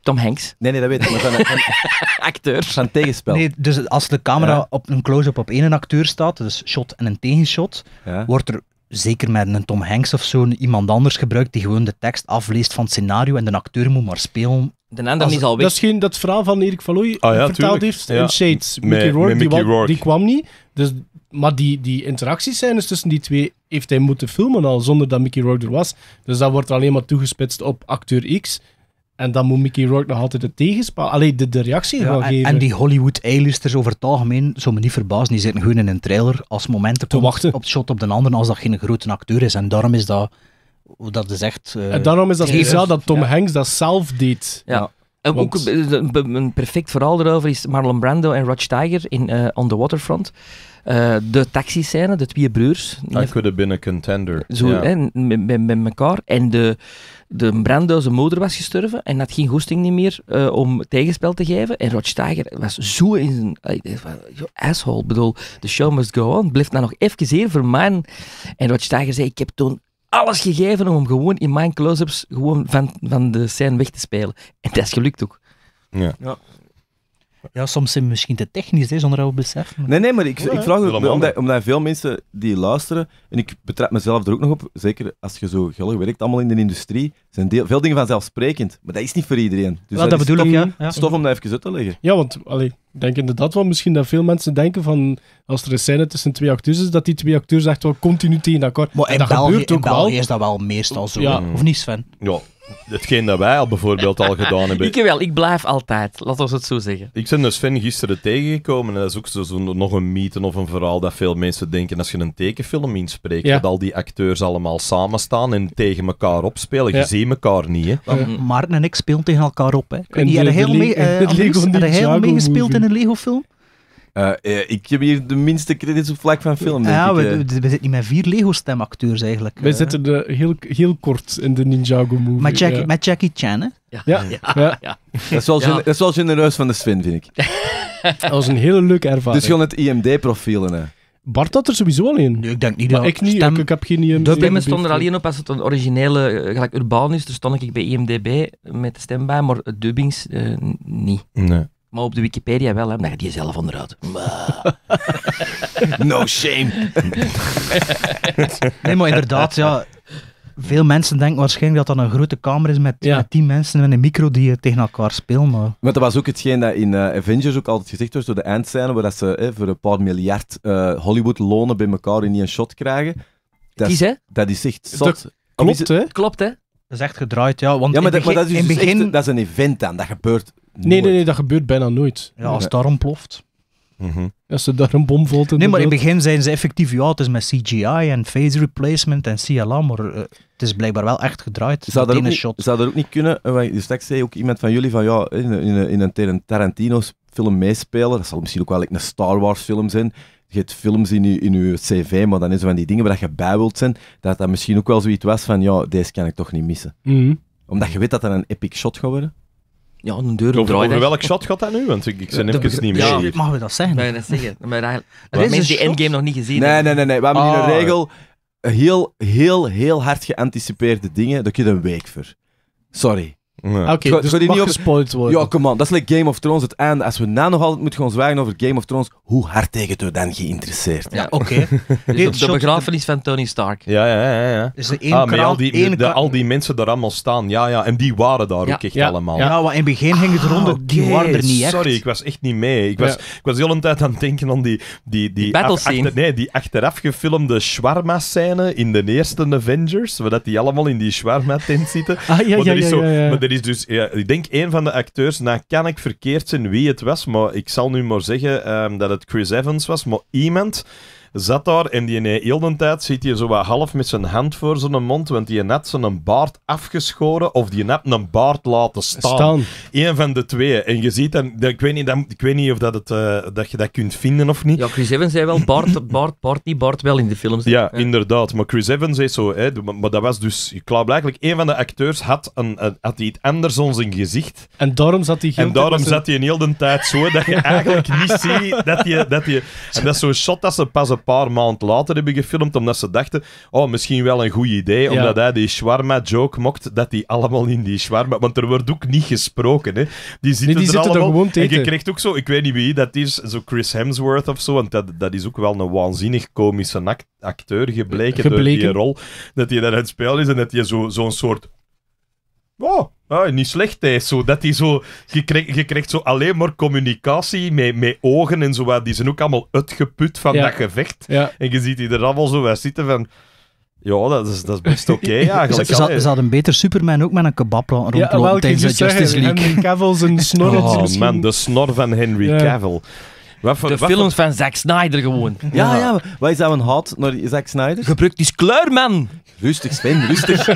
Tom Hanks. Nee, nee, dat weet ik. Maar van, van, acteur. tegenspel. Nee, dus als de camera op een close-up op één acteur staat, dus shot en een tegenshot, wordt er zeker met een Tom Hanks of zo iemand anders gebruikt die gewoon de tekst afleest van het scenario en de acteur moet maar spelen weg. Dat is geen, dat verhaal van Erik Valooy ah, vertaald heeft in Shades. Mickey Rourke, die, kwam niet. Dus maar die, die interacties zijn dus tussen die twee heeft hij moeten filmen al, zonder dat Mickey Rourke er was. Dus dat wordt alleen maar toegespitst op acteur X. En dan moet Mickey Rourke nog altijd het tegenspaal, alleen de, de reactie en, geven. En die Hollywood eilisters over het algemeen, zou me niet verbazen, die zitten gewoon in een trailer als momenten te wachten. op het shot op de ander, als dat geen grote acteur is. En daarom is dat dat is echt... Eh, en daarom is dat speciaal dat Tom Hanks dat zelf deed. Ja. En ook eh, een perfect verhaal erover is Marlon Brando en Rod Steiger in eh, On the Waterfront. de taxi-scène, de twee broers. Ah, I could have been a contender. Zo, hè, met, met, met, elkaar. En de, de Brando, zijn moeder was gestorven en had geen goesting niet meer om tegenspel te geven. En Rod Steiger was zo in zijn... asshole, bedoel, the show must go on. Blijft nou nog even zeer voor mij. En Rod Steiger zei, ik heb toen alles gegeven om hem gewoon in mijn close-ups gewoon van, van de scène weg te spelen. En dat is gelukt ook. Ja. ja. ja soms is we misschien te technisch, hè, zonder dat we beseffen. Nee, nee, maar ik, ik vraag het omdat, omdat veel mensen die luisteren, en ik betrap mezelf er ook nog op, zeker als je zo gelukkig werkt, allemaal in de industrie, zijn veel dingen vanzelfsprekend. Maar dat is niet voor iedereen. Dus dat, bedoel stof, ik, ja. Stof om dat even uit te leggen. Ja, want, allee, Denkende dat wel misschien dat veel mensen denken van als er een scène tussen twee acteurs is, dat die twee acteurs echt wel continu tegen elkaar. Maar In dat België, gebeurt ook wel. is dat wel meestal zo. Ja. Of niet, Sven? Ja. Hetgeen dat wij al bijvoorbeeld al gedaan hebben. Ik wel, ik blijf altijd. Laat ons het zo zeggen. Ik ben dus Sven gisteren tegengekomen en dat is ook zo, nog een mythe of een verhaal dat veel mensen denken als je een tekenfilm inspreekt, dat al die acteurs allemaal samen staan en tegen elkaar opspelen. Ja. Je ziet elkaar niet, hè. Maarten en ik spelen tegen elkaar op, hè. Ik weet eh, niet, de, de, de, de, een Lego-film? Eh, eh, ik heb hier de minste credits op vlak van film. Ja, ik, we, we, eh. we, zitten niet met vier Lego-stemacteurs eigenlijk. Wij zitten de, heel, heel kort in de Ninjago-movie. Met, met Jackie Chan, hè? Ja. ja. ja. Dat, is wel dat is wel genereus van de Sven, vind ik. dat was een hele leuke ervaring. Dus gewoon het IMD-profiel, hè? Bart had er sowieso al in. Nee, ik denk niet. dat ik, niet stem... ik, heb geen IMDb. De stemmen stonden er alleen op als het een originele, gelijk urban is. Daar stond ik bij IMDb met de stem bij, maar dubbings niet. Nee. Maar op de Wikipedia wel, hè. maar die zelf onderuit. no shame. nee, maar inderdaad, ja, veel mensen denken waarschijnlijk dat dat een grote kamer is met, tien mensen en een micro die eh, tegen elkaar speelt. Maar... Want dat was ook hetgeen dat in eh, Avengers ook altijd gezegd wordt door de eindscène, waar dat ze eh, voor een paar miljard Hollywood lonen bij elkaar in niet een shot krijgen. Dat, Kies, hè? Dat is echt zot. klopt, hè? Klopt, hè? Dat is echt gedraaid, ja. Want maar, in dat, begin, dat, is dus Echt, dat is een event dan, dat gebeurt Nee, nee, nee, dat gebeurt bijna nooit. Ja, als het daar ploft. Mm -hmm. Als ze daar een bom Nee, maar in het begin zijn ze effectief, ja, het is met CGI en phase replacement en CLA, maar eh, het is blijkbaar wel echt gedraaid. Zou dat, ook niet, shot. zou dat ook niet kunnen, eh, dus straks zei ook iemand van jullie van, ja, in, in, in een Tarantino film meespelen, dat zal misschien ook wel een Star Wars film zijn, je hebt films in je, in je cv, maar dan is er van die dingen waar je bij wilt zijn, dat dat misschien ook wel zoiets was van, ja, deze kan ik toch niet missen. Mhm. Omdat je weet dat dat een epic shot gaat worden ja, een deur Over, welk shot gaat dat nu? Want ik, ik ben even niet meer ja, Mag we dat zeggen? Mag dat zeggen? Maar eigenlijk, mensen die Endgame nog niet gezien Nee, nee, nee. nee. We hebben hier een ah. regel. Heel, heel, heel hard geanticipeerde dingen. dat je een week voor. Sorry. Oké, okay, dus die mag niet op... gespoilt worden. Ja, come on. Dat is like Game of Thrones, het einde. Als we na nog altijd moeten gaan zwijgen over Game of Thrones, hoe hard tegen we dan geïnteresseerd? Ja, oké. dus de begrafenis van Tony Stark. Ja, ja, ja. ja. Dus al die, al die mensen daar allemaal staan. Ja, ja. En die waren daar ook echt ja. allemaal. Ja, maar in het begin ging het ah, rond, okay. die waren er niet echt. Sorry, ik was echt niet mee. Ik was, ik was de hele tijd aan het denken aan die... Die, die, achter, Nee, die achteraf gefilmde shawarma-scène in de eerste Avengers, waar die allemaal in die shawarma-tent zitten. Ah, ja, ja, ja, dus, ik denk een van de acteurs, nou kan ik verkeerd zijn wie het was, maar ik zal nu maar zeggen ehm, dat het Chris Evans was, maar iemand zat daar en die heel de tijd zit hij zo half met zijn hand voor zijn mond, want die had zijn baard afgeschoren of die net een baard laten staan. staan. Eén van de twee. En je ziet en ik weet niet, ik weet niet of dat, het, eh, dat je dat kunt vinden of niet. Ja, Chris Evans zei wel baard, baard, baard, niet baard wel in de films. Ja, ja, inderdaad. Maar Chris Evans is zo, hè, maar dat was dus, klaarblijkelijk, een van de acteurs had, een, eh, had iets anders om zijn gezicht. En daarom zat hij En daarom zat hij een heel de tijd zo, dat je eigenlijk niet ziet dat je, dat je... En dat is zo'n shot dat ze pas op paar maanden later hebben gefilmd, omdat ze dachten, oh, misschien wel een goed idee, omdat hij die shawarma-joke mocht, dat die allemaal in die shawarma... Want er wordt ook niet gesproken, hè. Die zitten, er, gewoon tegen. En je krijgt ook zo, ik weet niet wie dat is, zo Chris Hemsworth of zo, want dat, dat is ook wel een waanzinnig komische acteur gebleken, gebleken, die rol. Dat hij daar aan het spelen is en dat hij zo'n soort Oh, niet slecht, hè. Zo, dat die zo, je, krijgt, zo alleen maar communicatie met, met ogen en zo. Die zijn ook allemaal uitgeput van dat gevecht. En je ziet die er allemaal zo bij zitten van... Ja, dat is, dat is best oké okay, eigenlijk. Ze, ze, een beter Superman ook met een kebab rondlopen ja, tijdens de Justice League. Henry Cavill zijn snor. Oh man, de snor van Henry Cavill. Wat voor- de films van Zack Snyder gewoon. Ja, ja. Wat is dat een hat naar Zack Snyder? Gebruik die kleur, man. Rustig, Sven, rustig.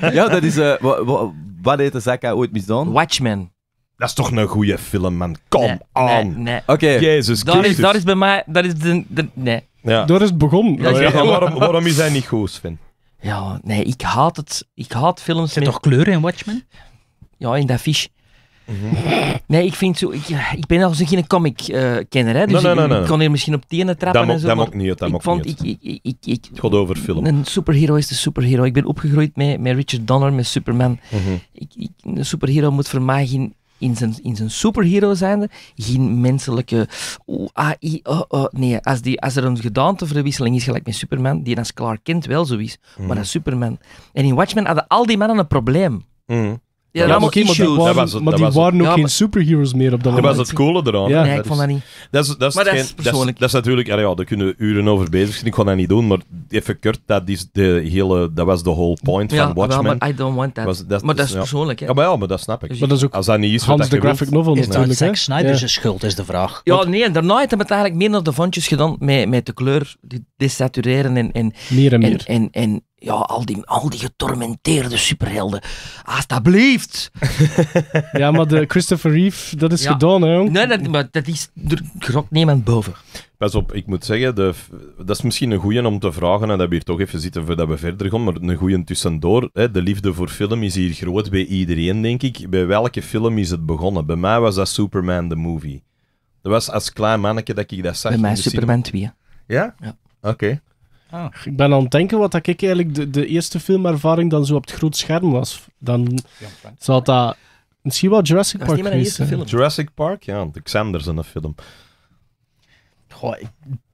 ja, dat is... Eh, wa- wa- wat heeft de Zack ooit misdaan? Oké. Watchmen. Dat is toch een goede film, man. Kom Nee, aan. Nee, nee. Jezus dat is, dat is bij mij... Dat is de, de- nee. Ja. Daar is het begonnen. waarom, waarom is hij niet goed, Sven? Ja, nee, ik haat het. Ik haat films Er toch kleuren in Watchmen? Ja, in dat fiche. Mhm. Nee, ik vind zo... Ik, ik ben al geen comic-kenner, eh, hè. Dus ik, kon hier misschien op tenen trappen dat en zo. Dat mag niet, dat ik niet. Ik, ik, ik, ik, over film. Een superhero is de superhero. Ik ben opgegroeid met, met Richard Donner, met Superman. Mhm. ik, een superhero moet voor mij geen in zijn, in zijn superhero zijnde, geen menselijke oh, AI. Oh, oh. nee, als, die, als er een gedaanteverwisseling is, gelijk met Superman, die als Clark Kent wel zo is, maar mhm. als Superman. En in Watchmen hadden al die mannen een probleem. Ja, dat maar, was het, maar die waren ook geen superheroes meer op dat moment. Dat was het coole eraan. Ja. Nee, ik vond dat niet. Dat is, dat is dat is persoonlijk. Dat is, natuurlijk... Ja, ja, daar kunnen uren over bezig zijn. Ik ga dat niet doen, maar even kort, dat, is de hele, dat was de whole point van Watchmen. Ja, maar I don't want that. dat, maar dat is persoonlijk, hè. Ja, maar, ja, maar dat snap ik. Maar dat is ook Als dat niet is, Hans de graphic novel is natuurlijk, Zack Snyder's schuld, is de vraag. Ja, nee, daarna heeft hij het eigenlijk meer naar de vondjes gedaan met, met de kleur, die desatureren en... en meer en meer. En, en, ja, al die, al die getormenteerde superhelden. Alsjeblieft. ja, maar de Christopher Reeve, dat is gedaan, hè? Jong. Nee, dat, maar dat is... Er grok niemand boven. Pas op, ik moet zeggen, de, dat is misschien een goeie om te vragen, en dat we hier toch even zitten voordat we verder gaan, maar een goeie tussendoor. Hè, de liefde voor film is hier groot bij iedereen, denk ik. Bij welke film is het begonnen? Bij mij was dat Superman the Movie. Dat was als klein manneke dat ik dat zag. Bij mij Superman 2. Ja? Ja. Oké. Ah. Ik ben aan het denken wat dat ik eigenlijk de, de, eerste filmervaring dan zo op het groot scherm was. Dan zou dat misschien wel Jurassic Park zijn. Jurassic Park, ja. De Xanders in een film. Goh,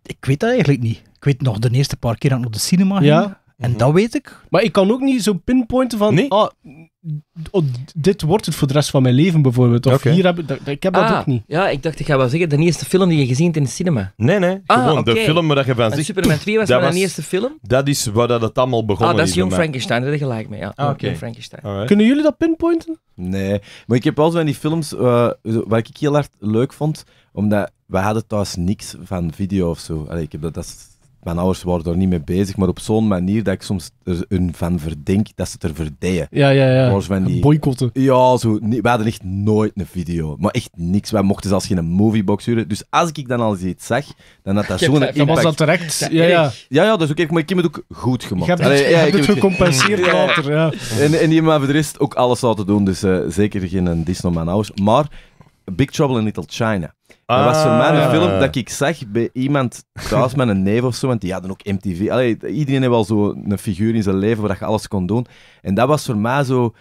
ik, weet dat eigenlijk niet. Ik weet nog de eerste paar keer dat ik naar de cinema ging. En mhm. dat weet ik. Maar ik kan ook niet zo pinpointen van... Nee. Ah, Oh, dit wordt het voor de rest van mijn leven bijvoorbeeld. Of hier heb ik, heb dat ah, ook niet. Ja, ik dacht, ik ga wel zeggen, de eerste film die je gezien hebt in de cinema. Nee, nee. Ah, de film waar je van zegt. Superman 3 was mijn eerste film. Dat is waar dat het allemaal begonnen Ah, dat is Jong Frankenstein, dat gelijk mee. Ja. Ah, Frankenstein. Kunnen jullie dat pinpointen? Nee, maar ik heb wel zo die films, waar eh, wat ik heel erg leuk vond, omdat we hadden thuis niks van video of zo. ik heb dat, dat mijn ouders waren daar niet mee bezig, maar op zo'n manier dat ik soms er hun van verdenk dat ze het er verdijen. Ja, ja, ja. Boycotten. Ja, zo. Nee, we hadden echt nooit een video, maar echt niks. Wij mochten zelfs geen moviebox huren. Dus als ik dan al iets zag, dan had dat zo'n impact. Dan was dat terecht. Ja, ja. ja, ja, dat dus ook, maar ik heb het ook goed gemaakt. Je hebt het, ja, het gecompenseerd later, ja. En, en die hebben voor de rest ook alles laten doen, dus eh, zeker geen dis naar ouders. Maar Big Trouble in Little China. dat was voor mij een ah. film dat ik zag bij iemand thuis met een neef of zo, want die hadden ook MTV. iedereen heeft wel zo'n figuur in zijn leven waar je alles kon doen. En dat was voor mij zo...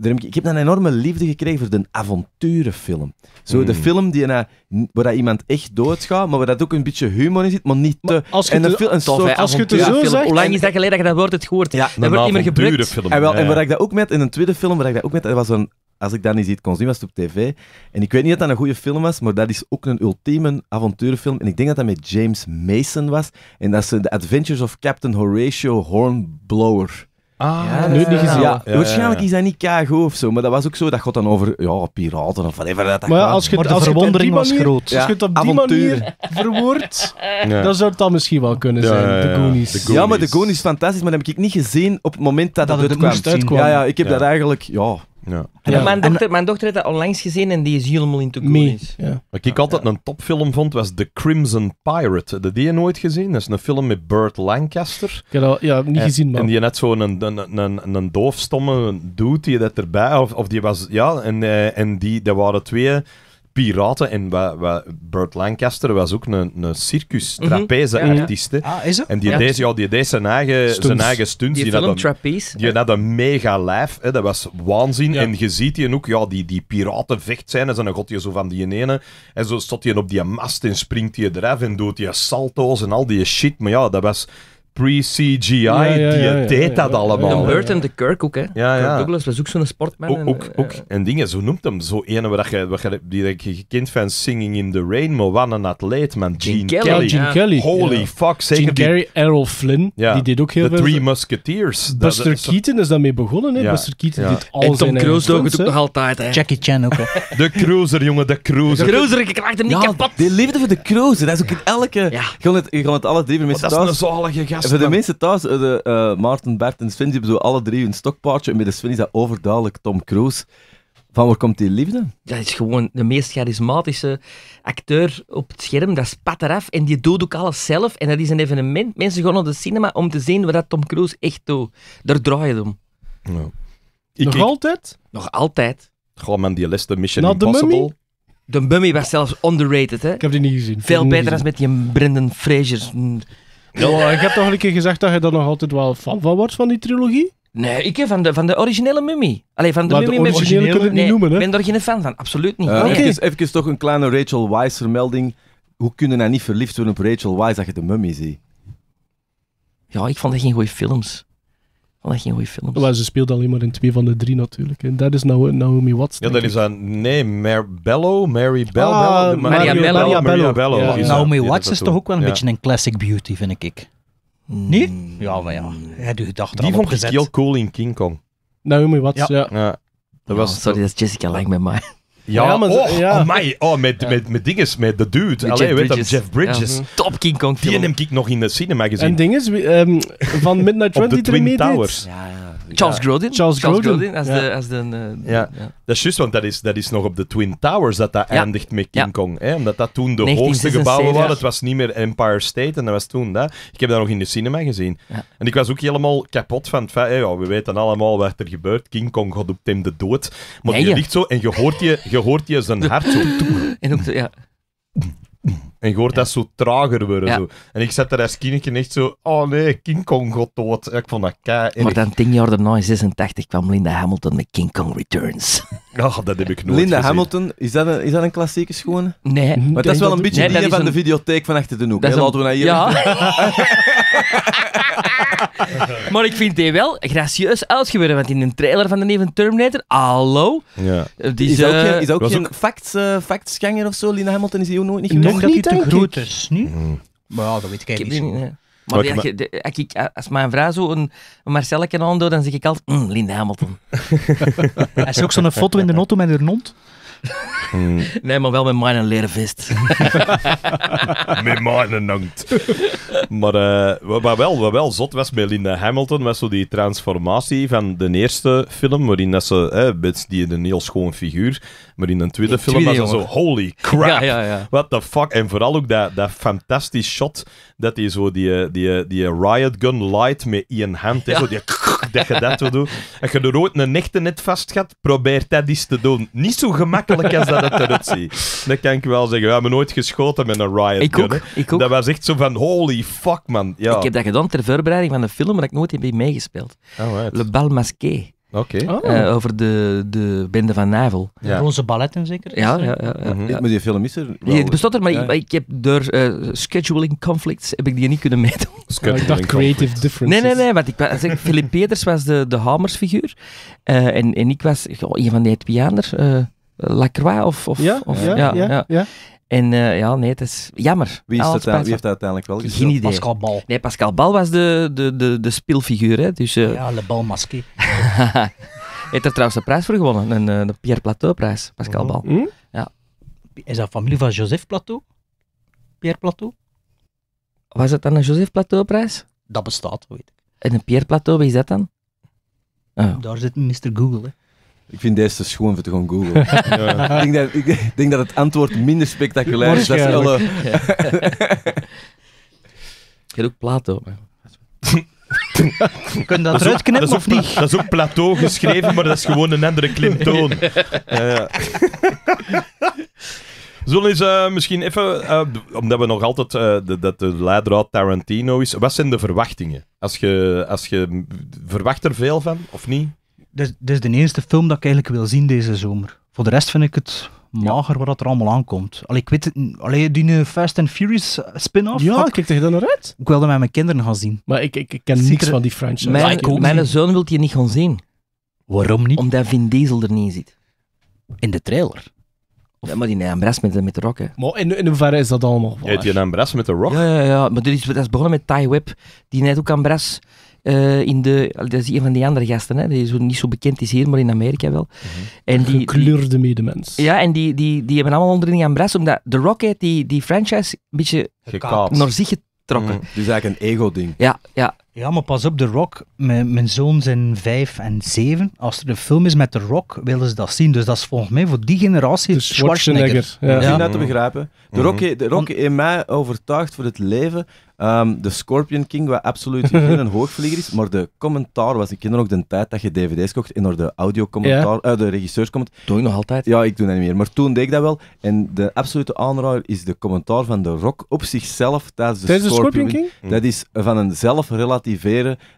Eh, ik heb een enorme liefde gekregen voor de avonturenfilm. Zo de hmm. film die na, waar iemand echt doodgaat, maar waar dat ook een beetje humor in zit, maar niet te... als je en een, te, een soort als je zo zegt, Hoe lang is dat geleden dat je dat woord het gehoord? Ja, dat wordt niet gebruikt. En, wel, en waar ik dat ook met, in een tweede film, waar ik dat ook met, dat was een als ik dat niet ziet kon zien, was het op tv. En ik weet niet dat dat een goede film was, maar dat is ook een ultieme avonturenfilm. En ik denk dat dat met James Mason was. En dat ze eh, The Adventures of Captain Horatio Hornblower. Ah, nu niet eh, gezien. Ja, waarschijnlijk is dat niet kago of zo, maar dat was ook zo. Dat gaat dan over ja, piraten of whatever. Dat maar als je, de verwondering was groot. Als je het op die manier verwoord, dan zou het dan misschien wel kunnen zijn. de, Goonies. Ja, maar de Goonies is fantastisch, maar dat heb ik niet gezien op het moment dat dat, dat het, uitkwam. Ja, ja, ik heb dat eigenlijk. Ja, ja. Mijn, dochter, heeft dat onlangs gezien en die is helemaal in de ja. Wat ik altijd een topfilm vond, was The Crimson Pirate. Dat die je nooit gezien. Dat is een film met Burt Lancaster. Ik heb dat ja, niet en, gezien, man. En die net zo'n een, een, een, een doofstomme dude die dat erbij... Of, of die was... Ja, en, eh, en die, dat waren twee piraten. En we, we, Burt Lancaster was ook een, een circus mhm. trapeze artiest. Ah, is En die, deed, die deed zijn eigen stunts. Zijn eigen stunts. Die, die had een, Die had een mega life. Hè. Dat was waanzin. En je ziet die ook, ja, die, die piraten vecht zijn. En dan gaat zo van die ene. En zo stond hij op die mast en springt hij eraf en doet hij salto's en al die shit. Maar ja, dat was pre-CGI, ja, die deed dat allemaal. De Burton en de Kirk ook, hè. Ja, ja. Douglas was ook zo'n sportman. Ook, en, ook, eh, ook, en dingen, zo noemt hem, zo ene waar je, waar je, kind van Singing in the Rain, maar wat een atleet, man. Gene, Kelly. Gene Kelly. Holy fuck, zeker Gene Kelly, Errol Flynn, die deed ook heel veel. The Three Musketeers. Buster Keaton is daarmee begonnen, hè. Buster Keaton dit deed al En Tom Cruise doet het ook nog altijd, hè. Jackie Chan ook, De Cruiser, jongen, de Cruiser. De Cruiser, ik hem niet kapot. Die liefde voor de Cruiser, dat is ook in elke... Je gaat het alle drie met Dat is een zalige gast de mensen thuis, eh, de, uh, Maarten, Bert en Sven, hebben zo alle drie hun stokpaardje. En bij de Sven is dat overduidelijk Tom Cruise. Van waar komt die liefde? Dat is gewoon de meest charismatische acteur op het scherm. Dat spat eraf en die doet ook alles zelf. En dat is een evenement. Mensen gaan naar de cinema om te zien wat dat Tom Cruise echt doet. Daar draai je om. Nou. Ik, nog altijd? Nog altijd. Gewoon man, die liste Mission Not Impossible. De Mummy was zelfs underrated, hè? Ik heb die niet gezien. Veel beter dan met die Brendan Fraser. Nou, ik heb toch een keer gezegd dat je er nog altijd wel fan van wordt van die trilogie? Nee, ik van de, van de originele mummie. Alleen van de mummie met Kun kunnen het niet noemen, hè? Ik ben er geen fan van, absoluut niet. Uh, nee. even, toch een kleine Rachel Wise vermelding. Hoe kunnen nou niet verliefd worden op Rachel Wise dat je de mummie ziet? Ja, ik vond dat geen goede films. Wat geen goede films. Maar ze speelde alleen maar in twee van de drie natuurlijk. En dat is Naomi Watts. Ja, dat is een Nee, Mary Bello. Mary ah, Bell, ah, Bello. Maria, Bello. Maria Bello. Bello. Ja. Naomi Watts is toch ook wel een beetje een classic beauty, vind ik. Nee? Mm. Ja, maar ja. Hij de gedachte Die vond ik heel cool in King Kong. Naomi Watts, ja. Dat was sorry, dat is Jessica Lang met mij. Ja, ja, maar, oh, ja. Oh, oh, met, ja. met, met dinges, met de dude. Allee, Jeff, weet Bridges. Dat, Jeff Bridges. Mm. Top King Kong Die heb ik nog in de cinema gezien. En dinges, um, ehm, van Midnight Run, de Twin Towers. Charles Grodin. Charles, Grodin. als, ja. de, eh, ja. dat is juist, want dat is, dat is nog op de Twin Towers dat dat eindigt met King Kong. Hè? Omdat dat toen de hoogste gebouwen waren. Het was niet meer Empire State en dat was toen dat. Ik heb dat nog in de cinema gezien. En ik was ook helemaal kapot van het feit, we weten allemaal wat er gebeurt. King Kong gaat op hem de dood. Maar je ligt zo en je hoort je, je, hoort je zijn hart zo. En ook, ja. En je hoort dat zo trager worden. Zo. En ik zat daar als kindje echt zo, oh nee, King Kong got. dood. Ik vond dat kei Maar dan tien jaar daarna, in 86, kwam Linda Hamilton met King Kong Returns. Ah, dat heb ik nooit Linda Hamilton, is dat, een, is dat een klassieke schoon? Nee. Maar dat is wel een beetje die van de videotheek van achter de hoek. Dat Laten we naar hier... Ja. maar ik vind die wel gracieus uitgewerkt, want in een trailer van de Neven Terminator, hallo. Ja. Die is, ook geen, eh, is ook Facts, eh, factsganger of zo? Linda Hamilton is die ook nooit niet dat niet, hij te groot is, mm. Maar ja, dat weet ik, niet. Maar, als mijn vrouw zo een, een kan aandoen, dan zeg ik altijd, mm, Linda Hamilton. hij is ook zo'n foto in de auto met haar mond. Nee, maar wel met mijn een leren vest. met mijn hangt. Maar uh, wat, wel, wel zot was bij Linda Hamilton, was zo die transformatie van de eerste film, waarin dat ze, eh, die een heel schoon figuur, maar in de tweede film was zo, holy crap, ja, ja, ja. what the fuck. En vooral ook dat, dat fantastisch shot, dat hij zo die, eh, die, eh, die riot gun light met Ian hand, zo die... dat je dat wil doen. Als je er ooit een echte net vast gaat, probeer dat eens te doen. Niet zo gemakkelijk als dat het eruit ziet. Dat kan ik wel zeggen. We hebben nooit geschoten met een riot gun. Dat was echt zo van, holy fuck man. Ja. Ik heb dat gedaan ter voorbereiding van een film maar ik nooit heb meegespeeld. Oh, right. Le Bal Masqué. Oké. Eh, oh. over de, de bende van Nijvel. Ja. Onze balletten zeker? Ja, ja, ja. ja, mhm. ja. die film is er bestond er, maar ik, heb door eh, scheduling conflicts heb ik die niet kunnen meedoen. ik dacht creative differences. Nee, nee, nee, want ik, was, Philip Peters was de, de Hamersfiguur uh, en, en ik was je een van die Etpianer, uh, Lacroix of... of of, ja, ja. ja. En eh, ja, nee, het is jammer. Wie, is dat, wie heeft dat uiteindelijk wel gezien? Geen idee. Pascal Bal. Nee, Pascal Bal was de, de, de, de speelfiguur. Hè? Dus, eh. Ja, Le Bal Masqué. heeft er trouwens een prijs voor gewonnen. Een, de eh, Pierre Plateau-prijs, Pascal Bal. Mhm. Ja. Is dat familie van Joseph Plateau? Pierre Plateau? Was dat dan een Joseph Plateau-prijs? Dat bestaat, weet ik. En een Pierre Plateau, wie is dat dan? Ah, Daar zit Mr. Google, hè. Ik vind deze te schoon voor te gaan Ja. ik, denk dat, ik denk dat het antwoord minder spectaculair is. Dat is Je ook Plato. Kun dat, dat eruit knippen of niet? dat is ook plateau geschreven, maar dat is gewoon een andere klimtoon. Ja, is eh, misschien even, eh, omdat we nog altijd uh, de, dat de Tarantino is, wat zijn de verwachtingen? Als je, als je, verwacht er veel van, of niet? Dus, is de eerste film dat ik eigenlijk wil zien deze zomer. Voor de rest vind ik het mager wat er allemaal aankomt. Allee, ik weet het, allee, die eh, Fast and Furious eh, spin-off. Ja, kijk tegen dat eruit? uit. Ik wilde met mijn kinderen gaan zien. Maar ik, ik, ik ken niks van die franchise. Mijn, mijn zoon wil je niet gaan zien. Waarom niet? Omdat Vin Diesel er niet zit. In de trailer. Of... Ja, maar die Ambras met, met de Rock, Maar in, in hoeverre is dat allemaal waar? Heet je Ambras met de Rock? Ja, ja, ja. Maar dit is, dat is begonnen met Ty Webb. Die net ook Ambras... Eh, in de, dat is een van die andere gasten, hè, die zo, niet zo bekend is hier, maar in Amerika wel. Mm -hmm. en die, Gekleurde medemens. Ja, en die, die, die hebben allemaal onderling aan bras, omdat The Rock die, die franchise een beetje naar zich getrokken. Mm, dus eigenlijk een ego-ding. Ja, ja, ja, maar pas op, The Rock. Mijn, mijn zoon zijn vijf en zeven. Als er een film is met The Rock, willen ze dat zien. Dus dat is volgens mij voor die generatie dus Schwarzenegger. Schwarzenegger. Ja. ja. te begrijpen. De mhm. Rock, de Rock heeft mij overtuigd voor het leven. Um, de Scorpion King, wat absoluut geen hoogvlieger is, maar de commentaar was... Ik ken nog de tijd dat je dvd's kocht en door de audio-commentaar, ja. uh, de regisseurscommentaar... Doe je nog altijd? Ja, ik doe dat niet meer. Maar toen deed ik dat wel. En de absolute aanrader is de commentaar van The Rock op zichzelf tijdens de, Scorpion, de Scorpion King. King. Dat is van een zelfrelatie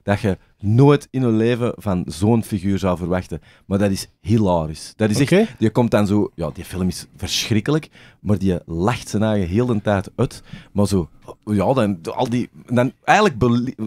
dat je nooit in een leven van zo'n figuur zou verwachten. Maar dat is hilarisch. Dat is echt, je komt dan zo, ja, die film is verschrikkelijk, maar die lacht zijn eigen heel de tijd uit. Maar zo, ja, dan, al die, dan eigenlijk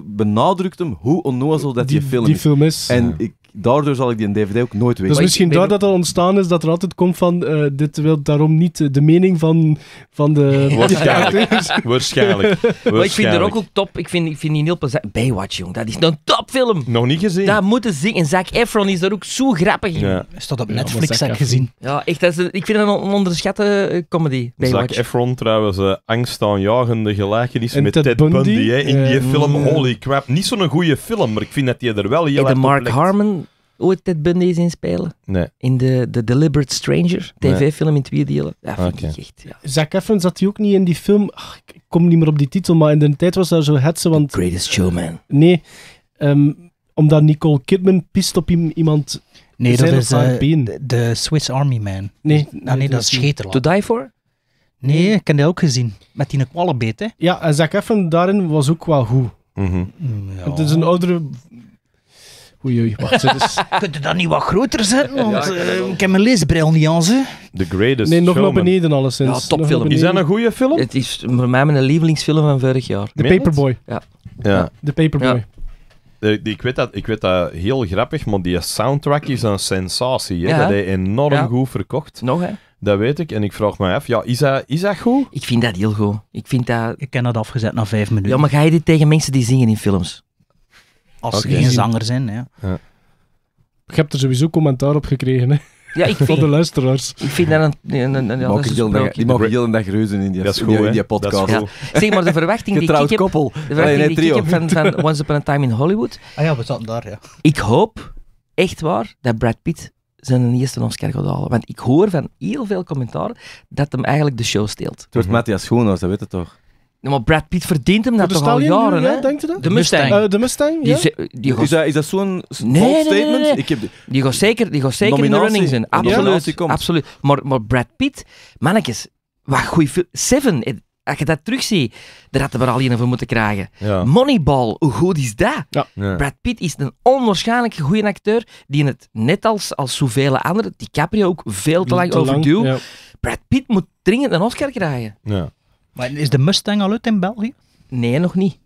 benadrukt hem hoe onnozel dat die, film, is. is. En daardoor zal ik die DVD ook nooit dus weten. Dus misschien daar dat er ontstaan is dat er altijd komt van eh, dit wil daarom niet de mening van, van de... Waarschijnlijk. Waarschijnlijk. Maar ik vind er ook ook top. Ik vind, ik vind die heel plezant. Baywatch, jong. Dat is een topfilm. Nog niet gezien. Dat moeten zien. En Zac Efron is daar ook zo grappig in. Ja. Is dat op Netflix, heb gezien. Ja, echt. Dat is, ik vind het een onderschatte eh, comedy. Baywatch. Efron trouwens, uh, angstaanjagende gelijkenis met Ted, Bundy. hè, in die film. Mm. Holy crap. Niet zo'n goede film, maar ik vind dat hij er wel heel erg Mark Harmon ooit Ted Bundy zien spelen. Nee. In de, de Deliberate Stranger, tv-film in twee delen. Ja, vind ik echt, ja. Zac zat hij ook niet in die film... Ach, ik kom niet meer op die titel, maar in de tijd was daar zo hetsen. want... greatest Showman. Nee, ehm, omdat Nicole Kidman pist op iemand... Nee, dat is eh, de, de Swiss Army Man. Nee, ah, nee, nee dat, is Scheterland. To Die For? Nee, ik heb die ook gezien. Met die kwallenbeet, hè? Ja, en Zac Efron daarin was ook wel goed. Mhm. Mm, ja. Het is een oudere Oei, wacht. Dus- Kun je dat niet wat groter zetten? Want eh, ik heb mijn leesbril niet aan, ze. The Greatest Nee, nog naar beneden alles. Ja, dus topfilm. Is dat een goede film? Het is voor mij mijn lievelingsfilm van vorig jaar. The Paperboy. Ja. De Paperboy. Ja. The eh, Ik weet, dat, ik weet dat heel grappig, maar die soundtrack is een sensatie. Ja. Dat hij enorm goed verkocht. Nog, hè? Dat weet ik. En ik vraag me af, ja, is, dat, is dat goed? Ik vind dat heel goed. Ik vind dat... Ik ken dat afgezet na vijf minuten. Ja, maar ga je dit tegen mensen die zingen in films? als er geen zanger zijn. Ja. ja. Je hebt er sowieso commentaar op gekregen, hè? Ja, ik vind, van de luisteraars. Ik vind dat een... een, een, een dag, die mogen heel een dag reuzen in die, dat is goed, in die, podcast. Ja. Zeg maar, de verwachting die ik heb, koppel. de verwachting die ik heb van, van Once Upon a Time in Hollywood... Ah ja, we zaten daar, ja. Ik hoop, echt waar, dat Brad Pitt zijn eerste Oscar gaat halen. Want ik hoor van heel veel commentaar dat hem eigenlijk de show steelt. Het wordt mhm. Matthias Schoonhuis, dat weet het toch? Ja, maar Brad Pitt verdient hem dat toch al jaren, hè? Denkt u dat? De Mustang. Eh, de Mustang, ja. die Is dat, is dat zo'n nee, statement? Ik heb die... gaat zeker, die gaat zeker in de running zijn. Absoluut, absoluut. Maar, maar Brad Pitt, mannetjes, wat goeie film. Seven, eh, als je dat terugziet, daar hadden we er al een voor moeten krijgen. Moneyball, hoe goed is dat? Ja. Brad Pitt is een onwaarschijnlijk goede acteur, die in het, net als, als zoveel anderen, DiCaprio ook veel te lang overduwt. Brad Pitt moet dringend een Oscar krijgen. Ja. Maar is de Mustang al uit in België? Nee, nog niet.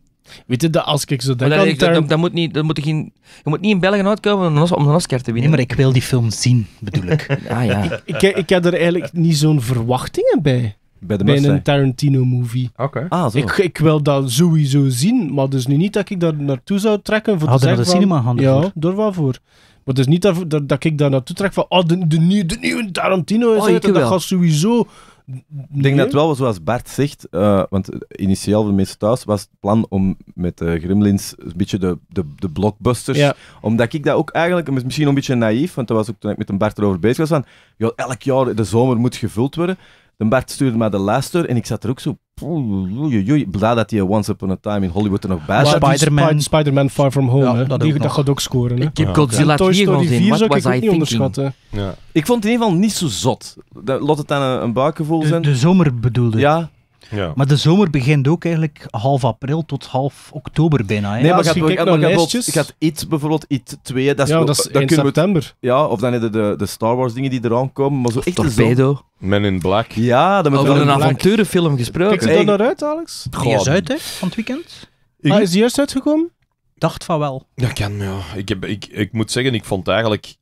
Weet je, dat als ik zo denk dat, ik, dat, dat, moet niet, dat moet geen, je moet niet in België uitkomen om om een Oscar te winnen. Nee, maar ik wil die film zien, bedoel ik. ah, ja. ik, ik, heb er eigenlijk niet zo'n verwachtingen bij. Bij, de een Tarantino-movie. Oké. Ah, ik, ik, wil dat sowieso zien, maar dus nu niet dat ik daar naartoe zou trekken. Voor Had naar de cinema gaan Ja, door wat voor. Maar dus niet dat, dat, dat ik daar naartoe trek van, oh, de, de, de nieuwe Tarantino is oh, uit, dat gaat sowieso ik denk dat het wel zoals Bart zegt, eh, want initieel voor mensen thuis was het plan om met de eh, Gremlins een beetje de, de, de blockbusters, omdat ik dat ook eigenlijk, misschien een beetje naïef, want dat was ook toen ik met een Bart erover bezig was, van joh, elk jaar de zomer moet gevuld worden. De Bart stuurde maar de luister en ik zat er ook zo Blij hij Once Upon a Time in Hollywood er nog bij zat. Spider-Man. Spider-Man Far From Home. Dat, die, dat gaat ook scoren. Hè? Ik heb Godzilla ja. 4 al Wat was ik, ik niet onderschatten. Ja. Ik vond het in ieder geval niet zo zot. Dat, lot het aan een, buikgevoel zijn. de zomer bedoelde Ja, ja. Maar de zomer begint ook eigenlijk half april tot half oktober bijna. Hè? Nee, maar, ja, maar, lijstjes... gaat iets bijvoorbeeld iets 2, dat is, ja, dat is september. ja, of dan je de, de Star Wars dingen die eraan komen, maar zo echt Torpedo. Zo... Men in Black. Ja, dat Over een avonturenfilm gesproken. Kijk je dat naar uit, Alex? Die is uit, hè, van het weekend. Ah, ik... is die eerst uitgekomen? Dacht van wel. Dat kan, ja. Ik, heb, ik, ik moet zeggen, ik vond eigenlijk,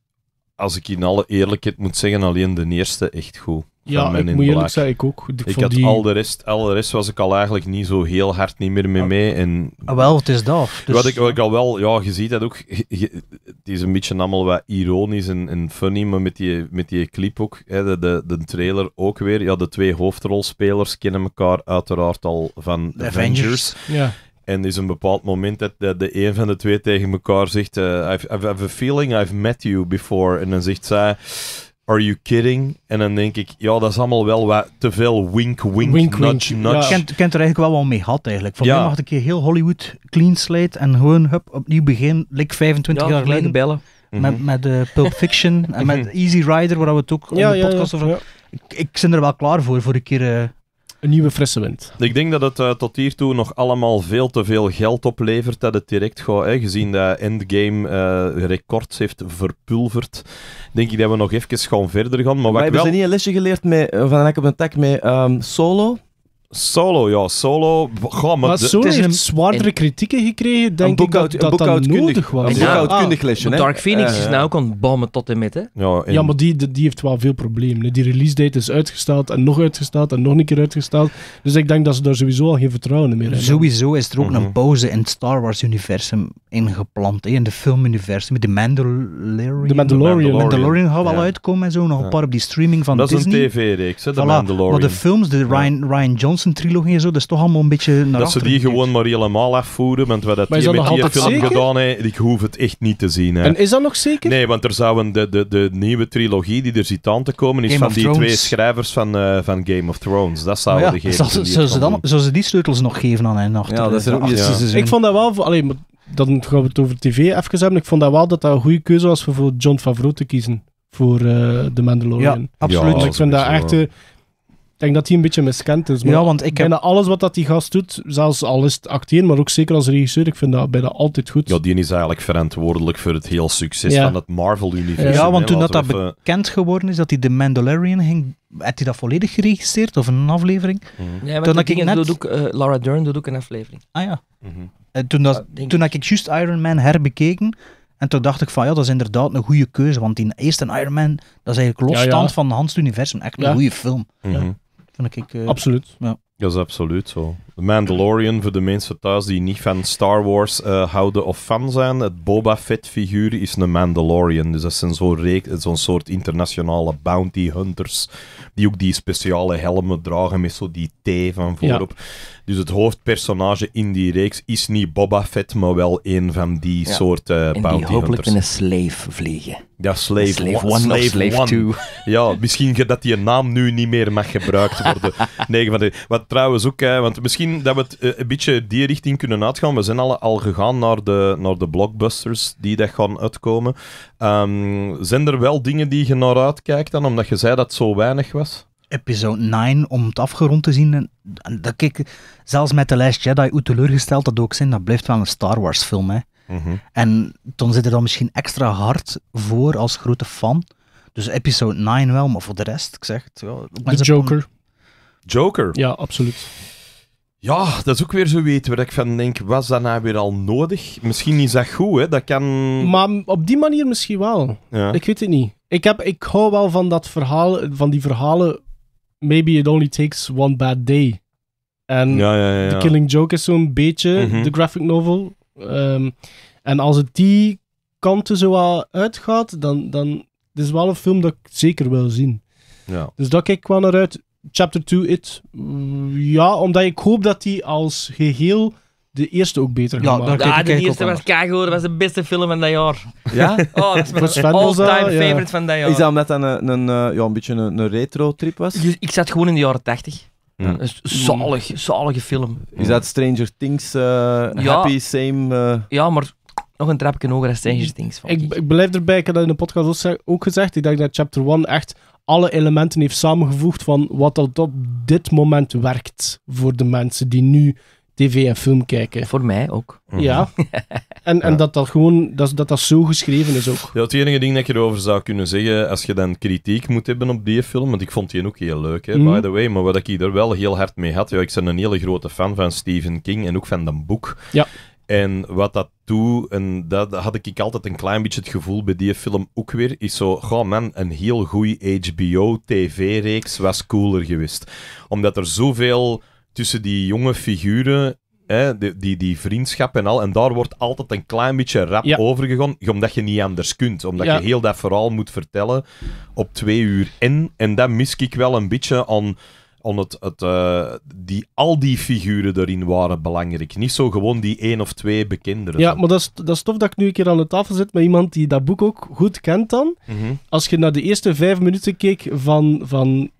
als ik in alle eerlijkheid moet zeggen, alleen de eerste echt goed. Ja, ik moet eerlijk zeggen, ik ook. Ik, ik had al, de rest, al de rest was ik al eigenlijk niet zo heel hard niet meer mee. Ah. mee en... Ah, wel, het is dat. Dus- wat, ik, wat ik al wel, ja, je ziet dat ook. het is een beetje allemaal wat ironisch en, en funny, maar met die, met die clip ook, hè, de, de, de, trailer ook weer. Ja, de twee hoofdrolspelers kennen elkaar uiteraard al van The Avengers. Ja. En is een bepaald moment dat de, een van de twee tegen elkaar zegt: uh, I've, I've, I've a feeling I've met you before. En dan zegt zij. Are you kidding? En dan denk ik, ja, dat is allemaal wel wat te veel wink, wink, wink nudge, wink. nudge. Kent, er eigenlijk wel wat mee gehad eigenlijk. Voor ja. mag ik hier heel Hollywood clean slate en gewoon hup, opnieuw begin, Lik 25 jaar geleden. bellen. Met, mhm. met uh, Pulp Fiction en met mhm. Easy Rider, waar we het ook in de podcast over ik, ik ben er wel klaar voor, voor een keer... Eh, een nieuwe frisse wind. Ik denk dat het tot eh, tot hiertoe nog allemaal veel te veel geld oplevert dat het direct gewoon, gezien dat Endgame uh, records heeft verpulverd, denk ik dat we nog even gewoon verder gaan. Maar, maar hebben wel... niet een lesje geleerd met, eh, van een Tak met ehm, Solo? Solo, ja, Solo. Goh, maar, Solo heeft zwaardere kritieken gekregen, denk ik, dat dat, dat nodig was. Een boekhoudkundig ja, lesje, ah, Dark Phoenix is nou ook aan het bommen tot en met, hè? Ja, maar die, die, heeft wel veel problemen. Hè. Die release date is uitgesteld en nog uitgesteld en nog een keer uitgesteld. Dus ik denk dat ze daar sowieso al geen vertrouwen meer hebben. Sowieso is er ook mhm. een pauze in het Star Wars-universum ingeplant, hè, in de filmuniversum. De Mandalorian. De Mandalorian. Mandalorian gaat wel uitkomen en zo, nog een paar op die streaming van Disney. Dat is een tv-reeks, de Mandalorian. Maar de films, de Ryan, Ryan Johnson Johnson-trilogie en zo, dat is toch allemaal een beetje Dat ze die gewoon maar helemaal afvoeren, want wat dat die met die film gedaan heeft, ik hoef het echt niet te zien. Hè. En is dat nog zeker? Nee, want er zou de, de, de nieuwe trilogie die er zit aan te komen, is van die twee schrijvers van, eh, van Game of Thrones. Dat zou ja, de geven. ze dan, ze die sleutels nog geven aan hen? Achter, ja, dat is er ook Ik vond dat wel... Alleen, dan gaan we het over tv even hebben. Ik vond dat wel dat dat een goede keuze was voor John Favreau te kiezen voor uh, eh, de Mandalorian. Ja, absoluut. ik vind dat echt... Eh, ik denk dat hij een beetje miskend is. ja, want ik bijna heb... alles wat dat die gast doet, zelfs al is het acteren, maar ook zeker als regisseur, ik vind dat bijna altijd goed. Ja, die is eigenlijk verantwoordelijk voor het heel succes van het Marvel-universum. Ja, want toen dat, dat bekend geworden is, dat hij de Mandalorian ging had hij dat volledig geregisseerd of een aflevering? Mm maar ik net... Eh, Laura Dern doet ook een aflevering. Ah ja. Mhm. toen dat, toen had ik juist Iron Man herbekeken. En toen dacht ik van ja, dat is inderdaad een goede keuze. Want die eerste Iron Man, dat is eigenlijk losstand van ja. Hans universum. Echt een goede film. Mm Vind ik, uh, absoluut. Ja. Dat is absoluut zo. The Mandalorian, voor de mensen thuis die niet van Star Wars eh, houden of fan zijn, het Boba Fett-figuur is een Mandalorian. Dus dat zijn zo'n zo soort internationale bounty hunters, die ook die speciale helmen dragen met zo die T van voorop. Dus het hoofdpersonage in die reeks is niet Boba Fett, maar wel een van die ja. soort eh, bounty hunters. die hopelijk in een slave vliegen. Ja, slave, slave one, slave, two. Ja, misschien dat die naam nu niet meer mag gebruikt worden. nee, eh, wat trouwens ook, hè, want misschien dat we het eh, een beetje die richting kunnen uitgaan. We zijn al, al gegaan naar de, naar de blockbusters die daar gaan uitkomen. Ehm, zijn er wel dingen die je naar uitkijkt dan, omdat je zei dat zo weinig was? Episode 9, om het afgerond te zien. dat ik, zelfs met de lijst Jedi, hoe teleurgesteld dat ook zijn, dat blijft wel een Star Wars film. Hè. Mhm. En toen zit er dan misschien extra hard voor als grote fan. Dus episode 9 wel, maar voor de rest, ik zeg het. Ja, de Joker. Joker? Ja, absoluut. Ja, dat is ook weer zo weten waar ik van denk, was dat nou weer al nodig? Misschien is dat goed, hè? Dat kan... Maar op die manier misschien wel. Ja. Ik weet het niet. Ik, heb, ik hou wel van dat verhaal, van die verhalen... Maybe it only takes one bad day. En The Killing Joke is zo'n beetje mhm. de graphic novel. Ehm, en als het die kanten zo wel uitgaat, dan, dan... Het is wel een film dat ik zeker wil zien. Ja. Dus dat kijk ik wel naar uit. Chapter 2 It. Mm, ja, omdat ik hoop dat die als geheel de eerste ook beter gaat Ja, ah, de eerste was keigoed. Dat was de beste film van dat jaar. Ja? Oh, dat is mijn all-time ja. favorite van dat jaar. Is dat omdat dat een, een, eh, ja, een beetje een, een retro-trip was? Dus ik zat gewoon in de jaren 80. Een zalige film. Is dat Stranger Things, eh, Happy, Same... Eh? Ja, maar nog een trapje hoger dan Stranger Things. Ik, ik, blijf erbij, ik heb dat in de podcast ook gezegd. Ik dacht dat chapter 1 echt alle elementen heeft samengevoegd van wat dat op dit moment werkt voor de mensen die nu tv en film kijken. Voor mij ook. Mhm. Ja. En, en dat dat gewoon dat, dat dat zo geschreven is ook. Ja, het enige ding dat je erover zou kunnen zeggen, als je dan kritiek moet hebben op die film, want ik vond die ook heel leuk, hè, mhm. by the way, maar wat ik hier wel heel hard mee had, ja, ik ben een hele grote fan van Stephen King en ook van dat boek. Ja. En wat dat doet, en dat, had ik altijd een klein beetje het gevoel bij die film ook weer, is zo, goh man, een heel goede HBO-tv-reeks was cooler geweest. Omdat er zoveel tussen die jonge figuren Hè, die, die, vriendschap en al. En daar wordt altijd een klein beetje rap ja. omdat je niet anders kunt. Omdat je heel dat vooral moet vertellen op twee uur in. En dat mis ik wel een beetje aan het, het eh, die, al die figuren erin waren belangrijk. Niet zo gewoon die één of twee bekenderen. Ja, maar dat is, dat is tof dat ik nu een keer aan de tafel zit met iemand die dat boek ook goed kent dan. Mhm. Als je naar de eerste vijf minuten keek van, van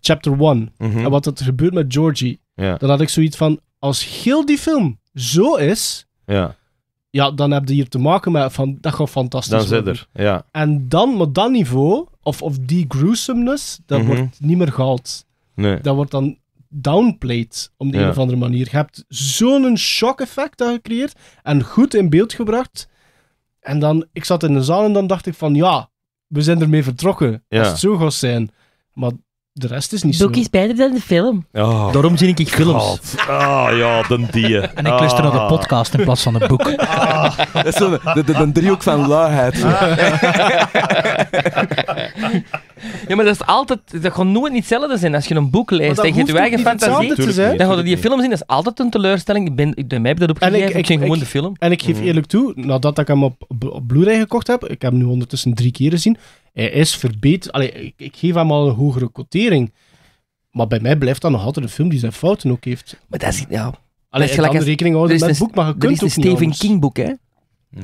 chapter one mhm. en wat er gebeurt met Georgie, dan had ik zoiets van, als heel die film zo is... Ja ja, dan heb je hier te maken met van dat gaat fantastisch. Dan zit er, ja. En dan, op dat niveau, of, of die gruesomeness, dat mhm. wordt niet meer gehaald. Nee. Dat wordt dan downplayed op de een of andere manier. Je hebt zo'n shock effect gecreëerd en goed in beeld gebracht. En dan, ik zat in de zaal en dan dacht ik van ja, we zijn ermee vertrokken. Als het zo gaat zijn. Maar de rest is niet zo. zo. is beter dan de film. Oh. Daarom zie ik films. Ah ja, dan die. En ik luister naar de ah. podcast in plaats van het boek. Ah. Dat is zo de, driehoek van luiheid. Ah. Ja, maar dat is altijd... Dat gewoon nooit hetzelfde zijn als je een boek leest. En je hebt je eigen fantasie. Dan je die film zien. Dat is altijd een teleurstelling. Ik ben, ik, heb dat opgegeven. Ik, ik, ik gewoon de film. En ik geef mhm. eerlijk toe, nadat ik hem op, op Blu-ray gekocht heb, ik heb hem nu ondertussen drie keer gezien, hij is verbeterd. Allee, ik, geef hem al een hogere quotering. Maar bij mij blijft dat nog altijd een film die zijn fouten ook heeft. Maar dat is... Ja. Alleen, je rekening houden met het boek, maar je kunt ook niet Stephen King boek, hè?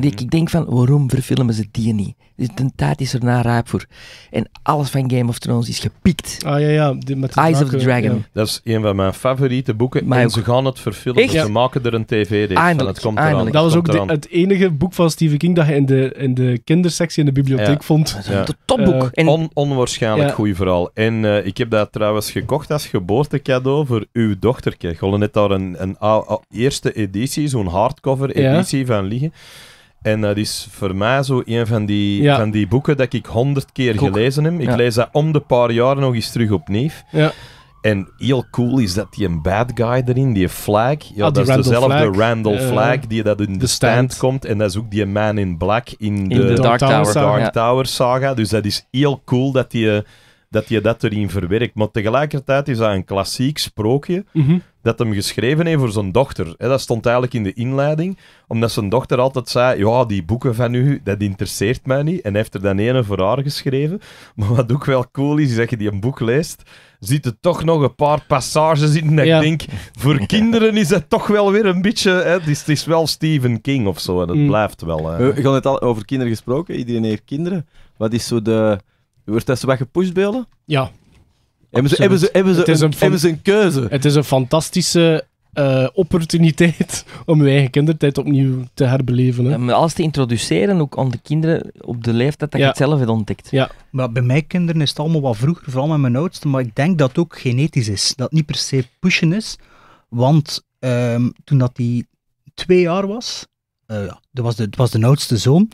Ik denk van, waarom verfilmen ze die niet? Dus de tijd is er na rijp voor. En alles van Game of Thrones is gepikt. Ah ja, ja. Die, met Eyes of the Dragon. Dat is een van mijn favoriete boeken. Maar en ze gaan het verfilmen. Ze maken er een tv-reeks van. Het komt eraan. Dat was ook het enige boek van Stephen King dat je in de, in de kindersectie in de bibliotheek vond. Ja. Een topboek. Eh, en... On, onwaarschijnlijk goed vooral. En eh, ik heb dat trouwens gekocht als geboortecadeau voor uw dochterke. Ik net daar een, een, een, eerste editie, zo'n hardcover editie van liggen. En dat is voor mij zo een van die, van die boeken dat ik honderd keer gelezen heb. Ik lees dat om de paar jaar nog eens terug opnieuw. Ja. En heel cool is dat die een bad guy erin, die flag. Ja, ah, dat is dezelfde Randall eh, Flag die dat in de, stand. komt. En dat is ook die man in black in, de, Dark, Tower, Dark Tower saga. Dus dat is heel cool dat je dat, dat erin verwerkt. Maar tegelijkertijd is dat een klassiek sprookje. Mhm dat hem geschreven heeft voor zijn dochter. dat stond eigenlijk in de inleiding, omdat zijn dochter altijd zei: Ja, die boeken van u, dat interesseert mij niet. En heeft er dan ene voor haar geschreven. Maar wat ook wel cool is, is dat je die een boek leest, ziet er toch nog een paar passages in. En ik denk, voor kinderen is dat toch wel weer een beetje. het, is, wel Stephen King of zo, en het mm. blijft wel. He. We, hebben gaan het al over kinderen gesproken, iedereen heeft kinderen. Wat is zo de. Wordt dat zo wat gepusht beelden? Ja. Hebben ze, hebben ze, hebben ze, een, hebben ze een keuze? Het is een fantastische eh, opportuniteit om je eigen kindertijd opnieuw te herbeleven. Hè? te introduceren, ook aan de kinderen op de leeftijd dat je het zelf hebt ontdekt. Ja. Maar bij mijn kinderen is het allemaal wat vroeger, vooral met mijn oudste, maar ik denk dat het ook genetisch is. Dat het niet per se pushen is, want ehm, toen dat die twee jaar was, eh, ja, dat was de, het was de oudste zoon.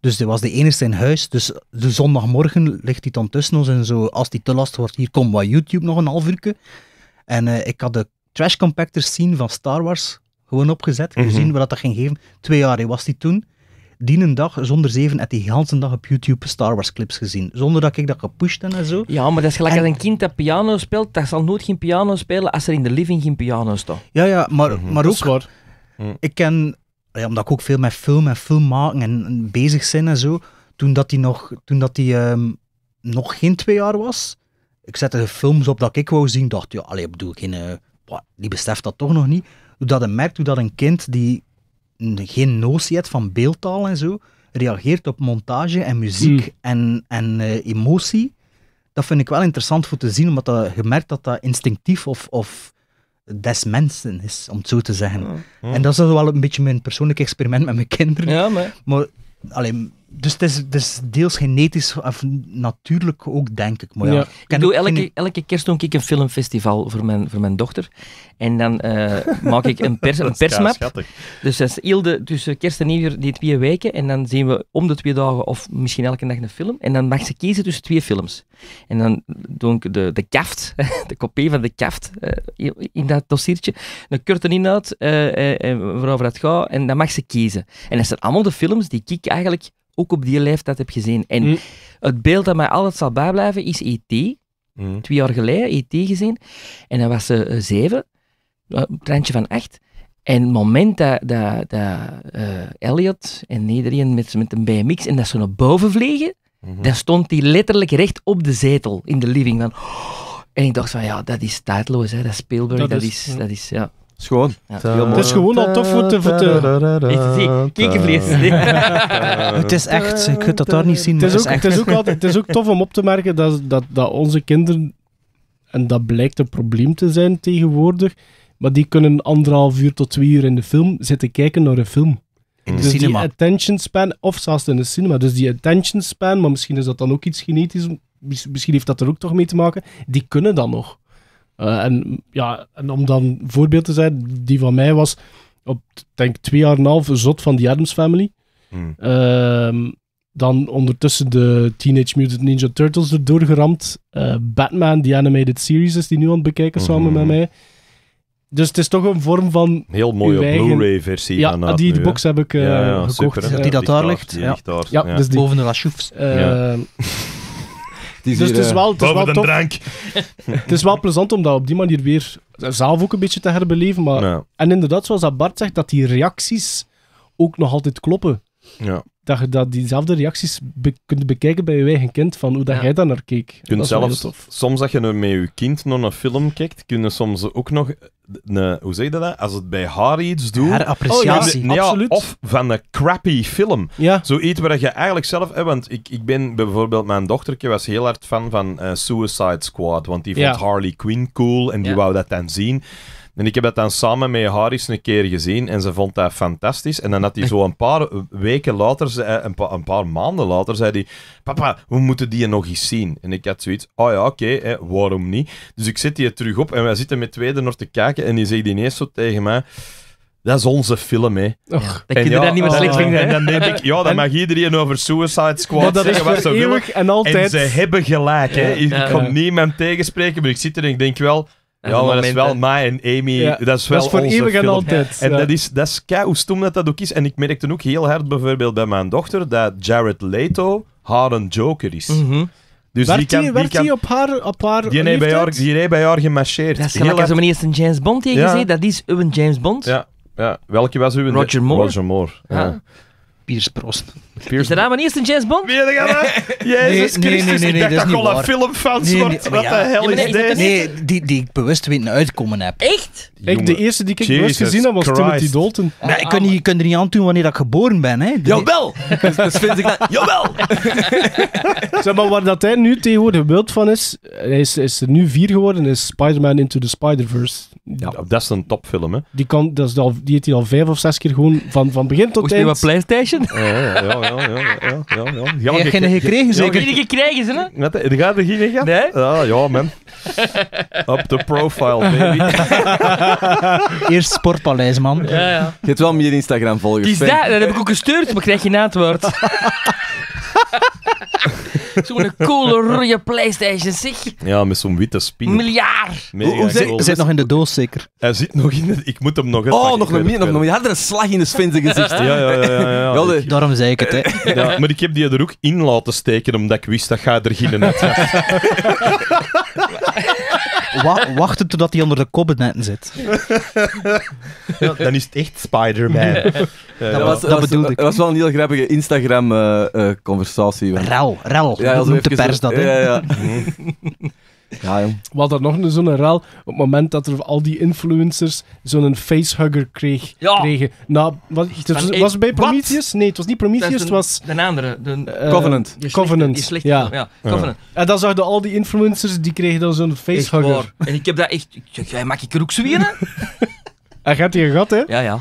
Dus dat was de enige in huis. Dus de zondagmorgen ligt hij dan tussen ons en zo. Als die te last wordt, hier komt wat YouTube nog een half uur. En eh, ik had de trash compactor scene van Star Wars gewoon opgezet. Mhm. Gezien wat dat ging geven. Twee jaar hij was die toen. Die een dag, zonder zeven, had die hele dag op YouTube Star Wars clips gezien. Zonder dat ik dat gepusht en zo. Ja, maar dat is gelijk als een kind dat piano speelt, dat zal nooit geen piano spelen als er in de living geen piano staat. Ja, ja, maar, mhm. maar ook... Mhm. Ik ken eh, omdat ik ook veel met film en film maken en, bezig zijn en zo, toen dat hij nog, toen dat die, ehm, nog geen twee jaar was, ik zette de films op dat ik wou zien, dacht, ja, allee, bedoel, geen, eh, die beseft dat toch nog niet. Hoe dat een merkt, hoe dat een kind die geen notie heeft van beeldtaal en zo, reageert op montage en muziek hmm. en, en eh, emotie, dat vind ik wel interessant voor te zien, omdat dat, je merkt dat dat instinctief of, of des mensen is, om het zo te zeggen. En dat is wel een beetje mijn persoonlijk experiment met mijn kinderen. maar alleen dus het is, is, deels genetisch of natuurlijk ook, denk ik. Maar ja. Ik doe elke, elke kerst doe ik een filmfestival voor mijn, voor mijn dochter. En dan eh, maak ik een, pers, een persmap. dus dat is Ilde tussen kerst en nieuwjaar die twee weken. En dan zien we om de twee dagen of misschien elke dag een film. En dan mag ze kiezen tussen twee films. En dan doe ik de, de kaft, de kopie van de kaft, eh, in dat dossiertje. Een korte inhoud, uh, waarover het gaat. En dan mag ze kiezen. En dat zijn allemaal de films die ik eigenlijk ook op die leeftijd heb gezien. En mm. het beeld dat mij altijd zal bijblijven is E.T. Mm. Twee jaar geleden E.T. gezien. En dan was ze eh, zeven, een treintje van acht. En het moment dat, dat, dat eh, Elliot en iedereen met, met een BMX en dat ze naar boven vliegen, mhm. dan stond hij letterlijk recht op de zetel in de living. Van, en ik dacht van, ja, dat is tijdloos, hè. dat Spielberg, dat, is, is, dat is ja het is gewoon al tof voor te... het is echt, ik kunt dat daar niet zien. Het is, ook, het, is ook altijd, het is ook tof om op te merken dat, dat, dat onze kinderen, en dat blijkt een probleem te zijn tegenwoordig, maar die kunnen anderhalf uur tot twee uur in de film zitten kijken naar een film. In de dus cinema. die attention span, of zelfs in de cinema, dus die attention span, maar misschien is dat dan ook iets genetisch, misschien heeft dat er ook toch mee te maken, die kunnen dan nog. Eh, en, ja, en om dan een voorbeeld te zijn, die van mij was op, denk twee jaar en een half zot van die Adams Family. Mm. dan ondertussen de Teenage Mutant Ninja Turtles erdoor geramd. Eh, Batman, die animated series is die nu aan het bekijken samen mhm. met mij. Dus het is toch een vorm van. Heel mooie Blu-ray versie. Ja, die, de box heb ik eh, gekocht. die dat daar ligt. Ja, daar, Dus boven de Lachoufs. Uh, dus het is eh, wel, het is wel tof. drank. het is wel plezant om dat op die manier weer zelf ook een beetje te herbeleven. Maar... En inderdaad, zoals dat Bart zegt, dat die reacties ook nog altijd kloppen. Ja. Dat je dat diezelfde reacties kunt bekijken bij je eigen kind, van hoe dat jij daar naar keek. Kun zelfs, soms dat je met je kind nog een film kijkt, kunnen soms ook nog hoe zeg je dat? Als het bij haar iets doet. Haar oh, appreciatie. absoluut. of van een crappy film. Ja. Zoiets waar je eigenlijk zelf. Hè, want ik, ik ben bijvoorbeeld mijn dochtertje was heel hard fan van eh, Suicide Squad. Want die vond Harley Quinn cool en die wou dat dan zien. En ik heb dat dan samen met Haris een keer gezien en ze vond dat fantastisch. En dan had hij zo een paar weken later, eh, een, een, paar maanden later, zei hij: Papa, we moeten die nog eens zien. En ik had zoiets: Oh ja, oké, waarom niet? Dus ik zet die terug op en wij zitten met tweede nog te kijken. En die zegt ineens zo tegen mij. Dat is onze film, hè. dat niet meer slecht vinden. En dan denk ik, ja, dan mag iedereen over Suicide Squad dat zeggen wat ze En, altijd... en ze hebben gelijk, hè. ik kan niemand tegenspreken, maar ik zit er en ik denk wel... Ja, maar dat is wel Ma en Amy. Dat is wel dat is voor onze eeuwig en altijd. En dat is, dat is kei, hoe stom dat dat ook is. En ik merkte ook heel hard bijvoorbeeld bij mijn dochter dat Jared Leto haar een joker is. Mm -hmm. Dus werd die, kan, die, kan, die op haar, op haar die heeft bij haar, Die heeft bij haar gemarcheerd. Dat is gelijk als we eerst een James Bond tegen ja. dat is uw James Bond. Ja. ja. welke was uw? Roger Moore. Roger Moore, ja. Ah. Piers Brosnan. Is dat maar eens een James Bond? Weet je dat? Jezus nee, Christus, nee, nee, ik dacht dat al een filmfan nee, Wat de hel is Nee, die, die ik bewust weten uitkomen heb. Echt? Ik, de eerste die ik bewust gezien heb was Timothy Dalton. Nee, ik kan, niet, kunt er niet aan doen wanneer dat geboren ben. Hè. Jawel! dat dus- dus vind ik dat... Jawel! zeg maar, waar dat hij nu tegenwoordig wild van is, hij is, is er nu vier geworden, is Spider-Man Into the Spider-Verse. Ja. Dat is een topfilm, hè? Die, kan, dat is al, die heeft hij al vijf of zes keer gewoon van, van begin tot eind... Is wat PlayStation? Ja, ja, ja. ja, ja, ja. ja. Heb hebt geen gekregen, zeker? Heb je gekregen, ze? Eh, Net, gaat er geen gehad? Nee? Ja, ja, man. Up the profile, baby. Eerst Sportpaleis, man. Ja, ja. Je hebt wel meer Instagram-volgers. Dat, dat heb ik ook gestuurd, maar krijg je na het woord. Zo'n coole rode PlayStation, zeg. Ja, met zo'n witte spin. Miljard. Hoe- Hij zit nog in de doos, zeker. Hij zit nog in de... Ik moet hem nog... Oh, nog ik een, meer, nog een slag in de Sven gezicht. Ja, ja, ja. ja, ja. Daarom zei ik het, hè. Ja, maar ik heb die er ook in laten steken, omdat ik wist dat ga er geen net wachten totdat hij onder de kobbenetten zit. dan is het echt Spider-Man. dat was, dat was, was wel een heel grappige Instagram-conversatie. Eh, eh, uh, uh, rel, rel. Ja, noemt de pers dat, Ja, ja. Mhm. Ja, joh. We hadden nog zo'n rel op het moment dat er al die influencers zo'n facehugger kreeg, ja. kregen. Nou, wat, het was, het bij Prometheus? Nee, het was niet Prometheus, het was... De andere, eh, Covenant. Covenant, ja. ja. Covenant. En dan zagen al die influencers, die kregen dan zo'n facehugger. En ik heb dat echt... Jij maak ik er ook zo weer, Hij gaat hier een gat, hè? Ja, ja.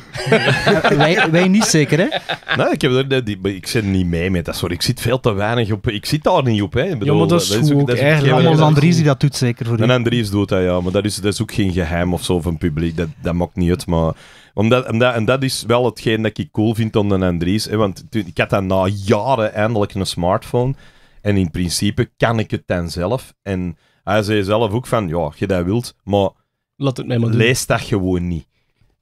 wij, wij niet zeker, hè? Nee, ik, heb er, die, ik zit niet mee met dat soort. Ik zit veel te weinig op. Ik zit daar niet op, hè? Ik bedoel, dat is, ook, eigenlijk. Allemaal Andries die dat doet, zeker voor En Andries doet dat, ja. Maar dat is, dat is ook geen geheim of zo van publiek. Dat, dat maakt niet uit, maar omdat, omdat, en dat is wel hetgeen dat ik cool vind van de Andries. Hè, want ik had dan na jaren eindelijk een smartphone. En in principe kan ik het dan zelf. En hij zei zelf ook van, ja, je dat wilt, maar, Laat het mij maar lees dat gewoon niet.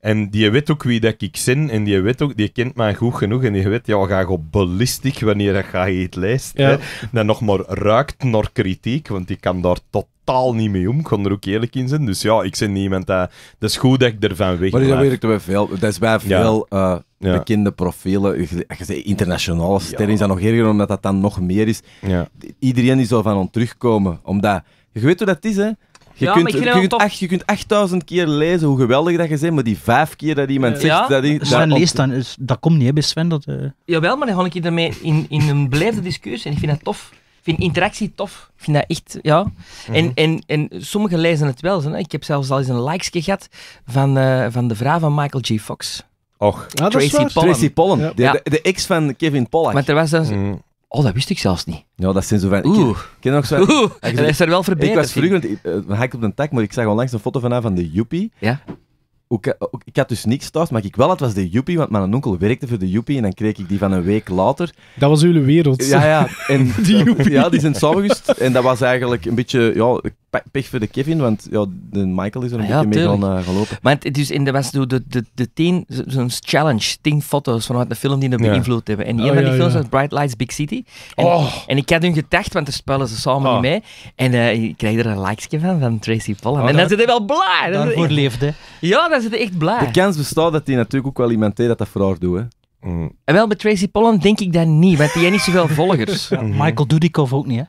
En die weet ook wie dat ik ben en die, weet ook, die kent mij goed genoeg en die weet, ja, ga op ballistisch wanneer dat ga je het lijst. Ja. Dan nog maar ruikt naar kritiek, want ik kan daar totaal niet mee om. Ik kon er ook eerlijk in zijn. Dus ja, ik ben niemand dat... Dat is goed dat ik ervan weg Maar dat werkt bij veel. Dat is bij veel... Eh, bekende profielen. Internationale sterren is dat nog erger, omdat dat dan nog meer is. Iedereen is zo van om terugkomen. Omdat, je weet hoe dat is, hè? Je, ja, kunt, je, kunt je kunt 8000 keer lezen hoe geweldig dat je zijn, maar die vijf keer dat iemand zegt... Dat, dat leest dan, dat komt niet hè, bij Sven. Dat, eh. Jawel, maar dan ga ik ermee in, in een beleefde discussie en ik vind dat tof. Ik vind interactie tof. Ik vind dat echt, ja. Mhm. en, en, en sommigen lezen het wel. Ik heb zelfs al eens een likes gehad van, eh, van de vrouw van Michael G. Fox. Och. Tracy, Pollen. Tracy Pollen. De, de, ex van Kevin Pollack. Maar er was dus- mhm. Oh, dat wist ik zelfs niet. Ja, dat zijn zo van... Oeh. Ik, ken nog zo... Oeh. Ik, hij is er wel verbeterd. Ik was vroeger Dan ga ik eh, op de tak, maar ik zag onlangs een foto van haar van de Joepie. Ja. Ik, eh, ik, had dus niks thuis, maar ik wel had was de Joepie, want mijn onkel werkte voor de Joepie en dan kreeg ik die van een week later. Dat was jullie wereld. Ja, ja. En, die Joepie. Ja, die zijn samengest en dat was eigenlijk een beetje... Ja, pech voor de Kevin, want ja, de Michael is er een ah, beetje mee gaan eh, gelopen. Maar het, dus in de was de, de, de, de tien, zo'n challenge, tien foto's vanuit de film die hem beïnvloed hebben. En oh, een die films was Bright Lights Big City. En, oh. en ik had hun gedacht, want daar spelen ze samen niet oh. mee. En uh, ik kreeg er een likesje van, van Tracy Pollan. Oh, en dan zit hij wel blij. Daarvoor leefde. Ja, dan zit hij echt blij. De kans bestaat dat hij natuurlijk ook wel iemand dat dat voor haar doet, mm. En wel, met Tracy Pollan denk ik dat niet, want die heeft niet zoveel volgers. Michael Dudikoff ook niet, hè?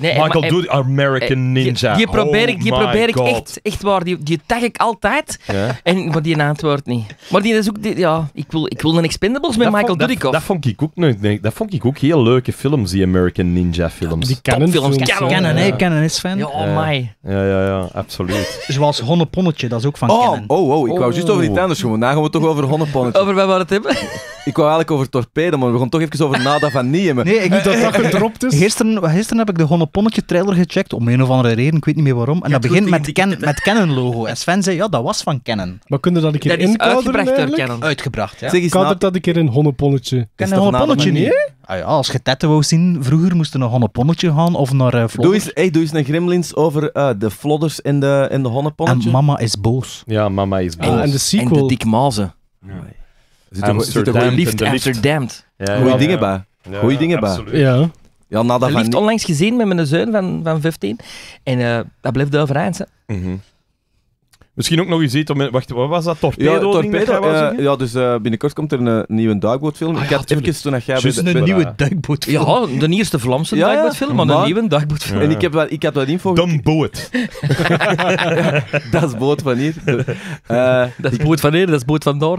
Nee, Michael Doody, American eh, Ninja. Die, oh probeer ik, die probeer ik echt, echt waar. Die, die tag ik altijd. En, maar die antwoord niet. Maar die is ook... ja, ik wil, ik wil een Expendables met Michael Dudikoff. Dat vond ik ook... Nee, dat vond ik ook heel leuke films, die American Ninja films. die kennen films kennen, hè. Kennen is fan. Ja, oh my. Ja, ja, ja. Absoluut. Zoals Honneponnetje, dat is ook van oh, Canon. Oh, oh, ik wou juist over die oh. tenders gewoon. Daar gaan we toch over Honneponnetje. Over wat we het hebben? Ik wou eigenlijk over torpedo, maar we gaan toch even over Nada van Niemen. Nee, ik dat dat gedropt is. Gisteren, gisteren heb ik de Honneponnetje Ponnetje trailer gecheckt, om een of andere reden, ik weet niet meer waarom. En dat begint met, Ken, met Canon logo. En Sven zei, ja, dat was van kennen. Maar kunnen dat ik keer in uitgebracht eigenlijk? door Canon. Uitgebracht, ja. Zeg eens dat een keer in Honneponnetje? een Honneponnetje niet, Ah ja, als je tetten wou zien, vroeger moesten een Honneponnetje gaan of naar uh, Doe eens, hey, doe eens een gremlins over eh, de flodders in de, in de Honneponnetje. En Mama is boos. Ja, Mama is boos. En, en de sequel. En de dikmazen. Ja. Zit er, zit er Ja, Goeie dingen bij. Goeie dingen bij. Ja. Ja, na dat heeft onlangs gezien met mijn zoon van, van 15. En eh, dat blijft overeind. Mhm. Misschien ook nog eens iets om... Wacht, wat was dat? Torpedo? Ja, torpedo eh, ja dus eh, binnenkort komt er een nieuwe duikbootfilm. Ah ik had tuurlijk. even toen jij... een nieuwe duikbootfilm. Ja, de eerste Vlaamse duikbootfilm, maar, een nieuwe duikbootfilm. En ik, heb, ik had wat info... Dan boot. dat is boot van hier. dat is boot van hier, dat is boot van daar.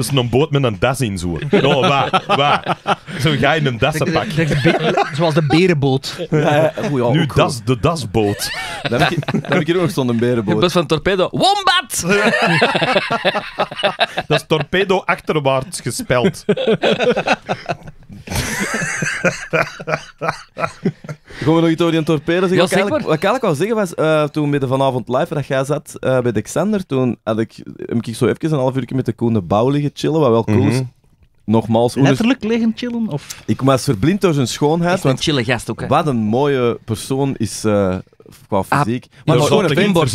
Dat is een boot met een das in zo. Oh waar, waar. Zo ga je in een dassenpak. Zoals de berenboot. Ja, nu das, de dasboot. Dat heb, ik, heb ik hier nog zo'n berenboot. Dat van torpedo. Wombat! dat is torpedo achterwaarts gespeld. Gewoon nog iets over die torpedo zeggen. wat, ik eigenlijk, wat ik eigenlijk wou zeggen was, uh, toen bij de Vanavond Live, dat jij zat uh, bij Dexander, toen had ik, hem ik zo even een half uurtje met de Koen de Bouw liggen chillen, wat wel cool mhm. Nogmaals, Letterlijk liggen chillen? Of? Ik was verblind door zijn schoonheid. Echt een chille gast ook. Hè? Wat een mooie persoon is uh, qua ah, fysiek. Ah, maar er gewoon een inborst.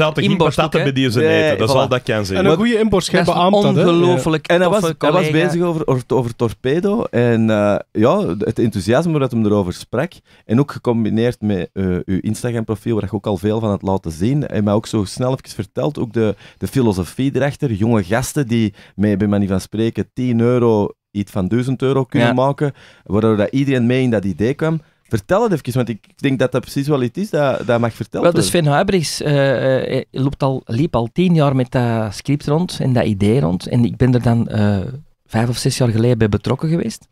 Er bij die ze eten. Dat is al dat kan zijn. En een goede inborst, jij beaamt Ongelooflijk En hij was, hij was bezig over, over Torpedo. En eh, ja, het enthousiasme dat hem erover sprak. En ook gecombineerd met uh, uw Instagram-profiel, waar je ook al veel van had laten zien. En mij ook zo snel even verteld. Ook de, de filosofie erachter. Jonge gasten die, mee bij manier van spreken, 10 euro iets van 1000 euro kunnen maken. Waardoor dat iedereen mee in dat idee kwam. Vertel het even, want ik denk dat dat precies wel iets is dat, dat mag verteld dus worden. dus Sven Huibrechts eh, eh, eh, loopt al, liep al tien jaar met dat script rond en dat idee rond. En ik ben er dan vijf of zes jaar geleden bij betrokken geweest.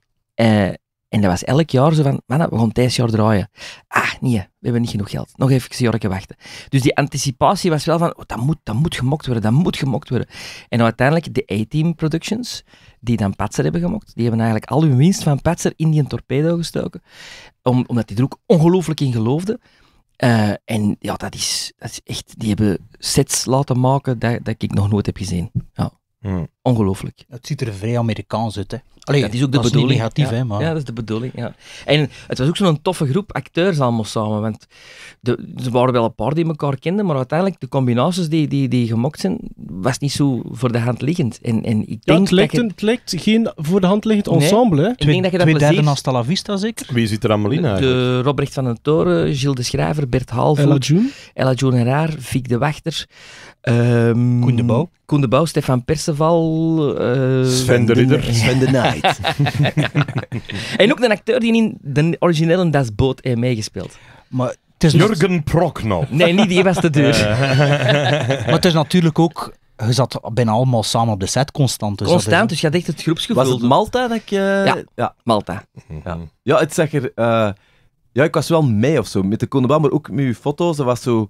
En dat was elk jaar zo van, mannen, we gaan deze jaar draaien. Ah, nee, we hebben niet genoeg geld. Nog even een jaar wachten. Dus die anticipatie was wel van, oh, dat, moet, dat moet gemokt worden, dat moet gemokt worden. En uiteindelijk de A-Team Productions, die dan Patser hebben gemokt, die hebben eigenlijk al hun winst van Patser in die torpedo gestoken. Om, omdat die er ook ongelooflijk in geloofde eh, en ja, dat is, dat is echt, die hebben sets laten maken dat, dat ik nog nooit heb gezien. Ja. Hmm. Ongelooflijk. Het ziet er vrij Amerikaans uit, hè. Allee, dat is ook de bedoeling. negatief, ja. hè, maar... Ja, dat is de bedoeling, ja. En het was ook zo'n toffe groep acteurs allemaal samen, want de, er waren wel een paar die elkaar kenden, maar uiteindelijk, de combinaties die, die, die gemokt zijn, was niet zo voor de hand liggend. En, en ik denk het, lijkt, dat het... het lijkt geen voor de hand liggend ensemble, hè. Ik denk dat je dat twee derde La Vista, zeker? Wie zit er allemaal in, eigenlijk? De Robrecht van den Toren, Gilles de Schrijver, Bert Halvoet, Ella June, Ella June Raar, Vic de Wachter, Um, Koen de Bouw. Stefan Perceval. Eh, Sven de Ridder. Sven de Knight. en ook een acteur die in de originele Das Boot heeft meegespeeld. Maar het is Jurgen Nee, niet die was te duur. Eh. maar het is natuurlijk ook... Je zat bijna allemaal samen op de set, constant. Dus constant, dus je had echt het groepsgevoel. Was het Malta dat ik... Ja, Malta. Mhm. Ja. ja, het zeg er... Eh, ja, ik was wel mee of zo, met de Bouw, maar ook met uw foto's. Dat was zo...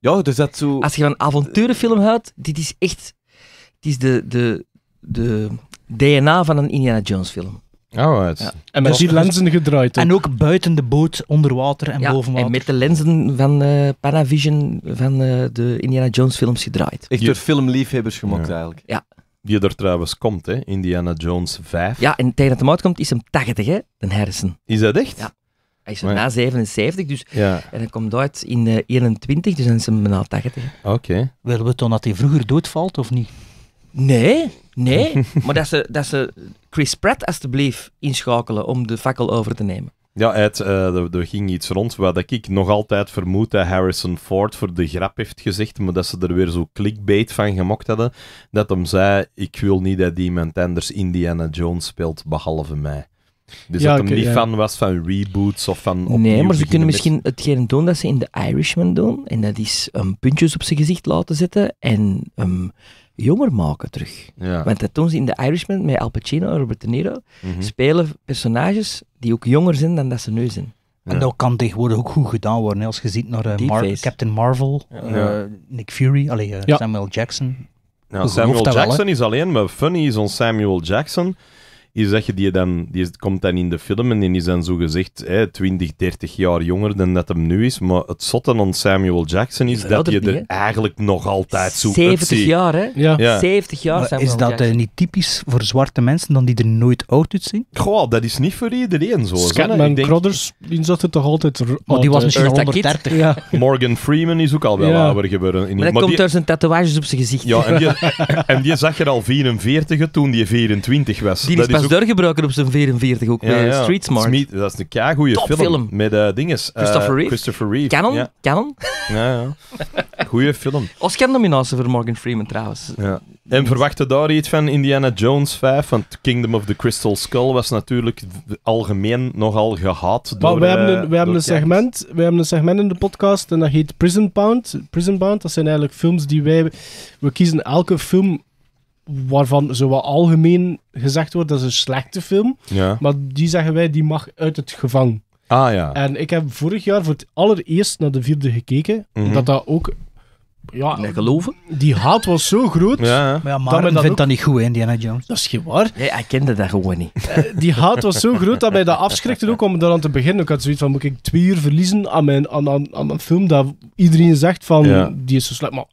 Ja, dus dat zo... Als je van een avonturenfilm houdt, dit is echt... Dit is de, de, de DNA van een Indiana Jones film. Oh, Ja. En met die lenzen gedraaid. En ook buiten de boot, onder water en boven water. En met de lenzen van uh, Panavision van eh, de Indiana Jones films gedraaid. Echt door filmliefhebbers gemaakt ja. eigenlijk. Ja. Die er trouwens komt, hè? Indiana Jones 5. Ja, en tegen dat hem uitkomt is hem 80, hè? Den Harrison. Is dat echt? Ja. Hij is er na 77, dus... En hij komt uit in uh, eh, 21, dus dan is hij bijna 80. Ah, oké. Willen we dan dat hij vroeger doodvalt, of niet? Nee, nee. maar dat ze, dat ze Chris Pratt alsjeblieft inschakelen om de fakkel over te nemen. Ja, Ed, uh, eh, er, ging iets rond wat ik nog altijd vermoed dat Harrison Ford voor de grap heeft gezegd, maar dat ze er weer zo clickbait van gemokt hadden, dat hem zei, ik wil niet dat die anders Indiana Jones speelt, behalve mij. Dus dat hij hem niet fan was van reboots of van opnieuw Nee, maar ze kunnen misschien hetgeen doen dat ze in The Irishman doen. En dat is um, puntjes op zijn gezicht laten zetten en hem jonger maken terug. Ja. Want dat doen ze in The Irishman met Al Pacino en Robert De Niro. Mhm. Spelen personages die ook jonger zijn dan dat ze nu zijn. En dat kan tegenwoordig ook goed gedaan worden. hè. Als je ziet naar eh, Captain Marvel, eh, Nick Fury, allee, eh, Samuel Jackson. Ja, Samuel Jackson is alleen maar funny is on Samuel Jackson is dat je die dan, die komt dan in de film en die is dan zo gezegd hè, 20, 30 jaar jonger dan dat hem nu is. Maar het zotte aan Samuel Jackson is dat, je er eigenlijk nog altijd zo 70 jaar, hè? Ja. 70 jaar maar Is dat eh, niet typisch voor zwarte mensen dan die er nooit oud uitzien? Goh, dat is niet voor iedereen zo. Scatman denk... Crothers, die zat er toch altijd... oh, die was misschien 130. Ja. Morgan Freeman is ook al wel ja. ouder In... Maar, dat komt door zijn tatoeages op zijn gezicht. Ja, en die, en die zag er al 44 toen die 24 was. dat is was ook... op zijn 44 ook bij Street Smart. dat is een kei goede film. Met uh, eh, dinges. Eh, Christopher Reeve. Christopher Reeve. Canon. Canon. Ja, ja. Goeie film. Oscar-nominatie voor Morgan Freeman trouwens. Ja. En verwachtte daar iets van Indiana Jones 5? Want Kingdom of the Crystal Skull was natuurlijk algemeen nogal gehaat door... We hebben, eh, een, we, hebben een segment, we hebben een segment in de podcast en dat heet Prison Bound. Prison Bound, dat zijn eigenlijk films die wij... We kiezen elke film waarvan zowel algemeen gezegd wordt dat is een slechte film. Ja. Maar die zeggen wij, die mag uit het gevang. Ah ja. En ik heb vorig jaar voor het allereerst naar de vierde gekeken. Mhm. Dat dat ook ja, geloven. Die haat was zo groot. Ja, maar ja, dat men dat vindt dat niet goed, Indiana Jones. Dat is geen waar. Nee, hij kende dat gewoon niet. Eh, die haat was zo groot dat mij dat afschrikte ook om daar aan te beginnen. Ik had zoiets van: moet ik twee uur verliezen aan, mijn, aan, aan, aan een film dat iedereen zegt van die is zo slecht. Maar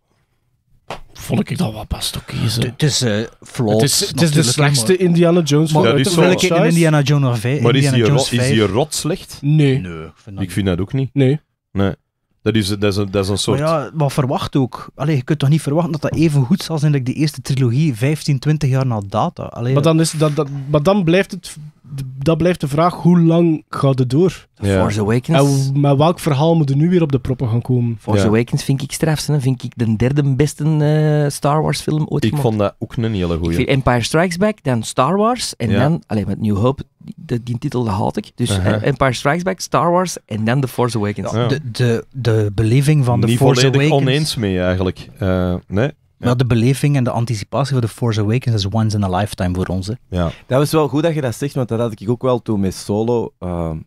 vond ik dat wel pas toch kiezen het is uh, Het is, de slechtste Indiana Jones maar Indiana Jones 5. Maar is, die is die rot slecht? Nee. nee ik vind, dat ook niet. Nee. Nee. Dat is, dat, is een, dat is een soort... Maar ja, maar verwacht ook. Allee, je kunt toch niet verwachten dat dat even goed zal zijn als like die eerste trilogie 15, 20 jaar na data. Allee, maar, dan is, dat, dat, maar dan blijft het dat blijft de vraag, hoe lang gaat het door? Ja. Force Awakens. En met welk verhaal moet er nu weer op de proppen gaan komen? Force Awakens vind ik strafste. Vind ik de derde beste eh, Star Wars film ooit Ik vond dat ook een hele goede Ik Empire Strikes Back, dan Star Wars en dan, alleen met New Hope, de, die titel haat ik. Dus uh-huh. eh, Empire Strikes Back, Star Wars en dan The Force Awakens. De, de, de beleving van The Force Awakens. Niet volledig oneens mee eigenlijk. Eh, nee. Maar de beleving en de anticipatie voor The Force Awakens is once in a lifetime voor ons. Hè. Ja. Dat is wel goed dat je dat zegt, want dat had ik ook wel toen met Solo. Ehm,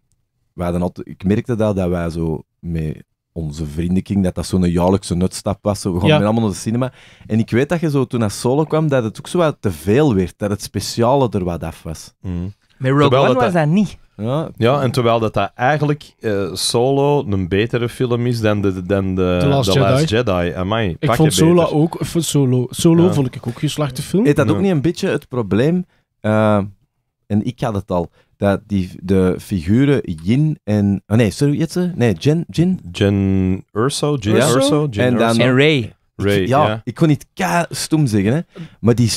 wij hadden altijd, ik merkte dat, dat wij zo met onze vriendenking dat dat zo'n jaarlijkse nutstap was. we gingen allemaal naar de cinema. En ik weet dat je zo toen naar Solo kwam, dat het ook zo wat te veel werd. Dat het speciale er wat af was. maar mhm. Met Rogue One was dat niet. Ja, ja en terwijl dat, dat eigenlijk uh, solo een betere film is dan de, dan de The Last The Jedi. Last Jedi. Amai, ik vond Solo ook... Solo, solo ja. vond ik ook een slechte film. Is dat ja. ook niet een beetje het probleem... Uh, en ik had het al dat die, de figuren Jin en... Oh nee, sorry, Jitse? Nee, Jin? Jin, jen Urso? Jin Urso? Jin en, dan, en Ray ja, ik kon niet ka stom zeggen, hè, maar die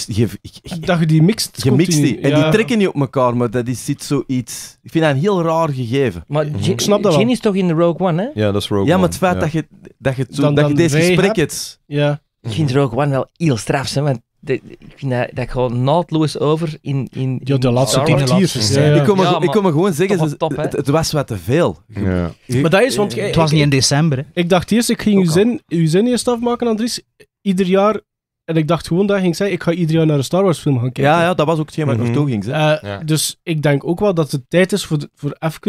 ik dacht je die mixed je mixt die en die trekken niet op elkaar, maar dat is iets zoiets. Ik vind dat een heel raar gegeven. Maar mhm. ik snap dat Jin is toch in de Rogue One, hè? Ja, dat is Rogue One. Ja, maar het feit dat je dat je, toen dat je deze Ray ja. Mhm. Ik vind Rogue One wel heel straf, hè, want de, ik vind dat, dat naadloos over in, in, ja, de laatste tien Ik, kon me, ik gewoon zeggen, het, was wat te veel. Ja. maar dat is, want... het was niet in december. Ik dacht eerst, ik ging uw zin, uw zin eerst afmaken, Andries. Ieder jaar... En ik dacht gewoon dat ging zeggen, ik ga ieder jaar naar een Star Wars film gaan kijken. Ja, ja dat was ook hetgeen waar ik mhm. naartoe ging. Eh, dus ik denk ook wel dat het tijd is voor, voor even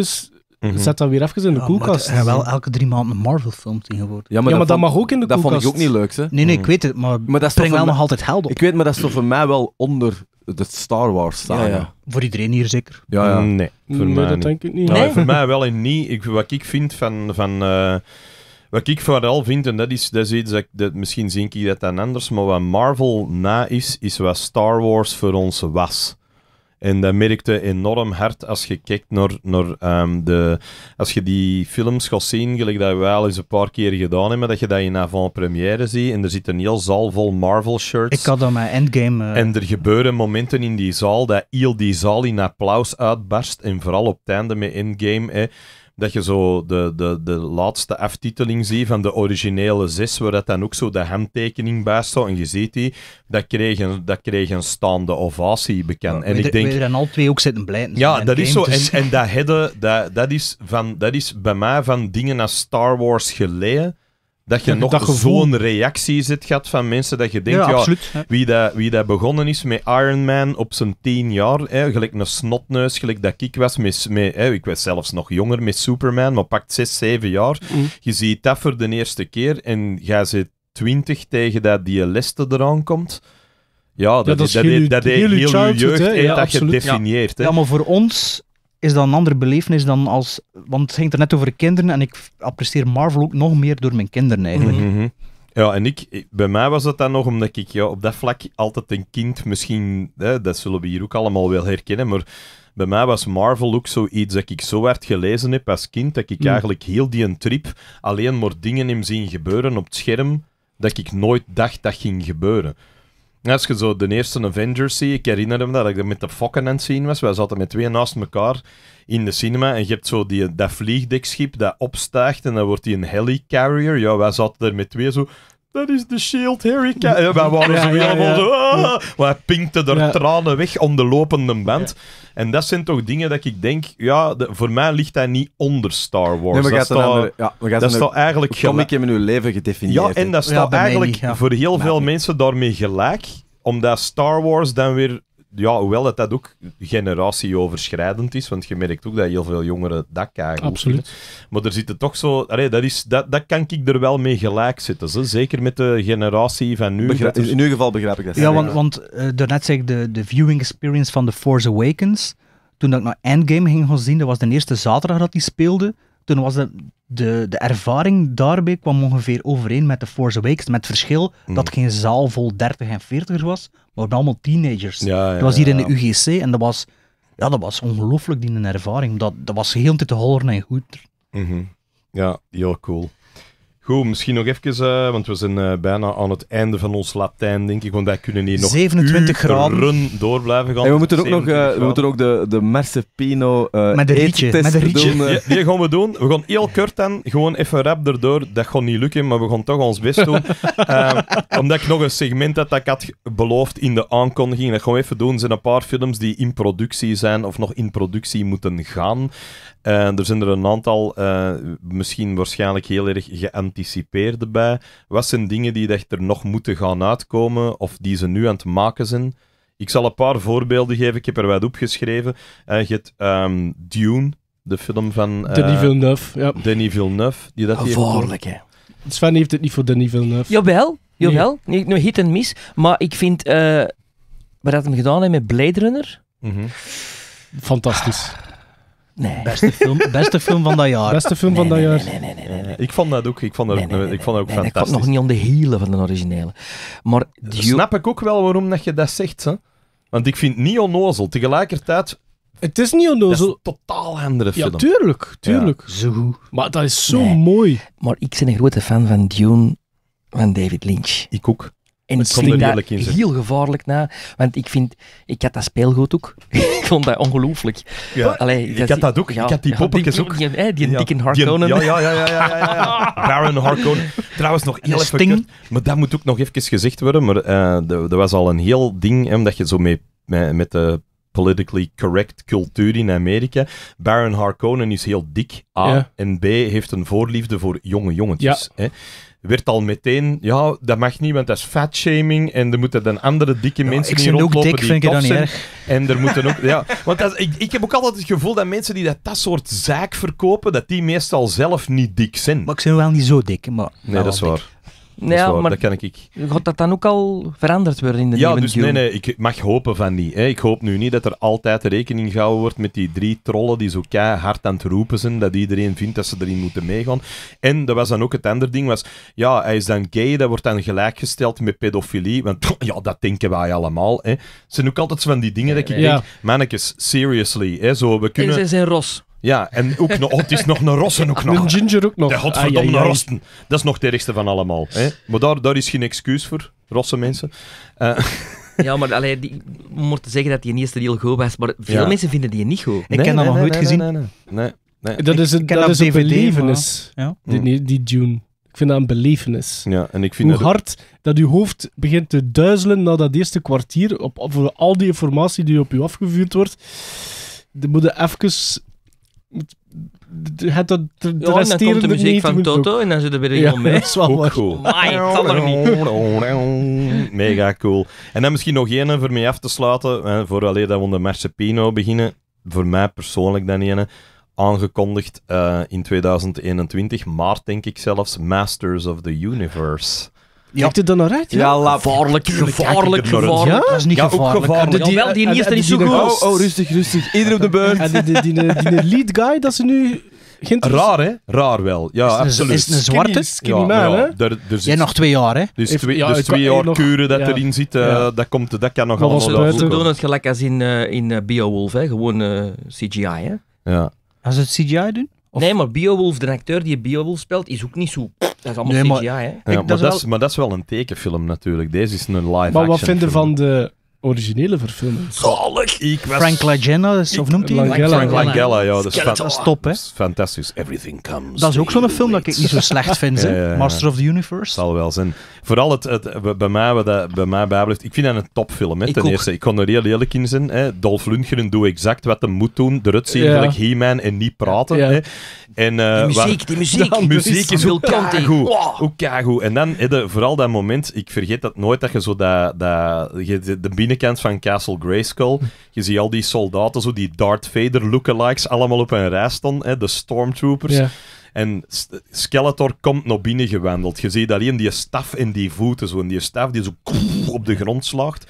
-hmm. Zet dat weer even in de ja, koelkast. Maar wel elke drie maanden een Marvel-film tegenwoordig. Ja, maar, ja, maar dat, mag ook in de dat koelkast. Dat vond ik ook niet leuk, hè? Nee, nee, ik mhm. weet het, maar, maar dat brengt wel nog altijd helder. Ik weet, maar dat is voor mij wel onder de Star Wars staan. Ja, Voor iedereen hier zeker? Ja, ja. Mm, nee, voor nee, mij dat denk ik niet. Nou, nee? voor mij wel en niet. Ik, wat ik vind van... van eh, wat ik vooral vind, en dat is, dat iets dat, dat misschien zie ik dat dan anders, maar wat Marvel na is, is wat Star Wars voor ons was. En dat merkte enorm hard als je kijkt naar, naar ehm, de... Als je die films gaat zien, gelijk dat wij al eens een paar keer gedaan hebben, dat je dat in avant-première ziet en er zit een heel zaal vol Marvel-shirts. Ik had dan mijn Endgame... Eh. En er gebeuren momenten in die zaal dat heel die zaal in applaus uitbarst en vooral op het einde met Endgame... Hè, dat je zo de, de, de laatste aftiteling ziet van de originele zes, waar dat dan ook zo de handtekening bij En je ziet die, dat kreeg een, dat kreeg een staande ovatie bekend. en ik er, denk... er al twee ook zitten blij. Ja, dat is zo. En, dus- en dat, hadden, dat, dat, is van, dat is bij mij van dingen als Star Wars geleden dat je nog zo'n reactie zit gehad van mensen dat je denkt, ja, wie, dat, wie dat begonnen is met Iron Man op zijn tien jaar, hè, gelijk een snotneus, gelijk dat ik was, met, met, hè, ik was zelfs nog jonger met Superman, maar pakt zes, zeven jaar. Mm. Je ziet dat voor de eerste keer en jij zit twintig tegen dat die leste eraan komt. Ja, dat, dat, is, dat, heel, dat heel, heel, je jeugd, he, dat Hè. Ja, maar voor ons is dat een andere belevenis dan als... Want het ging er net over kinderen en ik apprecieer Marvel ook nog meer door mijn kinderen eigenlijk. Mhm, mhm. Ja, en ik, bij mij was dat dan nog omdat ik ja, op dat vlak altijd een kind misschien, hè, dat zullen we hier ook allemaal wel herkennen, maar bij mij was Marvel ook zoiets dat ik zo hard gelezen heb als kind, dat ik mm. eigenlijk heel die een trip alleen maar dingen hem zien gebeuren op het scherm dat ik nooit dacht dat ging gebeuren als je zo de eerste Avengers ziet, ik herinner hem dat ik er met de fokken aan het zien was. Wij zaten met twee naast elkaar in de cinema en je hebt zo die, dat vliegdekschip dat opstijgt en dan wordt die een helicarrier. Ja, wij zaten er met twee zo dat is de Shield Harry Ca wij waren zo ja, allemaal zo... Ah, wij pinkten er tranen weg om de lopende band. En dat zijn toch dingen dat ik denk... Ja, voor mij ligt dat niet onder Star Wars. Nee, dat staat, andere, ja, maar eigenlijk staat eigenlijk... Comic in uw leven gedefinieerd. Ja, en dat staat eigenlijk voor heel veel mensen daarmee gelijk. Omdat Star Wars dan weer ja, hoewel dat, dat ook generatieoverschrijdend is, want je merkt ook dat heel veel jongeren dat krijgen Absoluut. Maar er zitten toch zo... Allee, dat, is, dat, dat kan ik er wel mee gelijk zitten. Zeker met de generatie van nu. in ieder geval begrijp ik dat. Ja, ja. want, want uh, daarnet zei ik de, de viewing experience van The Force Awakens. Toen dat ik naar Endgame ging gaan zien, dat was de eerste zaterdag dat die speelde. Toen was dat, de, de ervaring daarbij kwam ongeveer overeen met The Force Awakens. Met verschil hmm. dat geen zaal vol 30 en 40 was, maar allemaal teenagers. Het was hier in de UGC en dat was, ja, dat was ongelooflijk die ervaring. Dat, dat was heel tijd te holleren en goed. Mhm. Ja, heel cool. Goed, misschien nog even, eh, want we zijn eh, bijna aan het einde van ons Latijn, denk ik. Want wij kunnen hier nog 27 graden door blijven gaan. En we moeten ook nog eh, we moeten ook de, de Marcepino met de rietje, met de die gaan we doen. We gaan heel kort dan, gewoon even rap erdoor. Dat gaat niet lukken, maar we gaan toch ons best doen. omdat ik nog een segment had dat ik had beloofd in de aankondiging. Dat gaan we even doen. Er zijn een paar films die in productie zijn of nog in productie moeten gaan. er zijn er een aantal, misschien waarschijnlijk heel erg geant anticipeerde bij? Wat zijn dingen die er nog moeten gaan uitkomen of die ze nu aan het maken zijn? Ik zal een paar voorbeelden geven. Ik heb er wat opgeschreven. Eh, je hebt ehm, Dune, de film van... Uh, Denis Villeneuve, ja. Denis Villeneuve. Die dat Gevaarlijk, hè. Dus Sven heeft het niet voor Denis Villeneuve. Jawel, jawel. Nee. Nog hit en mis. Maar ik vind... Uh, wat had hem gedaan heeft met Blade Runner... Mhm. Fantastisch. Nee. Beste film, beste film van dat jaar. Beste film nee, van nee, dat jaar. Nee, nee, nee, nee, Ik vond dat ook, ik vond dat, ik vond ook fantastisch. Ik had nog niet om de hielen van de originele. Maar Snap ik ook wel waarom dat je dat zegt, hè? Want ik vind het niet onnozel. Tegelijkertijd het is niet onnozel. is een totaal andere film. Ja, tuurlijk, tuurlijk. Zo Maar dat is zo mooi. Maar ik ben een grote fan van Dune van David Lynch. Ik ook. En ik zie dat heel gevaarlijk na. Want ik vind... Ik had dat speelgoed ook. ik vond dat ongelooflijk. Ja, Allee, ik had dat ook. ik had die poppetjes ook. Die, dikke Harkonnen. Ja, ja, ja. ja, ja, Baron Harkonnen. Trouwens, nog heel even... maar dat moet ook nog even gezegd worden. Maar uh, eh, er was al een heel ding, hè, omdat je zo mee, met de politically correct cultuur in Amerika. Baron Harkonnen is heel dik, A. En B, heeft een voorliefde voor jonge jongetjes. Hè werd al meteen, ja, dat mag niet, want dat is fatshaming en er moeten dan andere dikke mensen hier rondlopen dik, die vind ik niet erg. En er moeten ook, ja, want dat, ik, ik heb ook altijd het gevoel dat mensen die dat, dat soort zaak verkopen, dat die meestal zelf niet dik zijn. Maar ik ben wel niet zo dik, maar... Nee, dat is waar. Dat, dat kan ik. Gaat dat dan ook al veranderd wordt in de ja, nieuwe dus, nee, nee, ik mag hopen van niet. Hè. Ik hoop nu niet dat er altijd rekening gehouden wordt met die drie trollen die zo hard aan het roepen zijn, dat iedereen vindt dat ze erin moeten meegaan. En dat was dan ook het andere ding, was, ja, hij is dan gay, dat wordt dan gelijkgesteld met pedofilie, want ja, dat denken wij allemaal. Hè. Het zijn ook altijd van die dingen dat ik denk, mannetjes, seriously, hè, zo, we kunnen... En ze zijn ros. Ja, en ook nog, het is nog een rossen ah, ook nog. Een ginger ook nog. De godverdomme rosten. Dat is nog de ergste van allemaal. Hè? Maar daar, daar is geen excuus voor, rosse mensen. Eh, ja, maar allee, die, om te zeggen dat die eerste heel goed was, maar veel mensen vinden die niet goed. Ik ken dat nog nooit gezien. Nee, nee, Dat is een, dat is een belevenis, ja. die, die June. Ik vind dat een belevenis. Ja, en ik vind Hoe dat hard dat je hoofd begint te duizelen na dat eerste kwartier, op, voor al die informatie die op je afgevuurd wordt. Dan moet je even het, de, de, de ja, dan komt de muziek van Toto en dan zullen we weer helemaal mee. Dat is wel cool. Mega cool. En dan misschien nog één voor mij af te sluiten, voor dat we onder Marcepino beginnen. Voor mij persoonlijk dan ene. Aangekondigd eh, in 2021, maart denk ik zelfs, Masters of the Universe. Ja. Kijkt het naar uit? Ja, ja gevaarlijk, gevaarlijk, gevaarlijk. Ja? Dat is niet ja, gevaarlijk. Ook gevaarlijk. Die, wel, die eerste is zo goed. Oh, oh, rustig, rustig. iedereen op de beurt. En die, die, die, die lead guy dat ze nu Raar, hè? Raar wel. Ja, is absoluut. is het een zwarte? Skinny, ja, man, ja, hè? Dus Jij nog twee jaar, hè? Dus, twee, ja, dus twee jaar nog, kuren dat erin zit, uh, dat, komt, dat kan nog maar allemaal we doen het gelijk als in, uh, in eh, Beowulf, hè? Gewoon uh, CGI, hè? Ja. Als ze het CGI doen? Nee, maar Biowolf, de acteur die Beowulf speelt, is ook niet zo... Dat is allemaal nee, maar... CGI, hè? Ja, maar, dat is, wel... maar, dat is, wel een tekenfilm natuurlijk. Deze is een live-action Maar wat vinden van de originele verfilming. Zalig! Ik was... Frank Langella, of noemt hij? Langella. Frank Langella, ja. Dat is, top, hè? Fantastisch. Everything comes. Dat is ook zo'n film dat ik niet zo slecht vind, Master of the Universe. Zal wel zijn. Vooral het, het bij mij, wat dat, bij mij bijblijft, ik vind dat een topfilm, hè, ik ten eerste. Ik kon er heel eerlijk in zijn. Hè. Dolph Lundgren doet exact wat hij moet doen. De Ruts ja. eigenlijk, He-Man en niet praten. Hè. En, eh, die muziek, die muziek. De muziek is heel kagoe. goed. En dan, vooral dat moment, ik vergeet dat nooit, dat je zo dat, dat, je de binnen kent van Castle Grayskull. Je ziet al die soldaten, zo die Darth Vader lookalikes, allemaal op een rij staan, hè, de stormtroopers. En Skeletor komt naar binnen gewandeld. Je ziet alleen die staf in die voeten, zo. En die staf die zo op de grond slaagt.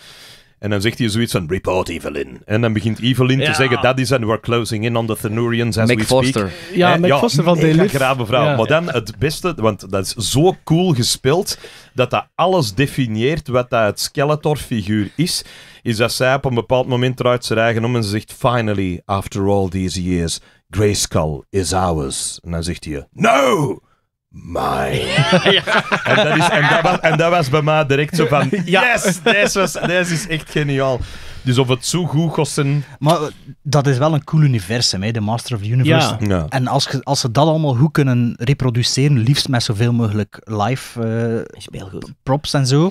En dan zegt hij zoiets van, report Evelyn. En dan begint Evelyn te zeggen, dat is and we're closing in on the Thanurians. as we speak. Eh, ja, Mac ja, Foster van Delith. grave mevrouw. Maar dan het beste, want dat is zo cool gespeeld, dat dat alles definieert wat dat het Skeletor-figuur is, is dat zij op een bepaald moment eruit zijn eigen om en ze zegt, finally, after all these years, Grayskull is ours. En dan zegt hij, no! My, Ja. En, dat is, en, dat was, bij mij direct zo van... Yes, deze, is echt geniaal. Dus of het zo goed kosten. Maar eh, dat is wel een cool universum, hè, de Master of the Universe. Ja. En als, als ze dat allemaal goed kunnen reproduceren, liefst met zoveel mogelijk live eh, props en zo.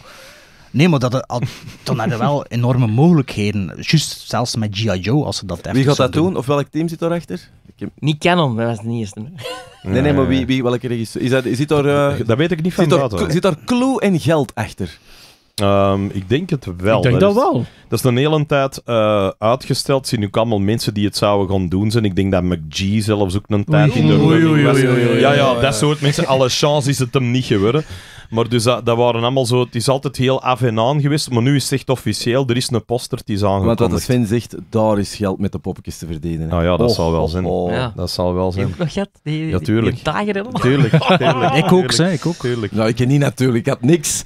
Nee, maar dat, eh, al, dan hadden wel enorme mogelijkheden. Juist zelfs met G.I. Joe, als ze dat Wie gaat dat doen? doen? Of welk team zit daarachter? Niet Canon, dat was de eerste. Nee, nee, maar wie, wie, welke regisseur? Is dat, zit daar, uh... dat weet ik niet van zit zit daar clue en geld achter? Ehm, ik denk het wel. Ik denk dat, dat is, Dat is een hele tijd uh, uitgesteld. Zien ook allemaal mensen die het zouden gaan doen zijn. Ik denk dat McG zelf ook een tijd in de oei, Ja, ja, dat soort mensen. Alle chance is het hem niet geworden. Maar dus dat, waren allemaal zo... Het is altijd heel af en aan geweest, maar nu is het echt officieel. Er is een poster, die is aangekondigd. Want wat Sven zegt, daar is geld met de poppetjes te verdienen. Nou Ah oh, oh, oh. ja, dat zal wel zijn. Ja. Dat zal wel zijn. Je nog gehad? Natuurlijk. ja, tuurlijk. dagen Tuurlijk, Ik ook, zei ik ook. Tuurlijk. Nou, ik heb niet natuurlijk. Ik had niks.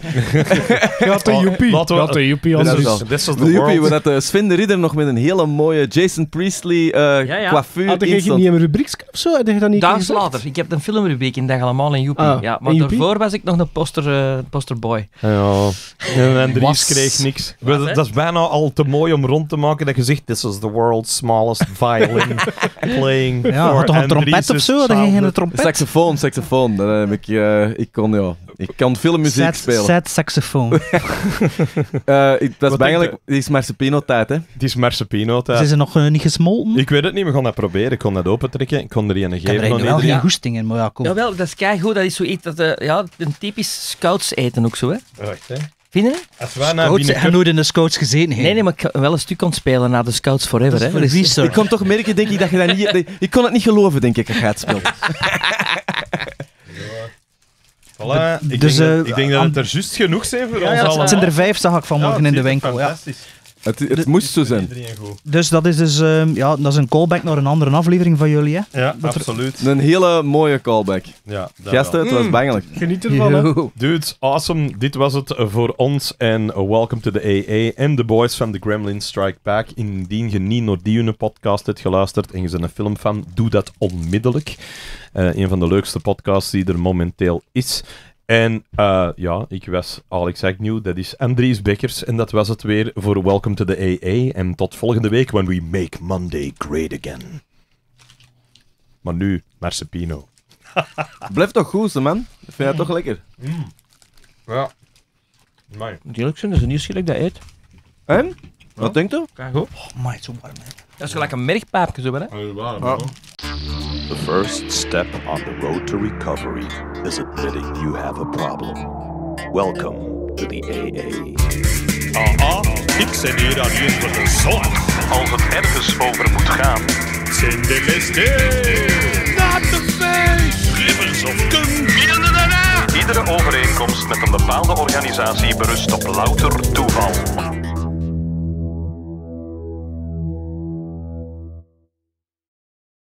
Ik had een joepie. Laten je had een joepie. Anders. is, this is joepie, we hadden Sven de Ridder nog met een hele mooie Jason Priestley uh, ja, ja. Had je niet een rubriekje of zo? Had je dat niet Daags later. Ik heb een filmrubriek in Dag Allemaal in Joepie. Ah, ja, maar daarvoor was ik nog een post poster, uh, eh, posterboy. Ja. En Andries kreeg niks. dat, is bijna al te mooi om rond te maken dat je zegt: This is the world's smallest violin playing. Ja, toch een trompet of zo? Dan ging een trompet. Saxofoon, saxofoon. Dan heb ik, eh, ik kon ja, ik kan veel muziek spelen. Zet saxofoon. uh, dat is eigenlijk... Die is Marcepino-tijd, hè? Die is Marcepino-tijd. Zijn ze nog eh, niet gesmolten? Ik weet het niet, we gaan dat proberen. Ik kon dat opentrekken. Ik kon er een geven. Ik heb er wel geen goesting in, maar ja, kom. Jawel, dat is goed. Dat is zoiets dat... Eh, ja, een typisch scouts eten ook zo, hè? Wacht, hè. Vinden? Als wij naar binnenkort... nooit in de scouts gezeten? Heen. Nee, nee, maar ik wel een stuk ontspelen spelen na de scouts forever. hè. Dus- ik kon toch merken, denk ik, dat je dat niet... Ik kon het niet geloven, denk ik, dat je gaat spelen. Voilà, ik, dus, denk uh, dat, eh, ik denk dat het er juist genoeg zijn voor ja, ons allemaal. Het zijn er vijf, zag ik vanmorgen ja, in de winkel. Ja. Het, het moest zo zijn. Dus dat is dus ehm, ja, dat is een callback naar een andere aflevering van jullie, hè? Ja, absoluut. Een hele mooie callback. Ja, Gasten, het was mm. bangelijk. geniet ervan, hè? Dudes, awesome. Dit was het voor ons. En welcome to the AA en the boys van the Gremlin Strike Back. Indien je niet naar die podcast hebt geluisterd en je bent een filmfan, doe dat onmiddellijk. Uh, een van de leukste podcasts die er momenteel is. En uh, ja, ik was Alex Agnew, dat is Andries Bekkers. En dat was het weer voor Welcome to the AA. En tot volgende week, when we make Monday great again. Maar nu, Marcepino. Blijf toch goed, man. Ik vind dat mm. toch lekker. Mm. Ja. Mooi. het zijn, dat is niet schielijk dat eet. En? Wat denkt u? Kijk goed. Oh, my, het is zo warm. Hè. Dat is gelijk een mergpijpje zo, hè? Oh, ja. The first step on the road to recovery is admitting you have a problem. Welcome to the AA. Aha, ik zit hier alleen voor de zon. Als het ergens over moet gaan, zijn de beste Not the face! Rivers of Iedere overeenkomst met een bepaalde organisatie berust op louter toeval.